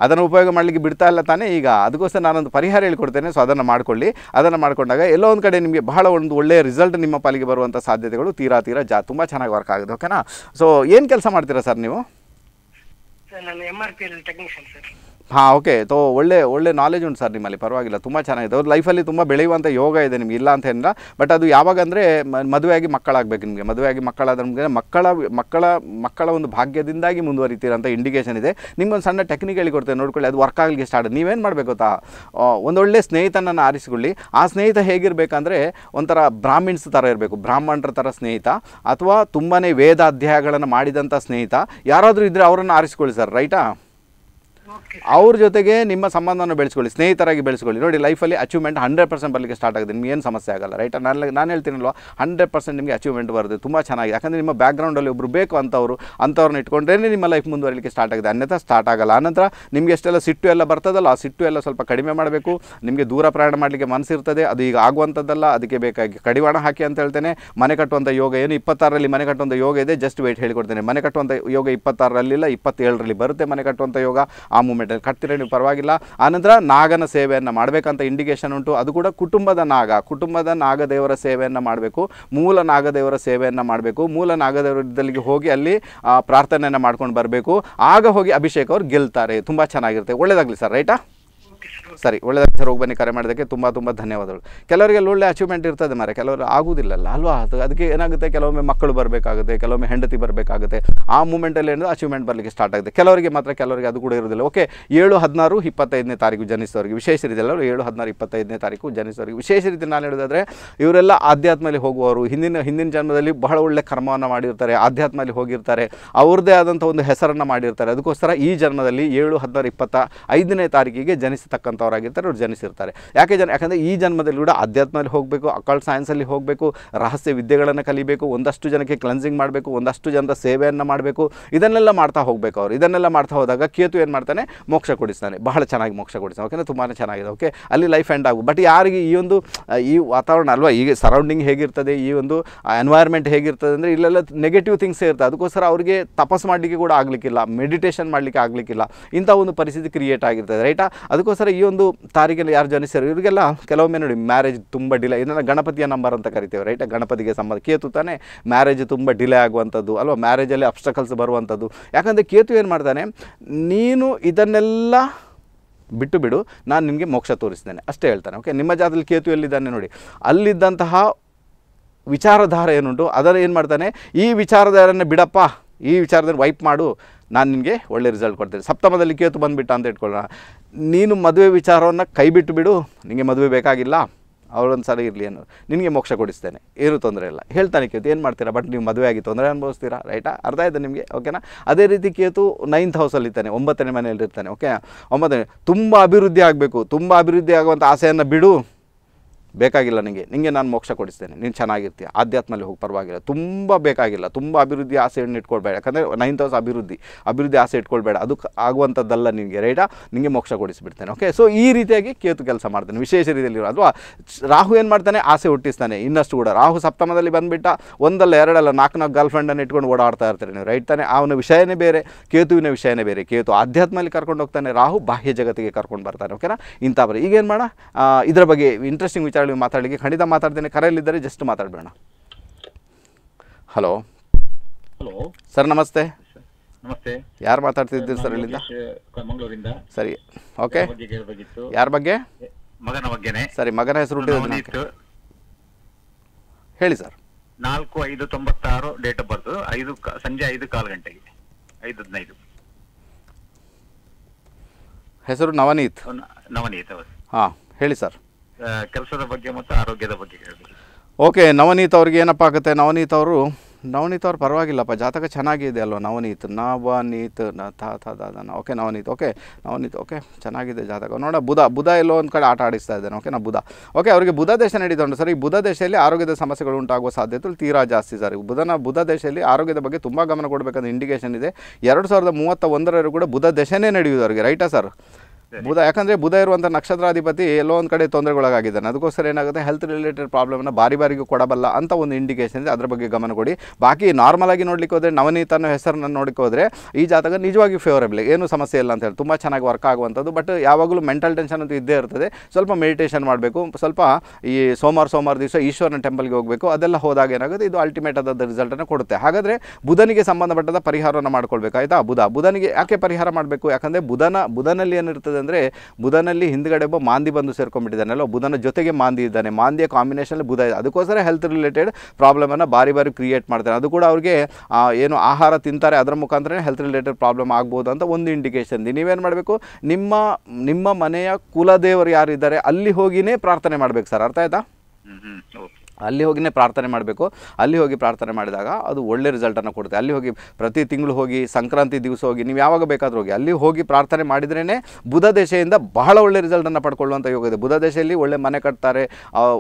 ಅದನ್ನು ಉಪಯೋಗ ಮಾಡಲಿಕ್ಕೆ ಬಿಡ್ತಾ ಇಲ್ಲ ತಾನೇ ಈಗ ಅದಕ್ಕೋಸ್ಕರ ನಾನೊಂದು ಪರಿಹಾರ ಹೇಳ್ಕೊಡ್ತೇನೆ ಸೊ ಅದನ್ನು ಮಾಡಿಕೊಳ್ಳಿ ಅದನ್ನು ಮಾಡಿಕೊಂಡಾಗ ಎಲ್ಲೋ ಒಂದು ಕಡೆ ನಿಮಗೆ ಬಹಳ ಒಂದು ಒಳ್ಳೆಯ ರಿಸಲ್ಟ್ ನಿಮ್ಮ ಪಾಲಿಗೆ ಬರುವಂಥ ಸಾಧ್ಯತೆಗಳು ತೀರಾ ತೀರಾ ಜಾ ತುಂಬ ಚೆನ್ನಾಗಿ ವರ್ಕ್ ಆಗುತ್ತೆ ಓಕೆನಾ ಸೊ ಏನು ಕೆಲಸ ಮಾಡ್ತೀರಾ ಸರ್ ನೀವು ನಾನು M R P technician sir ಹಾಂ ಓಕೆ ತೋ ಒಳ್ಳೆ ಒಳ್ಳೆ ನಾಲೆಜ್ ಉಂಟು ಸರ್ ನಿಮ್ಮಲ್ಲಿ ಪರವಾಗಿಲ್ಲ ತುಂಬ ಚೆನ್ನಾಗಿದೆ ಅವ್ರ ಲೈಫಲ್ಲಿ ತುಂಬ ಬೆಳೆಯುವಂಥ ಯೋಗ ಇದೆ ನಿಮ್ಗೆ ಇಲ್ಲ ಅಂತ ಏನಿಲ್ಲ ಬಟ್ ಅದು ಯಾವಾಗ ಅಂದರೆ ಮದುವೆಯಾಗಿ ಮಕ್ಕಳಾಗಬೇಕು ನಿಮಗೆ ಮದುವೆಯಾಗಿ ಮಕ್ಕಳಾದ ನಿಮಗೆ ಮಕ್ಕಳ ಮಕ್ಕಳ ಮಕ್ಕಳ ಒಂದು ಭಾಗ್ಯದಿಂದಾಗಿ ಮುಂದುವರಿತೀರಂಥ ಇಂಡಿಕೇಶನ್ ಇದೆ ನಿಮ್ಗೊಂದು ಸಣ್ಣ ಟೆಕ್ನಿಕ್ ಹೇಳಿಕೊಡ್ತೇವೆ ನೋಡ್ಕೊಳ್ಳಿ ಅದು ವರ್ಕ್ ಆಗಲಿಕ್ಕೆ ಸ್ಟಾರ್ಟ್ ನೀವೇನು ಮಾಡಬೇಕು ಗೊತ್ತಾ ಒಂದೊಳ್ಳೆ ಸ್ನೇಹಿತನನ್ನು ಆರಿಸಿಕೊಳ್ಳಿ ಆ ಸ್ನೇಹಿತ ಹೇಗಿರಬೇಕಂದ್ರೆ ಒಂಥರ ಬ್ರಾಹ್ಮಿಣ್ಸ್ ಥರ ಇರಬೇಕು ಬ್ರಾಹ್ಮಣರ ಥರ ಸ್ನೇಹಿತ ಅಥವಾ ತುಂಬಾ ವೇದ ಅಧ್ಯಾಯಗಳನ್ನು ಮಾಡಿದಂಥ ಸ್ನೇಹಿತ ಯಾರಾದರೂ ಇದ್ದರೆ ಅವರನ್ನು ಆರಿಸಿಕೊಳ್ಳಿ ಸರ್ ರೈಟಾ ಅವ್ರ ಜೊತೆಗೆ ನಿಮ್ಮ ಸಂಬಂಧವನ್ನು ಬೆಳೆಸ್ಕೊಳ್ಳಿ ಸ್ನೇಹಿತರಾಗಿ ಬೆಳೆಸ್ಕೊಳ್ಳಿ ನೋಡಿ ಲೈಫಲ್ಲಿ ಅಚೀವ್ಮೆಂಟ್ ಹಂಡ್ರೆಡ್ ಪರ್ಸೆಂಟ್ ಬರಲಿಕ್ಕೆ ಸ್ಟಾರ್ಟ್ ಆಗುತ್ತೆ ನಿಮ್ಗೆ ಏನು ಸಮಸ್ಯೆ ಆಗಲ್ಲ ರೈಟ್ ನಾನು ನಾನು ಹೇಳ್ತೀನಲ್ವ ಹಂಡ್ರೆಡ್ ಪರ್ಸೆಂಟ್ ನಿಮಗೆ ಅಚೀವ್ಮೆಂಟ್ ಬರುತ್ತೆ ತುಂಬ ಚೆನ್ನಾಗಿದೆ ಯಾಕಂದರೆ ನಿಮ್ಮ ಬ್ಯಾಕ್ಗ್ರೌಂಡಲ್ಲಿ ಒಬ್ಬರು ಬೇಕು ಅಂತವರು ಅಂಥವ್ರನ್ನ ಇಟ್ಕೊಂಡ್ರೇ ನಿಮ್ಮ ಲೈಫ್ ಮುಂದುವರಿಲಿಕ್ಕೆ ಸ್ಟಾರ್ಟ್ ಆಗಿದೆ ಅನ್ಯಥ ಸ್ಟಾರ್ಟ್ ಆಗಲ್ಲ ಆನಂತರ ನಿಮಗೆ ಎಷ್ಟೆಲ್ಲ ಸಿಟ್ಟು ಎಲ್ಲ ಬರ್ತದಲ್ಲ ಆ ಸಿಟ್ಟು ಎಲ್ಲ ಸ್ವಲ್ಪ ಕಡಿಮೆ ಮಾಡಬೇಕು ನಿಮಗೆ ದೂರ ಪ್ರಯಾಣ ಮಾಡಲಿಕ್ಕೆ ಮನಸ್ಸಿರ್ತದೆ ಅದು ಈಗ ಆಗುವಂಥದ್ದಲ್ಲ ಅದಕ್ಕೆ ಬೇಕಾಗಿ ಕಡಿವಾಣ ಹಾಕಿ ಅಂತ ಹೇಳ್ತೇನೆ ಮನೆ ಕಟ್ಟುವಂಥ ಯೋಗ ಏನು ಇಪ್ಪತ್ತಾರರಲ್ಲಿ ಮನೆ ಕಟ್ಟುವಂಥ ಯೋಗ ಇದೆ ಜಸ್ಟ್ ವೇಟ್ ಹೇಳಿಕೊಡ್ತೇನೆ ಮನೆ ಕಟ್ಟುವಂಥ ಯೋಗ ಇಪ್ಪತ್ತಾರರಲ್ಲಿಲ್ಲ ಇಪ್ಪತ್ತೇಳರಲ್ಲಿ ಬರುತ್ತೆ ಮನೆ ಕಟ್ಟುವಂಥ ಯೋಗ ಆ ಮೂಮೆಂಟಲ್ಲಿ ಕಟ್ತಿರ ನೀವು ಪರವಾಗಿಲ್ಲ ಆನಂತರ ನಾಗನ ಸೇವೆಯನ್ನು ಮಾಡಬೇಕಂತ ಇಂಡಿಕೇಶನ್ ಉಂಟು ಅದು ಕೂಡ ಕುಟುಂಬದ ನಾಗ ಕುಟುಂಬದ ನಾಗದೇವರ ಸೇವೆಯನ್ನು ಮಾಡಬೇಕು ಮೂಲ ನಾಗದೇವರ ಸೇವೆಯನ್ನು ಮಾಡಬೇಕು ಮೂಲ ನಾಗದೇವರ ಹೋಗಿ ಅಲ್ಲಿ ಪ್ರಾರ್ಥನೆಯನ್ನು ಮಾಡ್ಕೊಂಡು ಬರಬೇಕು ಆಗ ಹೋಗಿ ಅಭಿಷೇಕ್ ಅವ್ರು ಗೆಲ್ತಾರೆ ತುಂಬ ಚೆನ್ನಾಗಿರುತ್ತೆ ಒಳ್ಳೆಯದಾಗಲಿ ಸರ್ ರೈಟಾ ಸರಿ ಒಳ್ಳೆ ಸರ್ ಹೋಗಿ ಬನ್ನಿ ಕರೆ ಮಾಡೋದಕ್ಕೆ ತುಂಬ ತುಂಬ ಧನ್ಯವಾದಗಳು ಕೆಲವರಿಗೆ ಒಳ್ಳೆ ಅಚೀವ್ಮೆಂಟ್ ಇರ್ತದೆ ಮಾರೆ ಕೆಲವರು ಆಗೋದಿಲ್ಲ ಅಲ್ವಾ ಅದು ಅದಕ್ಕೆ ಏನಾಗುತ್ತೆ ಕೆಲವೊಮ್ಮೆ ಮಕ್ಕಳು ಬರಬೇಕಾಗುತ್ತೆ ಕೆಲವೊಮ್ಮೆ ಹೆಂಡತಿ ಬರಬೇಕಾಗುತ್ತೆ ಆ ಮೂಮೆಂಟಲ್ಲಿ ಏನಾದರೂ ಅಚೀವ್ಮೆಂಟ್ ಬರಲಿಕ್ಕೆ ಸ್ಟಾರ್ಟ್ ಆಗುತ್ತೆ ಕೆಲವರಿಗೆ ಮಾತ್ರ ಕೆಲವರಿಗೆ ಅದು ಕೂಡ ಇರೋದಿಲ್ಲ ಓಕೆ ಏಳು ಹದಿನಾರು ಇಪ್ಪತ್ತೈದನೇ ತಾರೀಕು ಜನಿಸಿದವರಿಗೆ ವಿಶೇಷ ರೀತಿ ಎಲ್ಲರೂ ಏಳು ಹದಿನಾರು ಇಪ್ಪತ್ತೈದನೇ ತಾರೀಕು ಜನಿಸಿದವರಿಗೆ ವಿಶೇಷ ರೀತಿ ನಾನು ಹೇಳೋದಾದರೆ ಇವರೆಲ್ಲ ಆಧ್ಯಾತ್ಮದಲ್ಲಿ ಹೋಗುವವರು ಹಿಂದಿನ ಹಿಂದಿನ ಜನ್ಮದಲ್ಲಿ ಬಹಳ ಒಳ್ಳೆ ಕರ್ಮವನ್ನು ಮಾಡಿರ್ತಾರೆ ಆಧ್ಯಾತ್ಮದಲ್ಲಿ ಹೋಗಿರ್ತಾರೆ ಅವ್ರದ್ದೇ ಆದಂಥ ಒಂದು ಹೆಸರನ್ನು ಮಾಡಿರ್ತಾರೆ ಅದಕ್ಕೋಸ್ಕರ ಈ ಜನ್ಮದಲ್ಲಿ ಏಳು ಹದಿನಾರು ಇಪ್ಪತ್ತ ಐದನೇ ತಾರೀಕಿಗೆ ಜನಿಸತಕ್ಕಂಥ ಅವರಾಗಿರ್ತಾರೆ ಅವ್ರು ಜನಿಸಿರ್ತಾರೆ ಯಾಕೆ ಜನ ಯಾಕಂದರೆ ಈ ಜನ್ಮದಲ್ಲಿ ಕೂಡ ಅಧ್ಯಾತ್ಮದಲ್ಲಿ ಹೋಗಬೇಕು ಅಕಲ್ಟ್ ಸೈನ್ಸಲ್ಲಿ ಹೋಗಬೇಕು ರಹಸ್ಯ ವಿದ್ಯೆಗಳನ್ನು ಕಲಿಬೇಕು ಒಂದಷ್ಟು ಜನಕ್ಕೆ ಕ್ಲೆನ್ಸಿಂಗ್ ಮಾಡಬೇಕು ಒಂದಷ್ಟು ಜನರ ಸೇವೆಯನ್ನು ಮಾಡಬೇಕು ಇದನ್ನೆಲ್ಲ ಮಾಡ್ತಾ ಹೋಗಬೇಕು ಅವರು ಇದನ್ನೆಲ್ಲ ಮಾಡ್ತಾ ಹೋದಾಗ ಕೇತು ಏನು ಮಾಡ್ತಾನೆ ಮೋಕ್ಷ ಕೊಡಿಸ್ತಾನೆ ಬಹಳ ಚೆನ್ನಾಗಿ ಮೋಕ್ಷ ಕೊಡಿಸ್ತಾನೆ ಓಕೆ ತುಂಬಾ ಚೆನ್ನಾಗಿದೆ ಓಕೆ ಅಲ್ಲಿ ಲೈಫ್ ಎಂಡ್ ಆಗು ಬಟ್ ಯಾರಿಗೆ ಈ ಒಂದು ಈ ವಾತಾವರಣ ಅಲ್ವಾ ಈಗ ಸರೌಂಡಿಂಗ್ ಹೇಗಿರ್ತದೆ ಈ ಒಂದು ಎನ್ವೈರ್ಮೆಂಟ್ ಹೇಗಿರ್ತದೆ ಅಂದರೆ ಇಲ್ಲೆಲ್ಲ ನೆಗೆಟಿವ್ ಥಿಂಗ್ಸೇ ಇರ್ತದೆ ಅದಕ್ಕೋಸ್ಕರ ಅವರಿಗೆ ತಪಸ್ ಮಾಡಲಿಕ್ಕೆ ಕೂಡ ಆಗಲಿಕ್ಕಿಲ್ಲ ಮೆಡಿಟೇಷನ್ ಮಾಡಲಿಕ್ಕೆ ಆಗಲಿಕ್ಕಿಲ್ಲ ಇಂಥ ಒಂದು ಪರಿಸ್ಥಿತಿ ಕ್ರಿಯೇಟ್ ಆಗಿರ್ತದೆ ರೈಟಾ ಅದಕ್ಕೋಸ್ಕರ ಈ ಒಂದು ತಾರೀಕಲ್ಲಿ ಯಾರು ಜನಿಸಿದ್ರು ಇವರಿಗೆಲ್ಲ ಕೆಲವೊಮ್ಮೆ ನೋಡಿ ಮ್ಯಾರೇಜ್ ತುಂಬ ಡಿಲೇ ಇದನ್ನು ಗಣಪತಿಯ ನಂಬರ್ ಅಂತ ಕರಿತೇವೆ ರೈಟ್ ಗಣಪತಿಗೆ ಸಂಬಂಧ ಕೇತು ತಾನೇ ಮ್ಯಾರೇಜ್ ತುಂಬ ಡಿಲೇ ಆಗುವಂಥದ್ದು ಅಲ್ವಾ ಮ್ಯಾರೇಜಲ್ಲಿ ಅಬ್ಸ್ಟಕಲ್ಸ್ ಬರುವಂಥದ್ದು ಯಾಕಂದರೆ ಕೇತು ಏನು ಮಾಡ್ತಾನೆ ನೀನು ಇದನ್ನೆಲ್ಲ ಬಿಟ್ಟು ಬಿಡು ನಾನು ನಿಮಗೆ ಮೋಕ್ಷ ತೋರಿಸ್ತೇನೆ ಅಷ್ಟೇ ಹೇಳ್ತಾನೆ ಓಕೆ ನಿಮ್ಮ ಜಾತದಲ್ಲಿ ಕೇತು ಎಲ್ಲಿದ್ದಾನೆ ನೋಡಿ ಅಲ್ಲಿದ್ದಂತಹ ವಿಚಾರಧಾರ ಏನುಂಟು ಅದರ ಏನು ಮಾಡ್ತಾನೆ ಈ ವಿಚಾರಧಾರೆಯನ್ನು ಬಿಡಪ್ಪ ಈ ವಿಚಾರದಲ್ಲಿ ವೈಪ್ ಮಾಡು ನಾನು ನಿಮಗೆ ಒಳ್ಳೆ ರಿಸಲ್ಟ್ ಕೊಡ್ತೇನೆ ಸಪ್ತಮದಲ್ಲಿ ಕೇತು ಬಂದುಬಿಟ್ಟ ಅಂತ ಇಟ್ಕೊಳ್ಳೋಣ ನೀನು ಮದುವೆ ವಿಚಾರವನ್ನು ಕೈಬಿಟ್ಟು ಬಿಡು ನಿನಗೆ ಮದುವೆ ಬೇಕಾಗಿಲ್ಲ ಅವರೊಂದು ಸಲ ಇರಲಿ ಅನ್ನೋದು ನಿನಗೆ ಮೋಕ್ಷ ಕೊಡಿಸ್ತೇನೆ ಏನು ತೊಂದರೆ ಇಲ್ಲ ಹೇಳ್ತಾನೆ ಕೇತು ಏನು ಮಾಡ್ತೀರಾ ಬಟ್ ನೀವು ಮದುವೆ ಆಗಿ ತೊಂದರೆ ಅನುಭವಿಸ್ತೀರಾ ರೈಟಾ ಅರ್ಥ ಆಯಿತು ನಿಮಗೆ ಓಕೆನಾ ಅದೇ ರೀತಿ ಕೇತು ನೈನ್ತ್ ಇರ್ತಾನೆ ಒಂಬತ್ತನೇ ಮನೆಯಲ್ಲಿರ್ತಾನೆ ಓಕೆ ಒಂಬತ್ತನೇ ತುಂಬ ಅಭಿವೃದ್ಧಿ ಆಗಬೇಕು ತುಂಬ ಅಭಿವೃದ್ಧಿ ಆಗುವಂಥ ಆಸೆಯನ್ನು ಬಿಡು ಬೇಕಾಗಿಲ್ಲ ನಿನಗೆ ನಿಮಗೆ ನಾನು ಮೋಕ್ಷ ಕೊಡಿಸ್ತೇನೆ ನೀನು ಚೆನ್ನಾಗಿರ್ತೀಯ ಆಧ್ಯಾತ್ಮಲ್ಲಿ ಹೋಗಿ ಪರವಾಗಿಲ್ಲ ತುಂಬ ಬೇಕಾಗಿಲ್ಲ ತುಂಬ ಅಭಿವೃದ್ಧಿ ಆಸೆಯನ್ನು ಇಟ್ಕೊಳ್ಬೇಡ ಯಾಕಂದರೆ ನೈನ್ ತೌಸ್ ಅಭಿವೃದ್ಧಿ ಅಭಿವೃದ್ಧಿ ಆಸೆ ಇಟ್ಕೊಳ್ಬೇಡ ಅದಕ್ಕೆ ಆಗುವಂಥದ್ದಲ್ಲ ನಿಮಗೆ ರೈಟಾ ನಿಮಗೆ ಮೋಕ್ಷ ಕೊಡಿಸಿಬಿಡ್ತೇನೆ ಓಕೆ ಸೊ ಈ ರೀತಿಯಾಗಿ ಕೇತು ಕೆಲಸ ಮಾಡ್ತಾನೆ ವಿಶೇಷ ರೀತಿಯಲ್ಲಿ ಅಥವಾ ರಾಹು ಏನು ಮಾಡ್ತಾನೆ ಆಸೆ ಹುಟ್ಟಿಸ್ತಾನೆ ಇನ್ನಷ್ಟು ಕೂಡ ರಾಹು ಸಪ್ತಮದಲ್ಲಿ ಬಂದುಬಿಟ್ಟ ಒಂದಲ್ಲ ಎರಡಲ್ಲ ನಾಲ್ಕು ನಾಲ್ಕು ಗರ್ಲ್ ಫ್ರೆಂಡನ್ನು ಇಟ್ಕೊಂಡು ಓಡಾಡ್ತಾ ಇರ್ತಾರೆ ನೀವು ರೈಟ್ ತಾನೆ ಅವನ ವಿಷಯನೇ ಬೇರೆ ಕೇತುವಿನ ವಿಷಯನೇ ಬೇರೆ ಕೇತು ಆಧ್ಯಾತ್ಮದಲ್ಲಿ ಕರ್ಕೊಂಡು ಹೋಗ್ತಾನೆ ರಾಹು ಬಾಹ್ಯ ಜಗತ್ತಿಗೆ ಕರ್ಕೊಂಡು ಬರ್ತಾನೆ ಓಕೆನಾ ಇಂಥ ಈಗೇನು ಮಾಡ ಇದರ ಬಗ್ಗೆ ಇಂಟ್ರೆಸ್ಟಿಂಗ್ ವಿಚಾರ ಮಾತಾಡಿ ಮಾತಾಡಲಿಕ್ಕೆ ಖಂಡಿತ ಮಾತಾಡ್ತೇನೆ ಕರೆಯಲ್ಲಿದ್ದರೆ ಜಸ್ಟ್ ಮಾತಾಡಬೇಡ ಹಲೋ ಹಲೋ ಸರ್ ನಮಸ್ತೆ ನಮಸ್ತೆ ಯಾರು ಮಾತಾಡ್ತಿದ್ದೀರಿ ಸರ್ ಇಲ್ಲಿಂದ ಮಂಗಳೂರಿಂದ ಸರಿ ಓಕೆ ಯಾರ ಬಗ್ಗೆ ಮಗನ ಬಗ್ಗೆನೇ ಸರಿ ಮಗನ ಹೆಸರು ಹೇಳಿ ಸರ್ ನಾಲ್ಕು ಐದು ತೊಂಬತ್ತಾರು ಡೇಟ್ ಆಫ್ ಬರ್ತ್ ಐದು ಸಂಜೆ ಐದು ಕಾಲು ಗಂಟೆಗೆ ಐದು ಹದಿನೈದು ಹೆಸರು ನವನೀತ್ ನವನೀತ್ ಹಾ ಹೇಳಿ ಸರ್ ಕೆಲಸದ ಬಗ್ಗೆ ಮತ್ತು ಆರೋಗ್ಯದ ಬಗ್ಗೆ ಓಕೆ ನವನೀತ್ ಅವ್ರಿಗೆ ಏನಪ್ಪ ಆಗುತ್ತೆ ನವನೀತ್ ಅವರು ನವನೀತ್ ಅವ್ರು ಪರವಾಗಿಲ್ಲಪ್ಪ ಜಾತಕ ಚೆನ್ನಾಗಿದೆ ಅಲ್ವಾ ನವನೀತ್ ನವನೀತ್ ನ ತಾತ ದಾದನ okay Navneet okay Navneet okay ಚೆನ್ನಾಗಿದೆ ಜಾತಕ ನೋಡ ಬುಧ ಬುಧ ಎಲ್ಲೋ ಒಂದು ಕಡೆ ಆಟ ಆಡಿಸ್ತಾ ಇದ್ದಾನೆ ಓಕೆ ನಾ ಬುಧ ಓಕೆ ಅವರಿಗೆ ಬುಧ ದೇಶ ಉಂಟು ಸರ್ ಈ ಬುಧ ದೇಶದಲ್ಲಿ ಆರೋಗ್ಯದ ಸಮಸ್ಯೆಗಳು ಉಂಟಾಗುವ ಸಾಧ್ಯತೆಗಳು ತೀರಾ ಜಾಸ್ತಿ ಸರ್ ಈ ಬುಧನ ಬುಧ ದೇಶದಲ್ಲಿ ಆರೋಗ್ಯದ ಬಗ್ಗೆ ತುಂಬ ಗಮನ ಕೊಡಬೇಕಾದ ಇಂಡಿಕೇಷನ್ ಇದೆ ಎರಡು ಸಾವಿರದ ಮೂವತ್ತ ಒಂದರವರೆಗೂ ಕೂಡ ಬುಧ ದೇಶನೇ ನಡೆಯುವುದು ಅವರಿಗೆ ರೈಟಾ ಸರ್ ಬುಧ ಯಾಕಂದರೆ ಬುಧ ಇರುವಂಥ ನಕ್ಷತ್ರಾಧಿಪತಿ ಎಲ್ಲೋ ಒಂದು ಕಡೆ ತೊಂದರೆಗೊಳಗಾಗಿದ್ದಾನೆ ಅದಕ್ಕೋಸ್ಕರ ಏನಾಗುತ್ತೆ ಹೆಲ್ತ್ ರಿಲೇಟೆಡ್ ಪ್ರಾಬ್ಲಮ್ನ ಬಾರಿ ಬಾರಿಗೂ ಕೊಡಬಲ್ಲ ಅಂತ ಒಂದು ಇಂಡಿಕೇಷನ್ ಇದೆ ಅದ್ರ ಬಗ್ಗೆ ಗಮನ ಕೊಡಿ ಬಾಕಿ ನಾರ್ಮಲ್ ಆಗಿ ನೋಡ್ಲಿಕ್ಕೆ ಹೋದರೆ ನವನೀತನ ಹೆಸರನ್ನ ನೋಡಲಿಕ್ಕೆ ಈ ಜಾತಕ ನಿಜವಾಗಿ ಫೇವರೇಬಲ್ ಏನು ಸಮಸ್ಯೆ ಇಲ್ಲ ಅಂತ ಹೇಳಿ ತುಂಬ ಚೆನ್ನಾಗಿ ವರ್ಕ್ ಆಗುವಂಥದ್ದು ಬಟ್ ಯಾವಾಗಲೂ ಮೆಂಟಲ್ ಟೆನ್ಷನ್ ಅಂತೂ ಇದ್ದೇ ಇರ್ತದೆ ಸ್ವಲ್ಪ ಮೆಡಿಟೇಷನ್ ಮಾಡಬೇಕು ಸ್ವಲ್ಪ ಈ ಸೋಮವಾರ ಸೋಮವಾರ ದಿವಸ ಈಶ್ವರನ ಟೆಂಪಲ್ಗೆ ಹೋಗಬೇಕು ಅದೆಲ್ಲ ಹೋದಾಗ ಏನಾಗುತ್ತೆ ಇದು ಅಲ್ಟಿಮೇಟ್ ಆದ ರಿಸಲ್ಟನ್ನು ಕೊಡುತ್ತೆ ಹಾಗಾದರೆ ಬುಧನಿಗೆ ಸಂಬಂಧಪಟ್ಟದ ಪರಿಹಾರವನ್ನು ಮಾಡ್ಕೊಳ್ಬೇಕು ಆಯಿತಾ ಬುಧ ಬುಧನಿಗೆ ಯಾಕೆ ಪರಿಹಾರ ಮಾಡಬೇಕು ಯಾಕಂದರೆ ಬುಧನ ಬುಧನಲ್ಲಿ ಏನಿರ್ತದೆ ಅಂದರೆ ಬುಧನಲ್ಲಿ ಹಿಂದ್ಗಡೆ ಒಬ್ಬ ಮಾಂದಿ ಬಂದು ಸೇರ್ಕೊಂಡ್ಬಿಟ್ಟಿದ್ದಾನೆ ಅಲ್ವಾ ಬುಧನ ಜೊತೆಗೆ ಮಾಂದಿ ಇದ್ದಾನೆ ಮಾಂದಿಯ ಕಾಂಬಿನೇಷನಲ್ಲಿ ಬುಧ ಇದೆ ಅದಕ್ಕೋಸ್ಕರ ಹೆಲ್ತ್ ರಿಲೇಟೆಡ್ ಪ್ರಾಬ್ಲಮನ್ನು ಬಾರಿ ಬಾರಿ ಕ್ರಿಯೇಟ್ ಮಾಡ್ತಾರೆ ಅದು ಕೂಡ ಅವ್ರಿಗೆ ಏನು ಆಹಾರ ತಿಂತಾರೆ ಅದರ ಮುಖಾಂತರ ಹೆಲ್ತ್ ರಿಲೇಟೆಡ್ ಪ್ರಾಬ್ಲಮ್ ಆಗ್ಬೋದು ಅಂತ ಒಂದು ಇಂಡಿಕೇಶನ್ ನೀವೇನು ಮಾಡಬೇಕು ನಿಮ್ಮ ನಿಮ್ಮ ಮನೆಯ ಕುಲದೇವರು ಯಾರಿದ್ದಾರೆ ಅಲ್ಲಿ ಹೋಗಿನೇ ಪ್ರಾರ್ಥನೆ ಮಾಡಬೇಕು ಸರ್ ಅರ್ಥ ಆಯ್ತಾ ಅಲ್ಲಿ ಹೋಗಿನೇ ಪ್ರಾರ್ಥನೆ ಮಾಡಬೇಕು ಅಲ್ಲಿ ಹೋಗಿ ಪ್ರಾರ್ಥನೆ ಮಾಡಿದಾಗ ಅದು ಒಳ್ಳೆ ರಿಸಲ್ಟನ್ನು ಕೊಡುತ್ತೆ ಅಲ್ಲಿ ಹೋಗಿ ಪ್ರತಿ ತಿಂಗಳು ಹೋಗಿ ಸಂಕ್ರಾಂತಿ ದಿವಸ ಹೋಗಿ ನೀವು ಯಾವಾಗ ಬೇಕಾದರೂ ಹೋಗಿ ಅಲ್ಲಿ ಹೋಗಿ ಪ್ರಾರ್ಥನೆ ಮಾಡಿದ್ರೇ ಬುಧ ದೇಶೆಯಿಂದ ಬಹಳ ಒಳ್ಳೆ ರಿಸಲ್ಟನ್ನು ಪಡ್ಕೊಳ್ಳುವಂಥ ಯೋಗ ಇದೆ ಬುಧ ದೇಶದಲ್ಲಿ ಒಳ್ಳೆ ಮನೆ ಕಟ್ತಾರೆ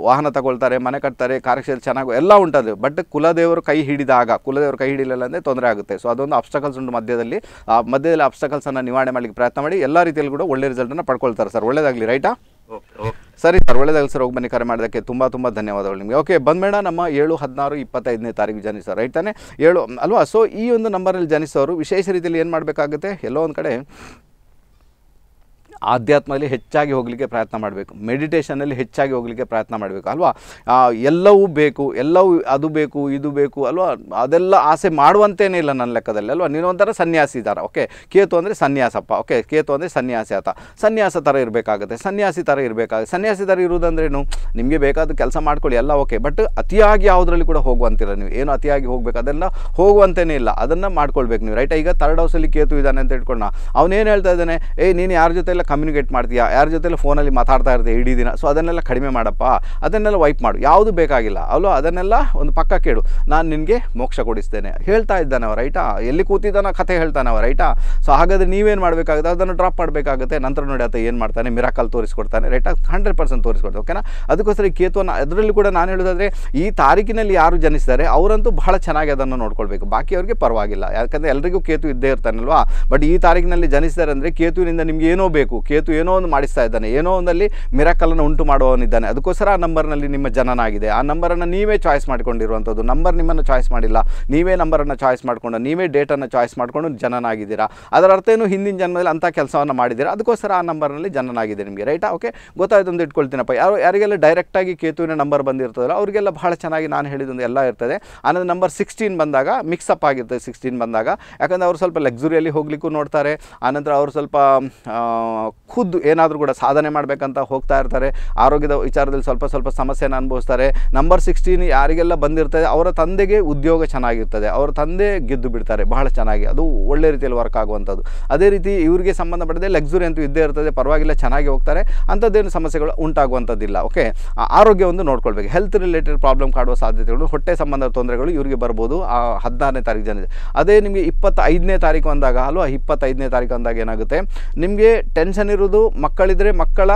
ವಾಹನ ತಗೊಳ್ತಾರೆ ಮನೆ ಕಟ್ತಾರೆ ಕಾರ್ಯಕ್ಷೇತ್ರ ಚೆನ್ನಾಗಿ ಎಲ್ಲ ಉಂಟದು ಬಟ್ ಕುಲದೇವರು ಕೈ ಹಿಡಿದಾಗ ಕುಲದೇವರು ಕೈ ಹಿಡಿಲಿಲ್ಲ ಅಂದರೆ ತೊಂದರೆ ಆಗುತ್ತೆ ಸೊ ಅದೊಂದು ಅಬ್ಸ್ಟಕಲ್ಸ್ ಉಂಟು ಮಧ್ಯದಲ್ಲಿ ಆ ಮಧ್ಯದಲ್ಲಿ ಅಬ್ಸ್ಟಕಲ್ಸನ್ನು ನಿವಾರಣೆ ಮಾಡಲಿಕ್ಕೆ ಪ್ರಯತ್ನ ಮಾಡಿ ಎಲ್ಲ ರೀತಿಯಲ್ಲಿ ಕೂಡ ಒಳ್ಳೆ ರಿಸಲ್ಟನ್ನು ಪಡ್ಕೊಳ್ತಾರೆ ಸರ್ ಒಳ್ಳೆಯದಾಗಲಿ ರೈಟಾ ಸರಿ ಸರ್ ಒಳ್ಳೆದಾಗಲಿ ಸರ್ ಹೋಗಿ ಬನ್ನಿ ಕರೆ ಮಾಡೋದಕ್ಕೆ ತುಂಬ ತುಂಬ ಧನ್ಯವಾದಗಳು ನಿಮಗೆ ಓಕೆ ಬಂದ್ಬೇಡ ನಮ್ಮ ಏಳು ಹದಿನಾರು ಇಪ್ಪತ್ತೈದನೇ ತಾರೀಕು ಜನಿಸ್ ಸರ್ ರೈಟ್ ತಾನೆ ಏಳು ಅಲ್ವಾ ಸೊ ಈ ಒಂದು ನಂಬರಲ್ಲಿ ಜನಿಸ್ ಅವರು ವಿಶೇಷ ರೀತಿಯಲ್ಲಿ ಏನು ಮಾಡಬೇಕಾಗುತ್ತೆ ಎಲ್ಲೋ ಒಂದು ಕಡೆ ಆಧ್ಯಾತ್ಮದಲ್ಲಿ ಹೆಚ್ಚಾಗಿ ಹೋಗಲಿಕ್ಕೆ ಪ್ರಯತ್ನ ಮಾಡಬೇಕು ಮೆಡಿಟೇಷನಲ್ಲಿ ಹೆಚ್ಚಾಗಿ ಹೋಗಲಿಕ್ಕೆ ಪ್ರಯತ್ನ ಮಾಡಬೇಕು ಅಲ್ವಾ ಎಲ್ಲವೂ ಬೇಕು ಎಲ್ಲವೂ ಅದು ಬೇಕು ಇದು ಬೇಕು ಅಲ್ವಾ ಅದೆಲ್ಲ ಆಸೆ ಮಾಡುವಂತೇನೇ ಇಲ್ಲ ನನ್ನ ಲೆಕ್ಕದಲ್ಲಿ ಅಲ್ವಾ ನೀನು ಒಂಥರ ಸನ್ಯಾಸಿ ಥರ ಓಕೆ ಕೇತು ಅಂದರೆ ಸನ್ಯಾಸಪ್ಪ ಓಕೆ ಕೇತು ಅಂದರೆ ಸನ್ಯಾಸಿ ಆತ ಸನ್ಯಾಸ ಥರ ಇರಬೇಕಾಗುತ್ತೆ ಸನ್ಯಾಸಿ ಥರ ಇರಬೇಕಾಗುತ್ತೆ ಸನ್ಯಾಸಿ ಥರ ಇರುವುದಂದ್ರೇನು ನಿಮಗೆ ಬೇಕಾದ ಕೆಲಸ ಮಾಡ್ಕೊಳ್ಳಿ ಎಲ್ಲ ಓಕೆ ಬಟ್ ಅತಿಯಾಗಿ ಯಾವುದರಲ್ಲಿ ಕೂಡ ಹೋಗುವಂತಿಲ್ಲ ನೀವು ಏನು ಅತಿಯಾಗಿ ಹೋಗಬೇಕು ಅದೆಲ್ಲ ಹೋಗುವಂತೇನೇ ಇಲ್ಲ ಅದನ್ನು ಮಾಡ್ಕೊಳ್ಬೇಕು ನೀವು ರೈಟ್ ಈಗ ತರ್ಡ್ ಹೌಸಲ್ಲಿ ಕೇತು ಇದ್ದಾನೆ ಅಂತ ಹೇಳ್ಕೊಂಡು ಅವನೇನು ಹೇಳ್ತಾ ಇದ್ದಾನೆ ಏಯ್ ನೀನು ಯಾರ ಜೊತೆ ಎಲ್ಲ ಕಮ್ಯುನಿಕೇಟ್ ಮಾಡ್ತೀಯಾ ಯಾರ ಜೊತೆಲಿ ಫೋನಲ್ಲಿ ಮಾತಾಡ್ತಾ ಇರ್ತೀಯ ಇಡೀ ದಿನ ಸೊ ಅದನ್ನೆಲ್ಲ ಕಡಿಮೆ ಮಾಡಪ್ಪ ಅದನ್ನೆಲ್ಲ ವೈಪ್ ಮಾಡು ಯಾವುದು ಬೇಕಾಗಿಲ್ಲ ಅಲ್ಲೋ ಅದನ್ನೆಲ್ಲ ಒಂದು ಪಕ್ಕ ಕೇಳು ನಾನು ನಿನಗೆ ಮೋಕ್ಷ ಕೊಡಿಸ್ತೇನೆ ಹೇಳ್ತಾ ಇದ್ದಾನವ ರೈಟಾ ಎಲ್ಲಿ ಕೂತಿದ್ದಾನ ಕಥೆ ಹೇಳ್ತಾನವ ರೈಟಾ ಸೊ ಹಾಗಾದರೆ ನೀವೇನು ಮಾಡಬೇಕಾಗುತ್ತೆ ಅದನ್ನು ಡ್ರಾಪ್ ಮಾಡಬೇಕಾಗುತ್ತೆ ನಂತರ ನೋಡಿ ಅಥವಾ ಏನು ಮಾಡ್ತಾನೆ ಮಿರಾಕಲ್ ತೋರಿಸ್ಕೊಡ್ತಾನೆ ರೈಟಾ ಹಂಡ್ರೆಡ್ ಪರ್ಸೆಂಟ್ ತೋರಿಸ್ಕೊಡ್ತಾರೆ ಓಕೆನಾ ಅದಕ್ಕೋಸ್ಕರ ಈ ಕೇತುವನ್ನು ಅದರಲ್ಲಿ ಕೂಡ ನಾನು ಹೇಳೋದಾದರೆ ಈ ತಾರೀಕಿನಲ್ಲಿ ಯಾರು ಜನಿಸ್ತಾರೆ ಅವರಂತೂ ಬಹಳ ಚೆನ್ನಾಗಿ ಅದನ್ನು ನೋಡ್ಕೊಳ್ಬೇಕು ಬಾಕಿ ಅವರಿಗೆ ಪರವಾಗಿಲ್ಲ ಯಾಕಂದರೆ ಎಲ್ಲರಿಗೂ ಕೇತು ಇದ್ದೇ ಇರ್ತಾನಲ್ವಾ ಬಟ್ ಈ ತಾರೀಕಿನಲ್ಲಿ ಜನಿಸ್ತಾರೆ ಅಂದರೆ ಕೇತುವಿನಿಂದ ನಿಮಗೆ ಏನೋ ಬೇಕು ಕೇತು ಏನೋ ಒಂದು ಮಾಡಿಸ್ತಾ ಇದ್ದಾನೆ ಏನೋ ಒಂದಲ್ಲಿ ಮಿರಕಲನ್ನು ಉಂಟು ಮಾಡುವವನಿದ್ದಾನೆ ಅದಕ್ಕೋಸ್ಕರ ಆ ನಂಬರ್ನಲ್ಲಿ ನಿಮ್ಮ ಜನನಾಗಿದೆ ಆ ನಂಬರನ್ನು ನೀವೇ ಚಾಯ್ಸ್ ಮಾಡಿಕೊಂಡಿರುವಂಥದ್ದು ನಂಬರ್ ನಿಮ್ಮನ್ನು ಚಾಯ್ಸ್ ಮಾಡಿಲ್ಲ ನೀವೇ ನಂಬರನ್ನು ಚಾಯ್ಸ್ ಮಾಡಿಕೊಂಡು ನೀವೇ ಡೇಟನ್ನು ಚಾಯ್ಸ್ ಮಾಡಿಕೊಂಡು ಜನನಾಗಿದ್ದೀರಾ ಅದರ ಅರ್ಥ ಏನು ಹಿಂದಿನ ಜನ್ಮದಲ್ಲಿ ಅಂಥ ಕೆಲಸವನ್ನು ಮಾಡಿದ್ದೀರ ಅದಕ್ಕೋಸ್ಕರ ಆ ನಂಬರ್ನಲ್ಲಿ ಜನನಾಗಿದೆ ನಿಮಗೆ ರೈಟಾ ಓಕೆ ಗೊತ್ತಾಯ್ತೊಂದು ಇಟ್ಕೊಳ್ತೀನಪ್ಪ ಯಾರು ಯಾರಿಗೆಲ್ಲ ಡೈರೆಕ್ಟಾಗಿ ಕೇತುವಿನ ನಂಬರ್ ಬಂದಿರ್ತದಲ್ಲ ಅವರಿಗೆಲ್ಲ ಭಾಳ ಚೆನ್ನಾಗಿ ನಾನು ಹೇಳಿದೊಂದು ಎಲ್ಲ ಇರ್ತದೆ ಆನಂತರ ನಂಬರ್ ಸಿಕ್ಸ್ಟೀನ್ ಬಂದಾಗ ಅಪ್ ಆಗಿರ್ತದೆ ಸಿಕ್ಸ್ಟೀನ್ ಬಂದಾಗ ಯಾಕಂದರೆ ಅವರು ಸ್ವಲ್ಪ ಲಕ್ಸುರಿಯಲ್ಲಿ ಹೋಗಲಿಕ್ಕೂ ನೋಡ್ತಾರೆ ಆನಂತರ ಅವರು ಸ್ವಲ್ಪ ಖುದ್ದು ಏನಾದರೂ ಕೂಡ ಸಾಧನೆ ಮಾಡಬೇಕಂತ ಹೋಗ್ತಾ ಇರ್ತಾರೆ ಆರೋಗ್ಯದ ವಿಚಾರದಲ್ಲಿ ಸ್ವಲ್ಪ ಸ್ವಲ್ಪ ಸಮಸ್ಯೆನ ಅನುಭವಿಸ್ತಾರೆ ನಂಬರ್ ಸಿಕ್ಸ್ಟೀನ್ ಯಾರಿಗೆಲ್ಲ ಬಂದಿರ್ತದೆ ಅವರ ತಂದೆಗೆ ಉದ್ಯೋಗ ಚೆನ್ನಾಗಿರ್ತದೆ ಅವರ ತಂದೆ ಗೆದ್ದು ಬಿಡ್ತಾರೆ ಬಹಳ ಚೆನ್ನಾಗಿ ಅದು ಒಳ್ಳೆ ರೀತಿಯಲ್ಲಿ ವರ್ಕ್ ಆಗುವಂಥದ್ದು ಅದೇ ರೀತಿ ಇವರಿಗೆ ಸಂಬಂಧಪಟ್ಟದೆ ಲಕ್ಸುರಿ ಅಂತೂ ಇದ್ದೇ ಇರ್ತದೆ ಪರವಾಗಿಲ್ಲ ಚೆನ್ನಾಗಿ ಹೋಗ್ತಾರೆ ಅಂಥದ್ದೇನು ಸಮಸ್ಯೆಗಳು ಉಂಟಾಗುವಂಥದ್ದಿಲ್ಲ ಓಕೆ ಆರೋಗ್ಯ ಒಂದು ನೋಡ್ಕೊಳ್ಬೇಕು ಹೆಲ್ತ್ ರಿಲೇಟೆಡ್ ಪ್ರಾಬ್ಲಮ್ ಕಾಡುವ ಸಾಧ್ಯತೆಗಳು ಹೊಟ್ಟೆ ಸಂಬಂಧ ತೊಂದರೆಗಳು ಇವರಿಗೆ ಬರ್ಬೋದು ಆ ಹದಿನಾರನೇ ತಾರೀಕು ಜನ ಅದೇ ನಿಮಗೆ ಇಪ್ಪತ್ತೈದನೇ ತಾರೀಕು ಅಂದಾಗ ಅಲ್ವಾ ಇಪ್ಪತ್ತೈದನೇ ತಾರೀಕು ಅಂದಾಗ ಏನಾಗುತ್ತೆ ನಿಮಗೆ ಟೆನ್ ಇರುವುದು ಇರೋದು ಮಕ್ಕಳಿದ್ರೆ ಮಕ್ಕಳ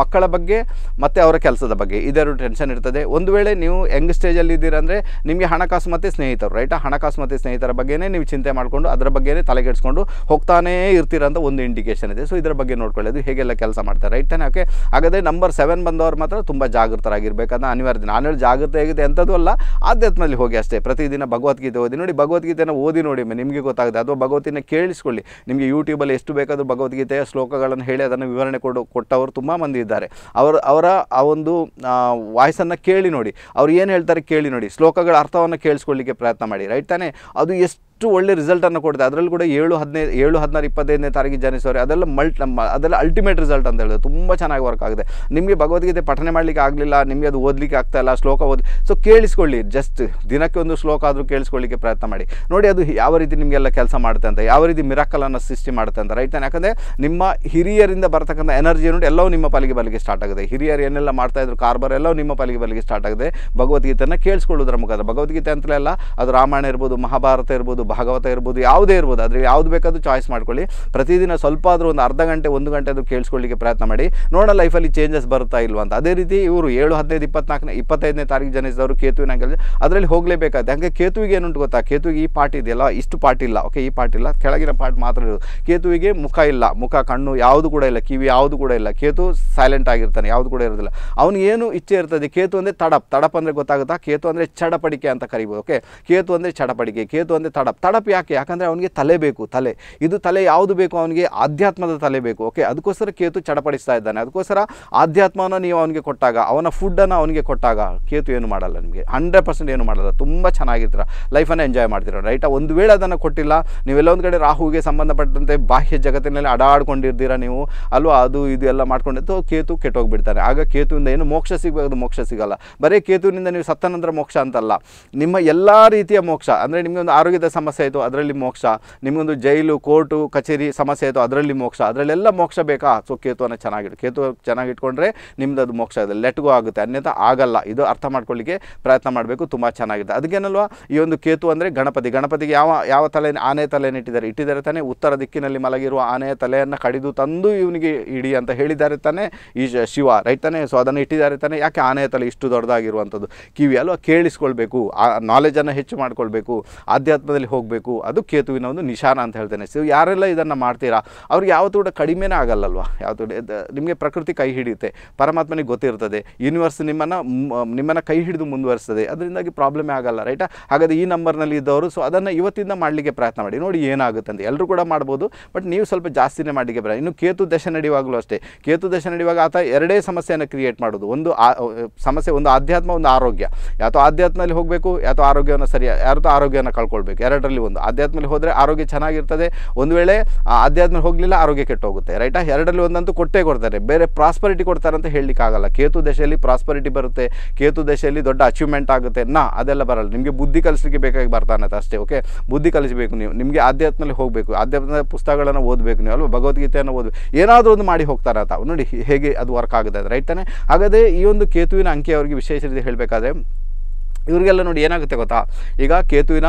ಮಕ್ಕಳ ಬಗ್ಗೆ ಮತ್ತು ಅವರ ಕೆಲಸದ ಬಗ್ಗೆ ಇದೆರಡು ಟೆನ್ಷನ್ ಇರ್ತದೆ ಒಂದು ವೇಳೆ ನೀವು ಯಂಗ್ ಸ್ಟೇಜಲ್ಲಿ ಇದ್ದೀರಂದರೆ ನಿಮಗೆ ಹಣಕಾಸು ಮತ್ತು ಸ್ನೇಹಿತರು ರೈಟಾ ಹಣಕಾಸು ಮತ್ತು ಸ್ನೇಹಿತರ ಬಗ್ಗೆನೇ ನೀವು ಚಿಂತೆ ಮಾಡಿಕೊಂಡು ಅದರ ಬಗ್ಗೆನೇ ತಲೆಗೆಡಿಸ್ಕೊಂಡು ಹೋಗ್ತಾನೇ ಇರ್ತೀರಂತ ಒಂದು ಇಂಡಿಕೇಷನ್ ಇದೆ ಸೊ ಇದರ ಬಗ್ಗೆ ನೋಡ್ಕೊಳ್ಳೋದು ಹೇಗೆಲ್ಲ ಕೆಲಸ ಮಾಡ್ತಾರೆ ರೈಟ್ ತಾನೆ ಓಕೆ ಹಾಗಾದರೆ ನಂಬರ್ ಸೆವೆನ್ ಬಂದವರು ಮಾತ್ರ ತುಂಬ ಜಾಗೃತರಾಗಿರ್ಬೇಕಂತ ಅನಿವಾರ್ಯ ನಾನು ಹೇಳಿ ಆಗಿದೆ ಅಂಥದ್ದು ಅಲ್ಲ ಆಧ್ಯಾತ್ಮದಲ್ಲಿ ಹೋಗಿ ಅಷ್ಟೇ ಪ್ರತಿದಿನ ಭಗವದ್ಗೀತೆ ಓದಿ ನೋಡಿ ಭಗವದ್ಗೀತೆಯನ್ನು ಓದಿ ನೋಡಿ ನಿಮಗೆ ಗೊತ್ತಾಗುತ್ತೆ ಅಥವಾ ಭಗವತಿನ ಕೇಳಿಸ್ಕೊಳ್ಳಿ ನಿಮಗೆ ಯೂಟ್ಯೂಬಲ್ಲಿ ಎಷ್ಟು ಬೇಕಾದರೂ ಭಗವದ್ಗೀತೆಯ ಶ್ಲೋಕಗಳನ್ನು ಹೇಳಿ ಅದನ್ನು ವಿವರಣೆ ಕೊಡು ಕೊಟ್ಟವರು ತುಂಬ ಮಂದಿ ಇದ್ದಾರೆ ಅವರ ಅವರ ಆ ಒಂದು ವಾಯ್ಸನ್ನು ಕೇಳಿ ನೋಡಿ ಅವ್ರು ಏನು ಹೇಳ್ತಾರೆ ಕೇಳಿ ನೋಡಿ ಶ್ಲೋಕಗಳ ಅರ್ಥವನ್ನು ಕೇಳಿಸ್ಕೊಳ್ಳಿಕ್ಕೆ ಪ್ರಯತ್ನ ಮಾಡಿ ರೈಟ್ ತಾನೆ ಅದು ಎಷ್ಟು ಅಷ್ಟು ಒಳ್ಳೆ ರಿಸಲ್ಟನ್ನು ಕೊಡುತ್ತೆ ಅದರಲ್ಲಿ ಕೂಡ ಏಳು ಹದಿನೈದು ಏಳು ಹದಿನಾರು ಇಪ್ಪತ್ತೈದನೇ ತಾರೀಕು ಜನಿಸೋರೆ ಅದೆಲ್ಲ ಮಲ್ಟ್ ಅದೆಲ್ಲ ಅಲ್ಟಿಮೇಟ್ ರಿಸಲ್ಟ್ ಅಂತ ಹೇಳಿದ್ರೆ ತುಂಬ ಚೆನ್ನಾಗಿ ವರ್ಕ್ ಆಗಿದೆ ನಿಮಗೆ ಭಗವದ್ಗೀತೆ ಪಠನೆ ಮಾಡಲಿಕ್ಕೆ ಆಗಲಿಲ್ಲ ನಿಮಗೆ ಅದು ಓದಲಿಕ್ಕೆ ಆಗ್ತಾಯಿಲ್ಲ ಶ್ಲೋಕ ಓದಿ ಸೊ ಕೇಳಿಸ್ಕೊಳ್ಳಿ ಜಸ್ಟ್ ದಿನಕ್ಕೆ ಒಂದು ಶ್ಲೋಕ ಆದರೂ ಕೇಳಿಸ್ಕೊಳ್ಳಿಕ್ಕೆ ಪ್ರಯತ್ನ ಮಾಡಿ ನೋಡಿ ಅದು ಯಾವ ರೀತಿ ನಿಮಗೆಲ್ಲ ಕೆಲಸ ಮಾಡುತ್ತೆ ಅಂತ ಯಾವ ರೀತಿ ಮಿರಾಕಲನ್ನು ಸೃಷ್ಟಿ ಮಾಡುತ್ತೆ ಅಂತ ರೈಟ್ ನಾನು ಯಾಕಂದರೆ ನಿಮ್ಮ ಹಿರಿಯರಿಂದ ಬರ್ತಕ್ಕಂಥ ಎನರ್ಜಿ ನೋಡಿ ಎಲ್ಲವೂ ನಿಮ್ಮ ಪಾಲಿಗೆ ಬಲಿಗೆ ಸ್ಟಾರ್ಟ್ ಆಗುತ್ತೆ ಹಿರಿಯರು ಏನೆಲ್ಲ ಮಾಡ್ತಾ ಇದ್ರು ಕಾರ್ಬಾರ್ ಎಲ್ಲವೂ ನಿಮ್ಮ ಪಾಲಿಗೆ ಬಲಿಗೆ ಸ್ಟಾರ್ಟ್ ಆಗಿದೆ ಭಗವದ್ಗೀತೆಯನ್ನು ಕೇಳಿಸ್ಕೊಳ್ಳೋದ್ರ ಮುಖಾಂತರ ಭಗವದ್ಗೀತೆ ಅಂತಲೇ ಅಲ್ಲ ಅದು ರಾಮಾಯಣ ಇರ್ಬೋದು ಮಹಾಭಾರತ ಇರ್ಬೋದು ಭಾಗವತ ಇರ್ಬೋದು ಯಾವುದೇ ಇರ್ಬೋದು ಆದರೆ ಯಾವುದು ಬೇಕಾದರೂ ಚಾಯ್ಸ್ ಮಾಡ್ಕೊಳ್ಳಿ ಪ್ರತಿದಿನ ಸ್ವಲ್ಪ ಆದರೂ ಒಂದು ಅರ್ಧ ಗಂಟೆ ಒಂದು ಗಂಟೆ ಅದು ಕೇಳಿಸ್ಕೊಳ್ಳಿಕ್ಕೆ ಪ್ರಯತ್ನ ಮಾಡಿ ನೋಡೋ ಲೈಫಲ್ಲಿ ಚೇಂಜಸ್ ಬರುತ್ತಾ ಇಲ್ವ ಅಂತ ಅದೇ ರೀತಿ ಇವರು ಏಳು ಹದಿನೈದು ಇಪ್ಪತ್ನಾಲ್ಕನೇ ಇಪ್ಪತ್ತೈದನೇ ತಾರೀಕು ಜನಿಸಿದವರು ಕೇತುವಿನ ಅದರಲ್ಲಿ ಹೋಗಲೇಬೇಕಾಗುತ್ತೆ ಹಂಗೆ ಕೇತುವಿಗೆ ಏನುಂಟು ಗೊತ್ತಾ ಕೇತುವಿಗೆ ಈ ಪಾರ್ಟ್ ಇದೆಯಲ್ಲ ಇಷ್ಟು ಪಾರ್ಟ್ ಇಲ್ಲ ಓಕೆ ಈ ಪಾರ್ಟ್ ಇಲ್ಲ ಕೆಳಗಿನ ಪಾಟ್ ಮಾತ್ರ ಇರೋದು ಕೇತುವಿಗೆ ಮುಖ ಇಲ್ಲ ಮುಖ ಕಣ್ಣು ಯಾವುದು ಕೂಡ ಇಲ್ಲ ಕಿವಿ ಯಾವುದು ಕೂಡ ಇಲ್ಲ ಕೇತು ಸೈಲೆಂಟ್ ಆಗಿರ್ತಾನೆ ಯಾವುದು ಕೂಡ ಇರೋದಿಲ್ಲ ಅವನು ಏನು ಇಚ್ಛೆ ಇರ್ತದೆ ಕೇತು ಅಂದರೆ ತಡಪ್ ತಡಪ್ ಅಂದರೆ ಗೊತ್ತಾಗುತ್ತಾ ಕೇತು ಅಂದರೆ ಚಡಪಡಿಕೆ ಅಂತ ಕರಿಬೋದು ಓಕೆ ಕೇತು ಅಂದರೆ ಚಡಪಡಿಕೆ ಕೇತು ಅಂದರೆ ತಡಪ್ ತಡಪ್ ಯಾಕೆ ಯಾಕಂದರೆ ಅವನಿಗೆ ತಲೆ ಬೇಕು ತಲೆ ಇದು ತಲೆ ಯಾವುದು ಬೇಕು ಅವನಿಗೆ ಆಧ್ಯಾತ್ಮದ ತಲೆ ಬೇಕು ಓಕೆ ಅದಕ್ಕೋಸ್ಕರ ಕೇತು ಚಡಪಡಿಸ್ತಾ ಇದ್ದಾನೆ ಅದಕ್ಕೋಸ್ಕರ ಆಧ್ಯಾತ್ಮನ ನೀವು ಅವನಿಗೆ ಕೊಟ್ಟಾಗ ಅವನ ಫುಡ್ಡನ್ನು ಅವನಿಗೆ ಕೊಟ್ಟಾಗ ಕೇತು ಏನು ಮಾಡಲ್ಲ ನಿಮಗೆ ಹಂಡ್ರೆಡ್ ಪರ್ಸೆಂಟ್ ಏನು ಮಾಡಲ್ಲ ತುಂಬ ಚೆನ್ನಾಗಿರ್ತೀರ ಲೈಫನ್ನು ಎಂಜಾಯ್ ಮಾಡ್ತೀರ ರೈಟ್ ಒಂದು ವೇಳೆ ಅದನ್ನು ಕೊಟ್ಟಿಲ್ಲ ನೀವೆಲ್ಲೊಂದು ಕಡೆ ರಾಹುಗೆ ಸಂಬಂಧಪಟ್ಟಂತೆ ಬಾಹ್ಯ ಜಗತ್ತಿನಲ್ಲಿ ಅಡಾಡ್ಕೊಂಡಿರ್ದೀರ ನೀವು ಅಲ್ವಾ ಅದು ಇದು ಎಲ್ಲ ಮಾಡ್ಕೊಂಡಿದ್ದು ಕೇತು ಕೆಟ್ಟೋಗ್ಬಿಡ್ತಾನೆ ಆಗ ಕೇತುವಿಂದ ಏನು ಮೋಕ್ಷ ಸಿಗಬೇಕು ಮೋಕ್ಷ ಸಿಗಲ್ಲ ಬರೀ ಕೇತುವಿನಿಂದ ನೀವು ಸತ್ತ ನಂತರ ಮೋಕ್ಷ ಅಂತಲ್ಲ ನಿಮ್ಮ ಎಲ್ಲ ರೀತಿಯ ಮೋಕ್ಷ ಅಂದರೆ ನಿಮಗೆ ಒಂದು ಆರೋಗ್ಯದ ಸಮ ಸಮಸ್ಯೆ ಆಯಿತು ಅದರಲ್ಲಿ ಮೋಕ್ಷ ನಿಮಗೊಂದು ಜೈಲು ಕೋರ್ಟು ಕಚೇರಿ ಸಮಸ್ಯೆ ಆಯಿತು ಅದರಲ್ಲಿ ಮೋಕ್ಷ ಅದರಲ್ಲೆಲ್ಲ ಮೋಕ್ಷ ಬೇಕಾ ಸೊ ಕೇತುವನ್ನು ಚೆನ್ನಾಗಿಡು ಕೇತು ಚೆನ್ನಾಗಿಟ್ಕೊಂಡ್ರೆ ನಿಮ್ದು ಅದು ಮೋಕ್ಷ ಇದೆ ಲೆಟ್ಗೂ ಆಗುತ್ತೆ ಅನ್ಯಥ ಆಗಲ್ಲ ಇದು ಅರ್ಥ ಮಾಡ್ಕೊಳ್ಳಿಕ್ಕೆ ಪ್ರಯತ್ನ ಮಾಡಬೇಕು ತುಂಬ ಚೆನ್ನಾಗಿದೆ ಅದಕ್ಕೇನಲ್ವಾ ಈ ಒಂದು ಕೇತು ಅಂದರೆ ಗಣಪತಿ ಗಣಪತಿಗೆ ಯಾವ ಯಾವ ತಲೆ ಆನೆ ತಲೆಯನ್ನು ಇಟ್ಟಿದ್ದಾರೆ ಇಟ್ಟಿದ್ದಾರೆ ತಾನೆ ಉತ್ತರ ದಿಕ್ಕಿನಲ್ಲಿ ಮಲಗಿರುವ ಆನೆಯ ತಲೆಯನ್ನು ಕಡಿದು ತಂದು ಇವನಿಗೆ ಇಡಿ ಅಂತ ಹೇಳಿದ್ದಾರೆ ತಾನೆ ಈ ಶಿವ ರೈಟ್ ತಾನೆ ಸೊ ಅದನ್ನು ಇಟ್ಟಿದ್ದಾರೆ ತಾನೆ ಯಾಕೆ ಆನೆಯ ತಲೆ ಇಷ್ಟು ದೊಡ್ಡದಾಗಿರುವಂಥದ್ದು ಕಿವಿ ಅಲ್ವಾ ಕೇಳಿಸ್ಕೊಳ್ಬೇಕು ಆ ನಾಲೆಜನ್ನು ಹೆಚ್ಚು ಮಾಡ್ಕೊಳ್ಬೇಕು ಆಧ್ಯಾತ್ಮದಲ್ಲಿ ಹೋಗಬೇಕು ಅದು ಕೇತುವಿನ ಒಂದು ನಿಶಾನ ಅಂತ ಹೇಳ್ತೇನೆ ಸೊ ಯಾರೆಲ್ಲ ಇದನ್ನು ಮಾಡ್ತೀರಾ ಅವ್ರಿಗೆ ಯಾವತ್ತೂ ಕೂಡ ಕಡಿಮೆನೇ ಆಗಲ್ಲಲ್ವಾ ಯಾವತ್ತೂ ನಿಮಗೆ ಪ್ರಕೃತಿ ಕೈ ಹಿಡಿಯುತ್ತೆ ಪರಮಾತ್ಮನಿಗೆ ಗೊತ್ತಿರ್ತದೆ ಯೂನಿವರ್ಸ್ ನಿಮ್ಮನ್ನು ನಿಮ್ಮನ್ನು ಕೈ ಹಿಡಿದು ಮುಂದುವರಿಸ್ತದೆ ಅದರಿಂದಾಗಿ ಪ್ರಾಬ್ಲಮೇ ಆಗಲ್ಲ ರೈಟ ಹಾಗಾದರೆ ಈ ನಂಬರ್ನಲ್ಲಿ ಇದ್ದವರು ಸೊ ಅದನ್ನು ಇವತ್ತಿಂದ ಮಾಡಲಿಕ್ಕೆ ಪ್ರಯತ್ನ ಮಾಡಿ ನೋಡಿ ಏನಾಗುತ್ತೆ ಅಂತ ಎಲ್ಲರೂ ಕೂಡ ಮಾಡ್ಬೋದು ಬಟ್ ನೀವು ಸ್ವಲ್ಪ ಜಾಸ್ತಿನೇ ಮಾಡಲಿಕ್ಕೆ ಬರ ಇನ್ನು ಕೇತು ದಶ ನಡೆಯುವಾಗಲೂ ಅಷ್ಟೇ ಕೇತು ದಶ ನಡೆಯುವಾಗ ಆತ ಎರಡೇ ಸಮಸ್ಯೆಯನ್ನು ಕ್ರಿಯೇಟ್ ಮಾಡೋದು ಒಂದು ಸಮಸ್ಯೆ ಒಂದು ಆಧ್ಯಾತ್ಮ ಒಂದು ಆರೋಗ್ಯ ಯಾತೋ ಆಧ್ಯಾತ್ಮದಲ್ಲಿ ಹೋಗಬೇಕು ಯಾತೋ ಆರೋಗ್ಯವನ್ನು ಸರಿ ಯಾರತೋ ಆರೋಗ್ಯವನ್ನು ಕಳ್ಕೊಳ್ಬೇಕು ಎರಡು ಅದರಲ್ಲಿ ಒಂದು ಆಧ್ಯಾತ್ಮಲ್ಲಿ ಹೋದರೆ ಆರೋಗ್ಯ ಚೆನ್ನಾಗಿರ್ತದೆ ಒಂದು ವೇಳೆ ಆಧ್ಯಾತ್ಮ ಹೋಗಲಿಲ್ಲ ಆರೋಗ್ಯ ಕೆಟ್ಟೋಗುತ್ತೆ ರೈಟಾ ಎರಡರಲ್ಲಿ ಒಂದಂತೂ ಕೊಟ್ಟೇ ಕೊಡ್ತಾರೆ ಬೇರೆ ಪ್ರಾಸ್ಪರಿಟಿ ಕೊಡ್ತಾರೆ ಅಂತ ಆಗಲ್ಲ ಕೇತು ದೇಶದಲ್ಲಿ ಪ್ರಾಸ್ಪರಿಟಿ ಬರುತ್ತೆ ಕೇತು ದೇಶದಲ್ಲಿ ದೊಡ್ಡ ಅಚೀವ್ಮೆಂಟ್ ಆಗುತ್ತೆ ನಾ ಅದೆಲ್ಲ ಬರಲ್ಲ ನಿಮಗೆ ಬುದ್ಧಿ ಕಲಿಸಲಿಕ್ಕೆ ಬೇಕಾಗಿ ಬರ್ತಾನೆ ಅಷ್ಟೇ ಓಕೆ ಬುದ್ಧಿ ಕಲಿಸಬೇಕು ನೀವು ನಿಮಗೆ ಆಧ್ಯಾತ್ಮದಲ್ಲಿ ಹೋಗಬೇಕು ಆಧ್ಯಾತ್ಮದ ಪುಸ್ತಕಗಳನ್ನು ಓದಬೇಕು ನೀವು ಅಲ್ವಾ ಭಗವದ್ಗೀತೆಯನ್ನು ಓದ್ಬೇಕು ಏನಾದರೂ ಒಂದು ಮಾಡಿ ಹೋಗ್ತಾರೆ ಅಂತ ನೋಡಿ ಹೇಗೆ ಅದು ವರ್ಕ್ ಆಗುತ್ತೆ ರೈಟ್ ತಾನೆ ಹಾಗಾದರೆ ಈ ಒಂದು ಕೇತುವಿನ ಅಂಕಿ ಅವರಿಗೆ ವಿಶೇಷ ರೀತಿ ಹೇಳಬೇಕಾದ್ರೆ ಇವರಿಗೆಲ್ಲ ನೋಡಿ ಏನಾಗುತ್ತೆ ಗೊತ್ತಾ ಈಗ ಕೇತುವಿನ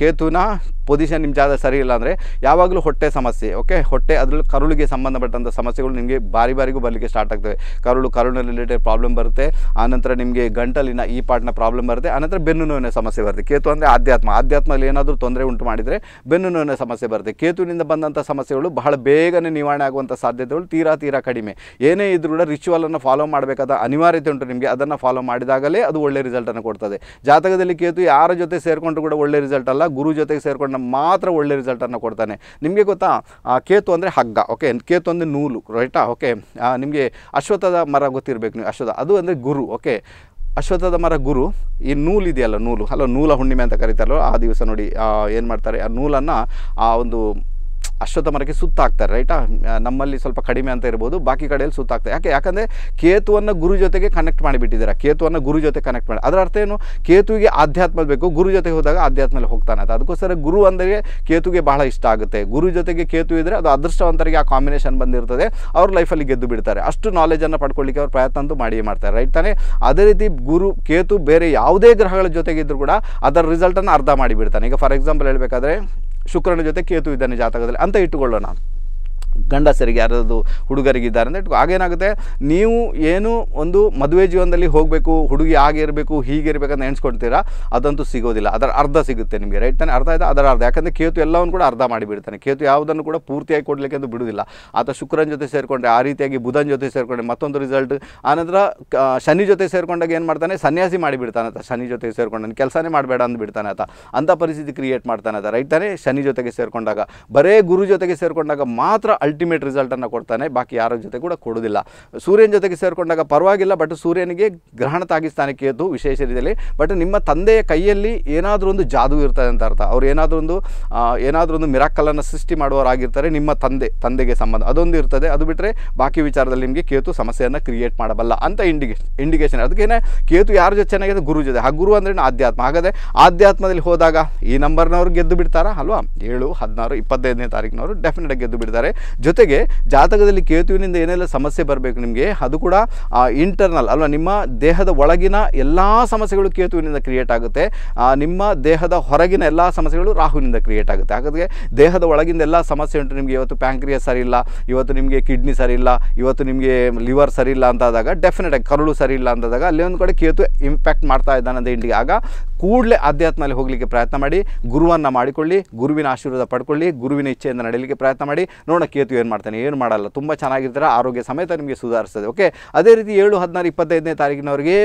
ಕೇತುವಿನ ಪೊಸಿಷನ್ ನಿಮ್ಮ ಜಾಗ ಸರಿ ಇಲ್ಲ ಅಂದರೆ ಯಾವಾಗಲೂ ಹೊಟ್ಟೆ ಸಮಸ್ಯೆ ಓಕೆ ಹೊಟ್ಟೆ ಅದರಲ್ಲಿ ಕರುಳಿಗೆ ಸಂಬಂಧಪಟ್ಟಂಥ ಸಮಸ್ಯೆಗಳು ನಿಮಗೆ ಬಾರಿ ಬಾರಿಗೂ ಬರಲಿಕ್ಕೆ ಸ್ಟಾರ್ಟ್ ಆಗ್ತವೆ ಕರುಳು ಕರುಳಿನ ರಿಲೇಟೆಡ್ ಪ್ರಾಬ್ಲಮ್ ಬರುತ್ತೆ ಆನಂತರ ನಿಮಗೆ ಗಂಟಲಿನ ಈ ಪಾರ್ಟ್ನ ಪ್ರಾಬ್ಲಮ್ ಬರುತ್ತೆ ಆನಂತರ ಬೆನ್ನು ನೋವಿನ ಸಮಸ್ಯೆ ಬರುತ್ತೆ ಕೇತು ಅಂದರೆ ಆಧ್ಯಾತ್ಮ ಆಧ್ಯಾತ್ಮದಲ್ಲಿ ಏನಾದರೂ ತೊಂದರೆ ಉಂಟು ಮಾಡಿದರೆ ಬೆನ್ನು ನೋವಿನ ಸಮಸ್ಯೆ ಬರುತ್ತೆ ಕೇತುವಿನಿಂದ ಬಂದಂಥ ಸಮಸ್ಯೆಗಳು ಬಹಳ ಬೇಗನೆ ನಿವಾರಣೆ ಆಗುವಂಥ ಸಾಧ್ಯತೆಗಳು ತೀರಾ ತೀರಾ ಕಡಿಮೆ ಏನೇ ಇದ್ರೂ ಕೂಡ ರಿಚುವಲನ್ನು ಫಾಲೋ ಮಾಡಬೇಕಾದ ಅನಿವಾರ್ಯತೆ ಉಂಟು ನಿಮಗೆ ಅದನ್ನು ಫಾಲೋ ಮಾಡಿದಾಗಲೇ ಅದು ಒಳ್ಳೆ ರಿಸಲ್ಟನ್ನು ಕೊಡ್ತದೆ ಜಾತಕದಲ್ಲಿ ಕೇತು ಯಾರ ಜೊತೆ ಸೇರಿಕೊಂಡು ಕೂಡ ಒಳ್ಳೆ ರಿಸಲ್ಟ್ ಅಲ್ಲ ಗುರು ಜೊತೆಗೆ ಸೇರ್ಕೊಂಡು ಮಾಡಿಕೊಂಡ ಮಾತ್ರ ಒಳ್ಳೆ ರಿಸಲ್ಟನ್ನು ಕೊಡ್ತಾನೆ ನಿಮಗೆ ಗೊತ್ತಾ ಕೇತು ಅಂದರೆ ಹಗ್ಗ ಓಕೆ ಕೇತು ಅಂದರೆ ನೂಲು ರೈಟಾ ಓಕೆ ನಿಮಗೆ ಅಶ್ವಥದ ಮರ ಗೊತ್ತಿರಬೇಕು ನೀವು ಅಶ್ವಥ ಅದು ಅಂದರೆ ಗುರು ಓಕೆ ಅಶ್ವತ್ಥದ ಮರ ಗುರು ಈ ನೂಲಿದೆಯಲ್ಲ ನೂಲು ಅಲ್ಲ ನೂಲ ಹುಣ್ಣಿಮೆ ಅಂತ ಕರೀತಾರಲ್ಲ ಆ ದಿವಸ ನೋಡಿ ಏನು ಮಾಡ್ತಾರೆ ಆ ನೂಲನ್ನು ಆ ಒಂದು ಅಶ್ವತ್ಥ ಮರಕ್ಕೆ ಸುತ್ತಾಗ್ತಾರೆ ರೈಟಾ ನಮ್ಮಲ್ಲಿ ಸ್ವಲ್ಪ ಕಡಿಮೆ ಅಂತ ಇರ್ಬೋದು ಬಾಕಿ ಕಡೆಯಲ್ಲಿ ಸುತ್ತಾಗ್ತಾರೆ ಯಾಕೆ ಯಾಕಂದರೆ ಕೇತುವನ್ನು ಗುರು ಜೊತೆಗೆ ಕನೆಕ್ಟ್ ಮಾಡಿಬಿಟ್ಟಿದ್ದಾರೆ ಕೇತುವನ್ನು ಗುರು ಜೊತೆ ಕನೆಕ್ಟ್ ಮಾಡಿ ಅದರ ಅರ್ಥ ಏನು ಕೇತುವಿಗೆ ಆಧ್ಯಾತ್ಮ ಬೇಕು ಗುರು ಜೊತೆಗೆ ಹೋದಾಗ ಆಧ್ಯಾತ್ಮದಲ್ಲಿ ಹೋಗ್ತಾನೆ ಅಂತ ಅದಕ್ಕೋಸ್ಕರ ಗುರು ಅಂದರೆ ಕೇತುಗೆ ಬಹಳ ಇಷ್ಟ ಆಗುತ್ತೆ ಗುರು ಜೊತೆಗೆ ಕೇತು ಇದ್ದರೆ ಅದು ಅದೃಷ್ಟವಂತರಿಗೆ ಆ ಕಾಂಬಿನೇಷನ್ ಬಂದಿರ್ತದೆ ಅವ್ರ ಲೈಫಲ್ಲಿ ಗೆದ್ದು ಬಿಡ್ತಾರೆ ಅಷ್ಟು ನಾಲೆಜನ್ನು ಪಡ್ಕೊಳ್ಳಿಕ್ಕೆ ಅವ್ರು ಪ್ರಯತ್ನ ಅಂತೂ ಮಾಡಿಯೇ ಮಾಡ್ತಾರೆ ರೈಟ್ ತಾನೆ ಅದೇ ರೀತಿ ಗುರು ಕೇತು ಬೇರೆ ಯಾವುದೇ ಗ್ರಹಗಳ ಜೊತೆಗಿದ್ದರೂ ಕೂಡ ಅದರ ರಿಸಲ್ಟನ್ನು ಅರ್ಧ ಮಾಡಿಬಿಡ್ತಾನೆ ಈಗ ಫಾರ್ ಎಕ್ಸಾಂಪಲ್ ಹೇಳಬೇಕಾದ್ರೆ ಶುಕ್ರನ ಜೊತೆ ಕೇತು ಇದ್ದಾನೆ ಜಾತಕದಲ್ಲಿ ಅಂತ ಇಟ್ಟುಕೊಳ್ಳೋಣ ಗಂಡಸರಿಗೆ ಯಾರಾದರೂ ಹುಡುಗರಿಗಿದ್ದಾರೆ ಅಂತ ಹಾಗೇನಾಗುತ್ತೆ ನೀವು ಏನು ಒಂದು ಮದುವೆ ಜೀವನದಲ್ಲಿ ಹೋಗಬೇಕು ಹುಡುಗಿ ಆಗಿರಬೇಕು ಹೀಗಿರಬೇಕಂತ ಎಣಿಸ್ಕೊಳ್ತೀರಾ ಅದಂತೂ ಸಿಗೋದಿಲ್ಲ ಅದರ ಅರ್ಧ ಸಿಗುತ್ತೆ ನಿಮಗೆ ರೈಟ್ ತಾನೆ ಅರ್ಧ ಆಯಿತು ಅದರ ಅರ್ಧ ಯಾಕಂದರೆ ಕೇತು ಎಲ್ಲವನ್ನು ಕೂಡ ಅರ್ಧ ಮಾಡಿಬಿಡ್ತಾನೆ ಕೇತು ಯಾವುದನ್ನು ಕೂಡ ಪೂರ್ತಿಯಾಗಿ ಕೊಡಲಿಕ್ಕೆ ಅಂತ ಬಿಡುವುದಿಲ್ಲ ಆತ ಶುಕ್ರನ ಜೊತೆ ಸೇರಿಕೊಂಡ್ರೆ ಆ ರೀತಿಯಾಗಿ ಬುಧನ ಜೊತೆ ಸೇರಿಕೊಂಡ್ರೆ ಮತ್ತೊಂದು ರಿಸಲ್ಟ್ ಆನಂತರ ಶನಿ ಜೊತೆ ಸೇರಿಕೊಂಡಾಗ ಏನು ಮಾಡ್ತಾನೆ ಸನ್ಯಾಸಿ ಮಾಡಿಬಿಡ್ತಾನೆ ಆತ ಶನಿ ಜೊತೆಗೆ ಸೇರಿಕೊಂಡು ಕೆಲಸನೇ ಮಾಡಬೇಡ ಬಿಡ್ತಾನೆ ಆತ ಅಂಥ ಪರಿಸ್ಥಿತಿ ಕ್ರಿಯೇಟ್ ಮಾಡ್ತಾನೆ ಆತ ರೈಟ್ ತಾನೇ ಶನಿ ಜೊತೆಗೆ ಸೇರಿಕೊಂಡಾಗ ಬರೇ ಗುರು ಜೊತೆಗೆ ಸೇರಿಕೊಂಡಾಗ ಮಾತ್ರ ಅಲ್ಟಿಮೇಟ್ ರಿಸಲ್ಟನ್ನು ಕೊಡ್ತಾನೆ ಬಾಕಿ ಯಾರ ಜೊತೆ ಕೂಡ ಕೊಡೋದಿಲ್ಲ ಸೂರ್ಯನ ಜೊತೆಗೆ ಸೇರಿಕೊಂಡಾಗ ಪರವಾಗಿಲ್ಲ ಬಟ್ ಸೂರ್ಯನಿಗೆ ಗ್ರಹಣ ತಾಗಿಸ್ತಾನೆ ಕೇತು ವಿಶೇಷ ರೀತಿಯಲ್ಲಿ ಬಟ್ ನಿಮ್ಮ ತಂದೆಯ ಕೈಯಲ್ಲಿ ಏನಾದರೂ ಒಂದು ಜಾದು ಇರ್ತದೆ ಅಂತ ಅರ್ಥ ಅವ್ರು ಏನಾದರೂ ಒಂದು ಏನಾದರೂ ಒಂದು ಮಿರಾಕಲನ್ನು ಸೃಷ್ಟಿ ಮಾಡುವವರಾಗಿರ್ತಾರೆ ನಿಮ್ಮ ತಂದೆ ತಂದೆಗೆ ಸಂಬಂಧ ಅದೊಂದು ಇರ್ತದೆ ಅದು ಬಿಟ್ಟರೆ ಬಾಕಿ ವಿಚಾರದಲ್ಲಿ ನಿಮಗೆ ಕೇತು ಸಮಸ್ಯೆಯನ್ನು ಕ್ರಿಯೇಟ್ ಮಾಡಬಲ್ಲ ಅಂತ ಇಂಡಿಕೇಶನ್ ಇಂಡಿಕೇಶನ್ ಅದಕ್ಕೇನೆ ಕೇತು ಯಾರ ಜೊತೆ ಚೆನ್ನಾಗಿದೆ ಗುರು ಜೊತೆ ಆ ಗುರು ಅಂದ್ರೆ ಆಧ್ಯಾತ್ಮ ಹಾಗಾದರೆ ಆಧ್ಯಾತ್ಮದಲ್ಲಿ ಹೋದಾಗ ಈ ನಂಬರ್ನವ್ರು ಗೆದ್ದು ಬಿಡ್ತಾರಾ ಅಲ್ವಾ ಏಳು ಹದಿನಾರು ಇಪ್ಪತ್ತೈದನೇ ತಾರೀಕಿನವರು ಡೆಫಿನೆಟಾಗಿ ಗೆದ್ದು ಬಿಡ್ತಾರೆ ಜೊತೆಗೆ ಜಾತಕದಲ್ಲಿ ಕೇತುವಿನಿಂದ ಏನೆಲ್ಲ ಸಮಸ್ಯೆ ಬರಬೇಕು ನಿಮಗೆ ಅದು ಕೂಡ ಇಂಟರ್ನಲ್ ಅಲ್ವಾ ನಿಮ್ಮ ದೇಹದ ಒಳಗಿನ ಎಲ್ಲ ಸಮಸ್ಯೆಗಳು ಕೇತುವಿನಿಂದ ಕ್ರಿಯೇಟ್ ಆಗುತ್ತೆ ನಿಮ್ಮ ದೇಹದ ಹೊರಗಿನ ಎಲ್ಲ ಸಮಸ್ಯೆಗಳು ರಾಹುವಿನಿಂದ ಕ್ರಿಯೇಟ್ ಆಗುತ್ತೆ ಹಾಗಾದರೆ ದೇಹದ ಒಳಗಿಂದ ಎಲ್ಲ ಸಮಸ್ಯೆ ಉಂಟು ನಿಮಗೆ ಇವತ್ತು ಪ್ಯಾಂಕ್ರಿಯಸ್ ಸರಿ ಇಲ್ಲ ಇವತ್ತು ನಿಮಗೆ ಕಿಡ್ನಿ ಸರಿ ಇಲ್ಲ ಇವತ್ತು ನಿಮಗೆ ಲಿವರ್ ಸರಿ ಇಲ್ಲ ಅಂತಾದಾಗ ಡೆಫಿನೆಟಾಗಿ ಕರುಳು ಸರಿ ಇಲ್ಲ ಅಂತಾದಾಗ ಅಲ್ಲಿ ಒಂದು ಕಡೆ ಕೇತು ಇಂಪ್ಯಾಕ್ಟ್ ಮಾಡ್ತಾ ಇದ್ದಾನೆ ಅಂತ ಇಂಡಿಗೆ ಆಗ ಕೂಡಲೇ ಆಧ್ಯಾತ್ಮದಲ್ಲಿ ಹೋಗಲಿಕ್ಕೆ ಪ್ರಯತ್ನ ಮಾಡಿ ಗುರುವನ್ನು ಮಾಡಿಕೊಳ್ಳಿ ಗುರುವಿನ ಆಶೀರ್ವಾದ ಪಡ್ಕೊಳ್ಳಿ ಗುರುವಿನ ಇಚ್ಛೆಯಿಂದ ನಡೆಯಲಿಕ್ಕೆ ಪ್ರಯತ್ನ ಮಾಡಿ ನೋಡೋಣ ಕೇತು ಏನು ಮಾಡ್ತಾನೆ ಏನು ಮಾಡಲ್ಲ ತುಂಬ ಚೆನ್ನಾಗಿರ್ತಾರೆ ಆರೋಗ್ಯ ಸಮೇತ ನಿಮಗೆ ಸುಧಾರಿಸ್ತದೆ ಓಕೆ ಅದೇ ರೀತಿ ಏಳು ಹದಿನಾರು ಇಪ್ಪತ್ತೈದನೇ ತಾರೀಕಿನವರಿಗೆ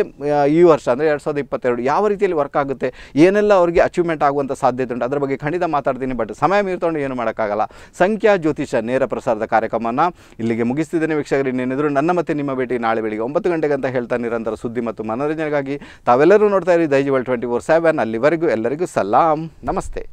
ಈ ವರ್ಷ ಅಂದರೆ ಎರಡು ಸಾವಿರದ ಇಪ್ಪತ್ತೆರಡು ಯಾವ ರೀತಿಯಲ್ಲಿ ವರ್ಕ್ ಆಗುತ್ತೆ ಏನೆಲ್ಲ ಅವರಿಗೆ ಅಚೀವ್ಮೆಂಟ್ ಆಗುವಂಥ ಸಾಧ್ಯತೆ ಉಂಟು ಅದರ ಬಗ್ಗೆ ಖಂಡಿತ ಮಾತಾಡ್ತೀನಿ ಬಟ್ ಸಮಯ ಮೀರ್ತೊಂಡು ಏನು ಮಾಡೋಕ್ಕಾಗಲ್ಲ ಸಂಖ್ಯಾ ಜ್ಯೋತಿಷ ನೇರ ಪ್ರಸಾರದ ಕಾರ್ಯಕ್ರಮವನ್ನು ಇಲ್ಲಿಗೆ ಮುಗಿಸ್ತಿದ್ದೇನೆ ವೀಕ್ಷಕರು ಇನ್ನೇನಿದ್ರು ನನ್ನ ಮತ್ತೆ ನಿಮ್ಮ ಭೇಟಿ ನಾಳೆ ಬೆಳಿಗ್ಗೆ ಒಂಬತ್ತು ಗಂಟೆಗೆ ಅಂತ ಹೇಳ್ತಾ ನಿರಂತರ ಸುದ್ದಿ ಮತ್ತು ಮನೋರಂಜನೆಗಾಗಿ ತಾವೆಲ್ಲರೂ ನೋಡ್ತಾ ಇರಿ ದೈಜಿ ಟ್ವೆಂಟಿ ಫೋರ್ ಸೆವೆನ್ ಅಲ್ಲಿವರೆಗೂ ಎಲ್ಲರಿಗೂ ಸಲಾಂ ನಮಸ್ತೆ